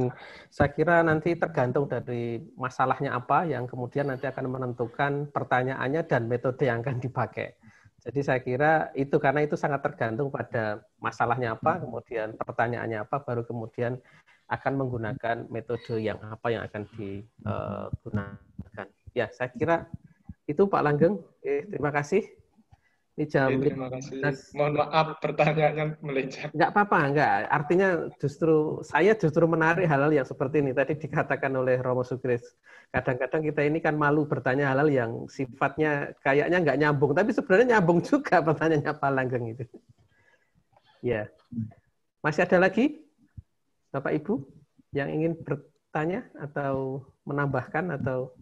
Speaker 1: saya kira nanti tergantung dari masalahnya apa yang kemudian nanti akan menentukan pertanyaannya dan metode yang akan dipakai. Jadi saya kira itu karena itu sangat tergantung pada masalahnya apa, hmm. kemudian pertanyaannya apa, baru kemudian akan menggunakan metode yang apa yang akan digunakan. Eh, ya, saya kira itu Pak Langgeng. Eh, terima kasih. Ini jam ya, terima kasih.
Speaker 7: Mohon maaf pertanyaannya melenceng.
Speaker 1: Enggak apa-apa, enggak. Artinya justru saya justru menarik halal yang seperti ini. Tadi dikatakan oleh Romo Sugris. Kadang-kadang kita ini kan malu bertanya halal yang sifatnya kayaknya enggak nyambung, tapi sebenarnya nyambung juga pertanyaannya Pak Langgeng itu. Ya. Masih ada lagi? Bapak Ibu yang ingin bertanya atau menambahkan atau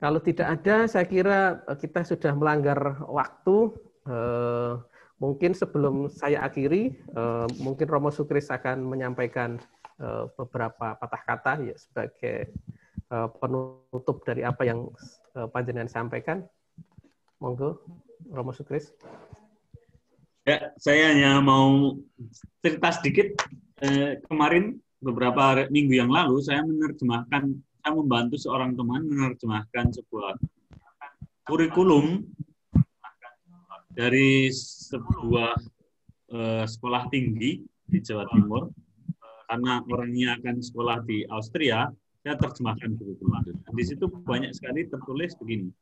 Speaker 1: kalau tidak ada, saya kira eh, kita sudah melanggar waktu. Eh, mungkin sebelum saya akhiri, eh, mungkin Romo Sukris akan menyampaikan beberapa patah kata ya sebagai penutup dari apa yang Panjenengan sampaikan. Monggo, Romo Sukris.
Speaker 3: Ya, saya hanya mau cerita sedikit. Kemarin beberapa minggu yang lalu saya menerjemahkan saya membantu seorang teman menerjemahkan sebuah kurikulum dari sebuah uh, sekolah tinggi di Jawa Timur karena orangnya akan sekolah di Austria saya terjemahkan kurikulum di situ banyak sekali tertulis begini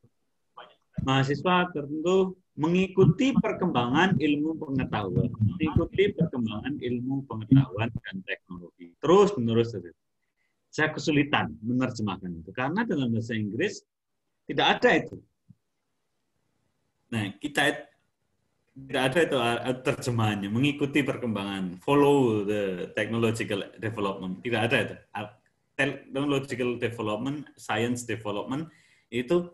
Speaker 3: mahasiswa tertentu mengikuti perkembangan ilmu pengetahuan mengikuti perkembangan ilmu pengetahuan dan teknologi terus menerus saya kesulitan menerjemahkan itu karena dalam bahasa Inggris tidak ada itu. Nah, kita tidak ada itu eh, terjemahannya, mengikuti perkembangan, follow the technological development. Tidak ada itu. Ah, technological development, science development itu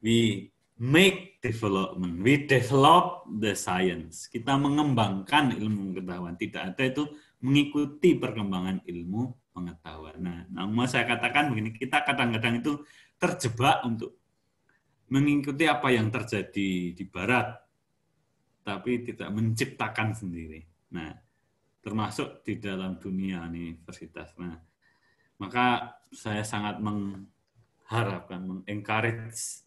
Speaker 3: we make development, we develop the science. Kita mengembangkan ilmu pengetahuan. Tidak ada itu mengikuti perkembangan ilmu pengetahuan. Nah, namun saya katakan begini, kita kadang-kadang itu terjebak untuk mengikuti apa yang terjadi di barat, tapi tidak menciptakan sendiri. Nah, termasuk di dalam dunia universitas. Nah, maka saya sangat mengharapkan, mengencourage,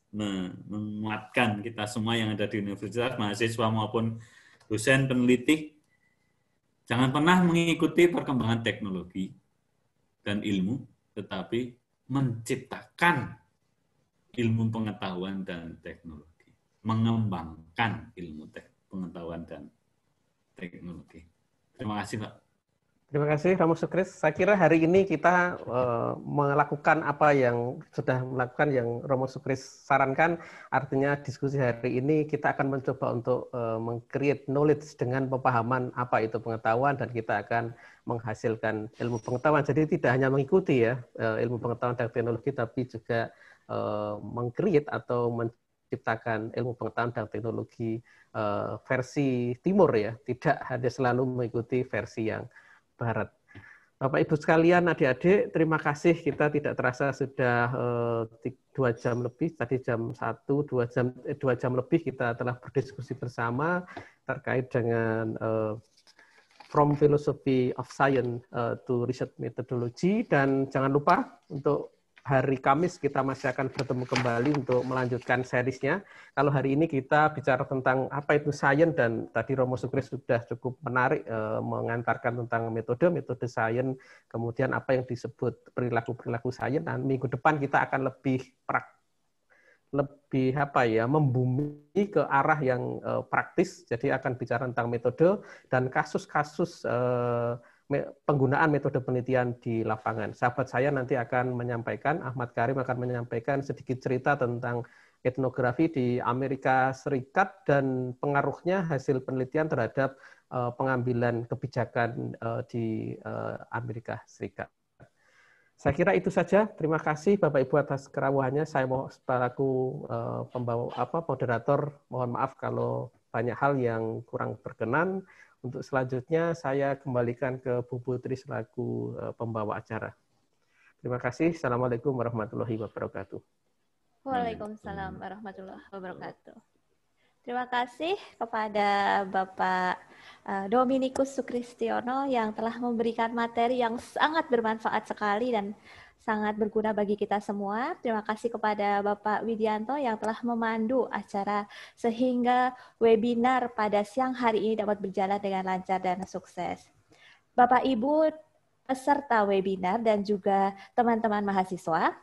Speaker 3: menguatkan kita semua yang ada di universitas, mahasiswa maupun dosen peneliti, jangan pernah mengikuti perkembangan teknologi, dan ilmu, tetapi menciptakan ilmu pengetahuan dan teknologi, mengembangkan ilmu pengetahuan dan teknologi. Terima kasih, Pak.
Speaker 1: Terima kasih Romo Sukris. Saya kira hari ini kita uh, melakukan apa yang sudah melakukan yang Romo Sukris sarankan. Artinya diskusi hari ini kita akan mencoba untuk uh, mengcreate knowledge dengan pemahaman apa itu pengetahuan dan kita akan menghasilkan ilmu pengetahuan. Jadi tidak hanya mengikuti ya uh, ilmu pengetahuan dan teknologi, tapi juga uh, mengcreate atau menciptakan ilmu pengetahuan dan teknologi uh, versi timur ya. Tidak hanya selalu mengikuti versi yang Barat. Bapak Ibu sekalian, adik-adik, terima kasih kita tidak terasa sudah eh, dua jam lebih. Tadi jam satu, dua jam eh, dua jam lebih kita telah berdiskusi bersama terkait dengan eh, from philosophy of science to research methodology dan jangan lupa untuk hari Kamis kita masih akan bertemu kembali untuk melanjutkan serisnya. Kalau hari ini kita bicara tentang apa itu sains dan tadi Romo Sukris sudah cukup menarik e, mengantarkan tentang metode, metode sains, kemudian apa yang disebut perilaku-perilaku sains dan minggu depan kita akan lebih praktis lebih apa ya membumi ke arah yang e, praktis jadi akan bicara tentang metode dan kasus-kasus eh, penggunaan metode penelitian di lapangan. Sahabat saya nanti akan menyampaikan, Ahmad Karim akan menyampaikan sedikit cerita tentang etnografi di Amerika Serikat dan pengaruhnya hasil penelitian terhadap eh, pengambilan kebijakan eh, di eh, Amerika Serikat. Saya kira itu saja. Terima kasih Bapak Ibu atas kerawuhannya. Saya mau selaku pembawa apa moderator mohon maaf kalau banyak hal yang kurang berkenan. Untuk selanjutnya saya kembalikan ke Bu Putri selaku eh, pembawa acara. Terima kasih. Assalamualaikum warahmatullahi wabarakatuh.
Speaker 6: Waalaikumsalam warahmatullahi wabarakatuh. Terima kasih kepada Bapak eh, Dominikus Sukristiono yang telah memberikan materi yang sangat bermanfaat sekali dan sangat berguna bagi kita semua. Terima kasih kepada Bapak Widianto yang telah memandu acara sehingga webinar pada siang hari ini dapat berjalan dengan lancar dan sukses. Bapak Ibu peserta webinar dan juga teman-teman mahasiswa,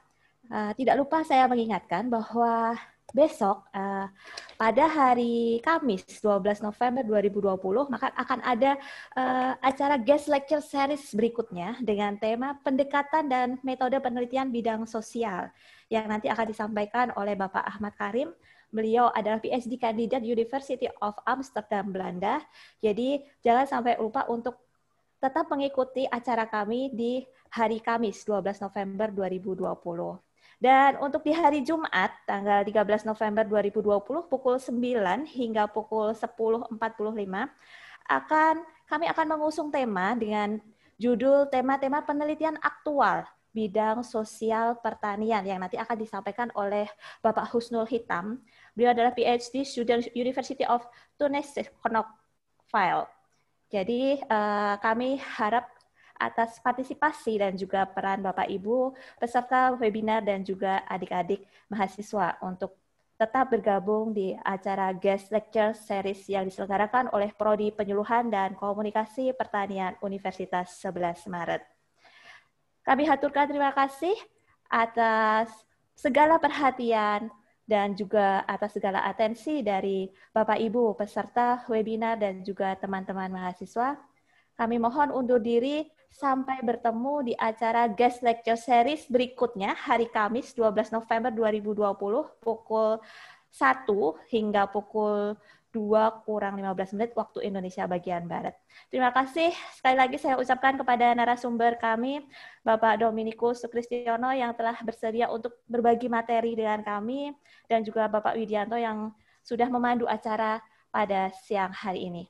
Speaker 6: eh, tidak lupa saya mengingatkan bahwa besok uh, pada hari Kamis 12 November 2020 maka akan ada uh, acara guest lecture series berikutnya dengan tema pendekatan dan metode penelitian bidang sosial yang nanti akan disampaikan oleh Bapak Ahmad Karim Beliau adalah PhD kandidat University of Amsterdam Belanda. Jadi jangan sampai lupa untuk tetap mengikuti acara kami di hari Kamis 12 November 2020. Dan untuk di hari Jumat, tanggal 13 November 2020, pukul 9 hingga pukul 10.45, akan kami akan mengusung tema dengan judul tema-tema penelitian aktual bidang sosial pertanian yang nanti akan disampaikan oleh Bapak Husnul Hitam. Beliau adalah PhD student University of Tunis Konokfile. Jadi eh, kami harap atas partisipasi dan juga peran Bapak Ibu peserta webinar dan juga adik-adik mahasiswa untuk tetap bergabung di acara guest lecture series yang diselenggarakan oleh Prodi Penyuluhan dan Komunikasi Pertanian Universitas 11 Maret. Kami haturkan terima kasih atas segala perhatian dan juga atas segala atensi dari Bapak Ibu peserta webinar dan juga teman-teman mahasiswa. Kami mohon undur diri sampai bertemu di acara guest lecture series berikutnya hari Kamis 12 November 2020 pukul 1 hingga pukul 2 kurang 15 menit waktu Indonesia bagian Barat. Terima kasih sekali lagi saya ucapkan kepada narasumber kami, Bapak Dominikus Sukristiono yang telah bersedia untuk berbagi materi dengan kami, dan juga Bapak Widianto yang sudah memandu acara pada siang hari ini.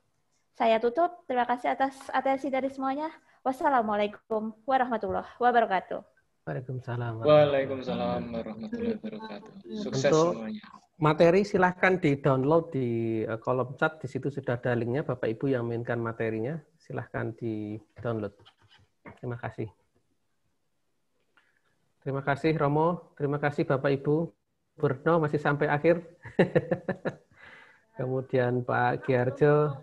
Speaker 6: Saya tutup. Terima kasih atas atensi dari semuanya. Wassalamualaikum warahmatullahi wabarakatuh.
Speaker 1: Waalaikumsalam. Waalaikumsalam
Speaker 7: warahmatullahi wabarakatuh.
Speaker 1: Sukses Untuk semuanya. Materi silahkan di-download di eh, kolom chat. Di situ sudah ada linknya. Bapak Ibu yang mainkan materinya, silahkan di-download. Terima kasih. Terima kasih Romo, terima kasih Bapak Ibu. Berno masih sampai akhir. [laughs] Kemudian Pak Giarjo,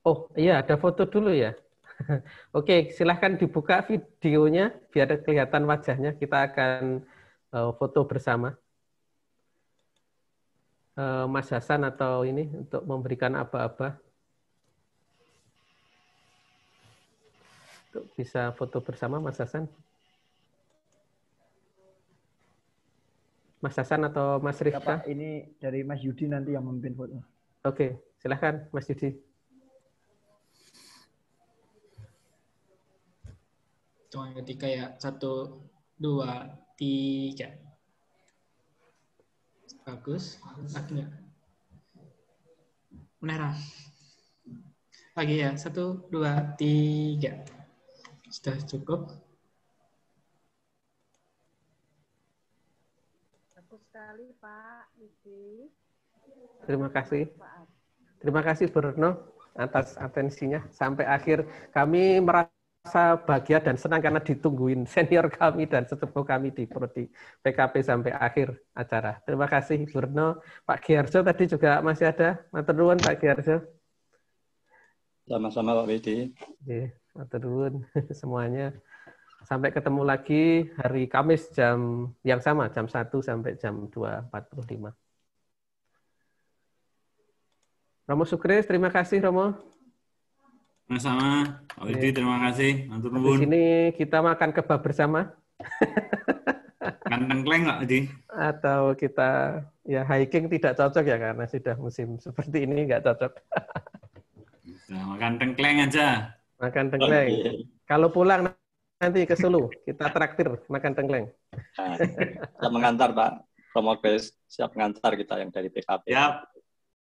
Speaker 1: Oh iya, ada foto dulu ya. [laughs] Oke, silahkan dibuka videonya biar kelihatan wajahnya. Kita akan uh, foto bersama. Uh, Mas Hasan atau ini untuk memberikan apa-apa. Untuk bisa foto bersama Mas Hasan. Mas Hasan atau Mas ya, Rifka?
Speaker 8: ini dari Mas Yudi nanti yang memimpin foto.
Speaker 1: Oke, silahkan Mas Yudi.
Speaker 7: hitungan ketika ya
Speaker 8: satu
Speaker 7: dua tiga bagus
Speaker 4: akhirnya merah lagi ya
Speaker 7: satu dua tiga sudah cukup
Speaker 4: bagus sekali Pak Idi terima kasih
Speaker 1: terima kasih Bruno atas atensinya sampai akhir kami merasa merasa bahagia dan senang karena ditungguin senior kami dan sesepuh kami di Prodi PKP sampai akhir acara. Terima kasih Burno, Pak Giarjo tadi juga masih ada. Maturun, Pak Giarjo.
Speaker 3: Sama-sama
Speaker 8: Pak Widi.
Speaker 1: Iya, [laughs] semuanya. Sampai ketemu lagi hari Kamis jam yang sama, jam 1 sampai jam 2.45. Romo Sukris terima kasih Romo.
Speaker 3: Sama-sama. Pak Widi, terima kasih. Matur nuwun. Di sini
Speaker 1: kita makan kebab bersama.
Speaker 3: [laughs] kan tengkleng nggak, Aldi?
Speaker 1: Atau kita ya hiking tidak cocok ya karena sudah musim seperti ini nggak cocok.
Speaker 3: Nah, makan tengkleng aja. Makan tengkleng. Okay.
Speaker 1: Kalau pulang nanti ke Solo, kita traktir
Speaker 2: makan tengkleng. kita nah, mengantar Pak. Romo siap mengantar kita yang dari PKP. Siap.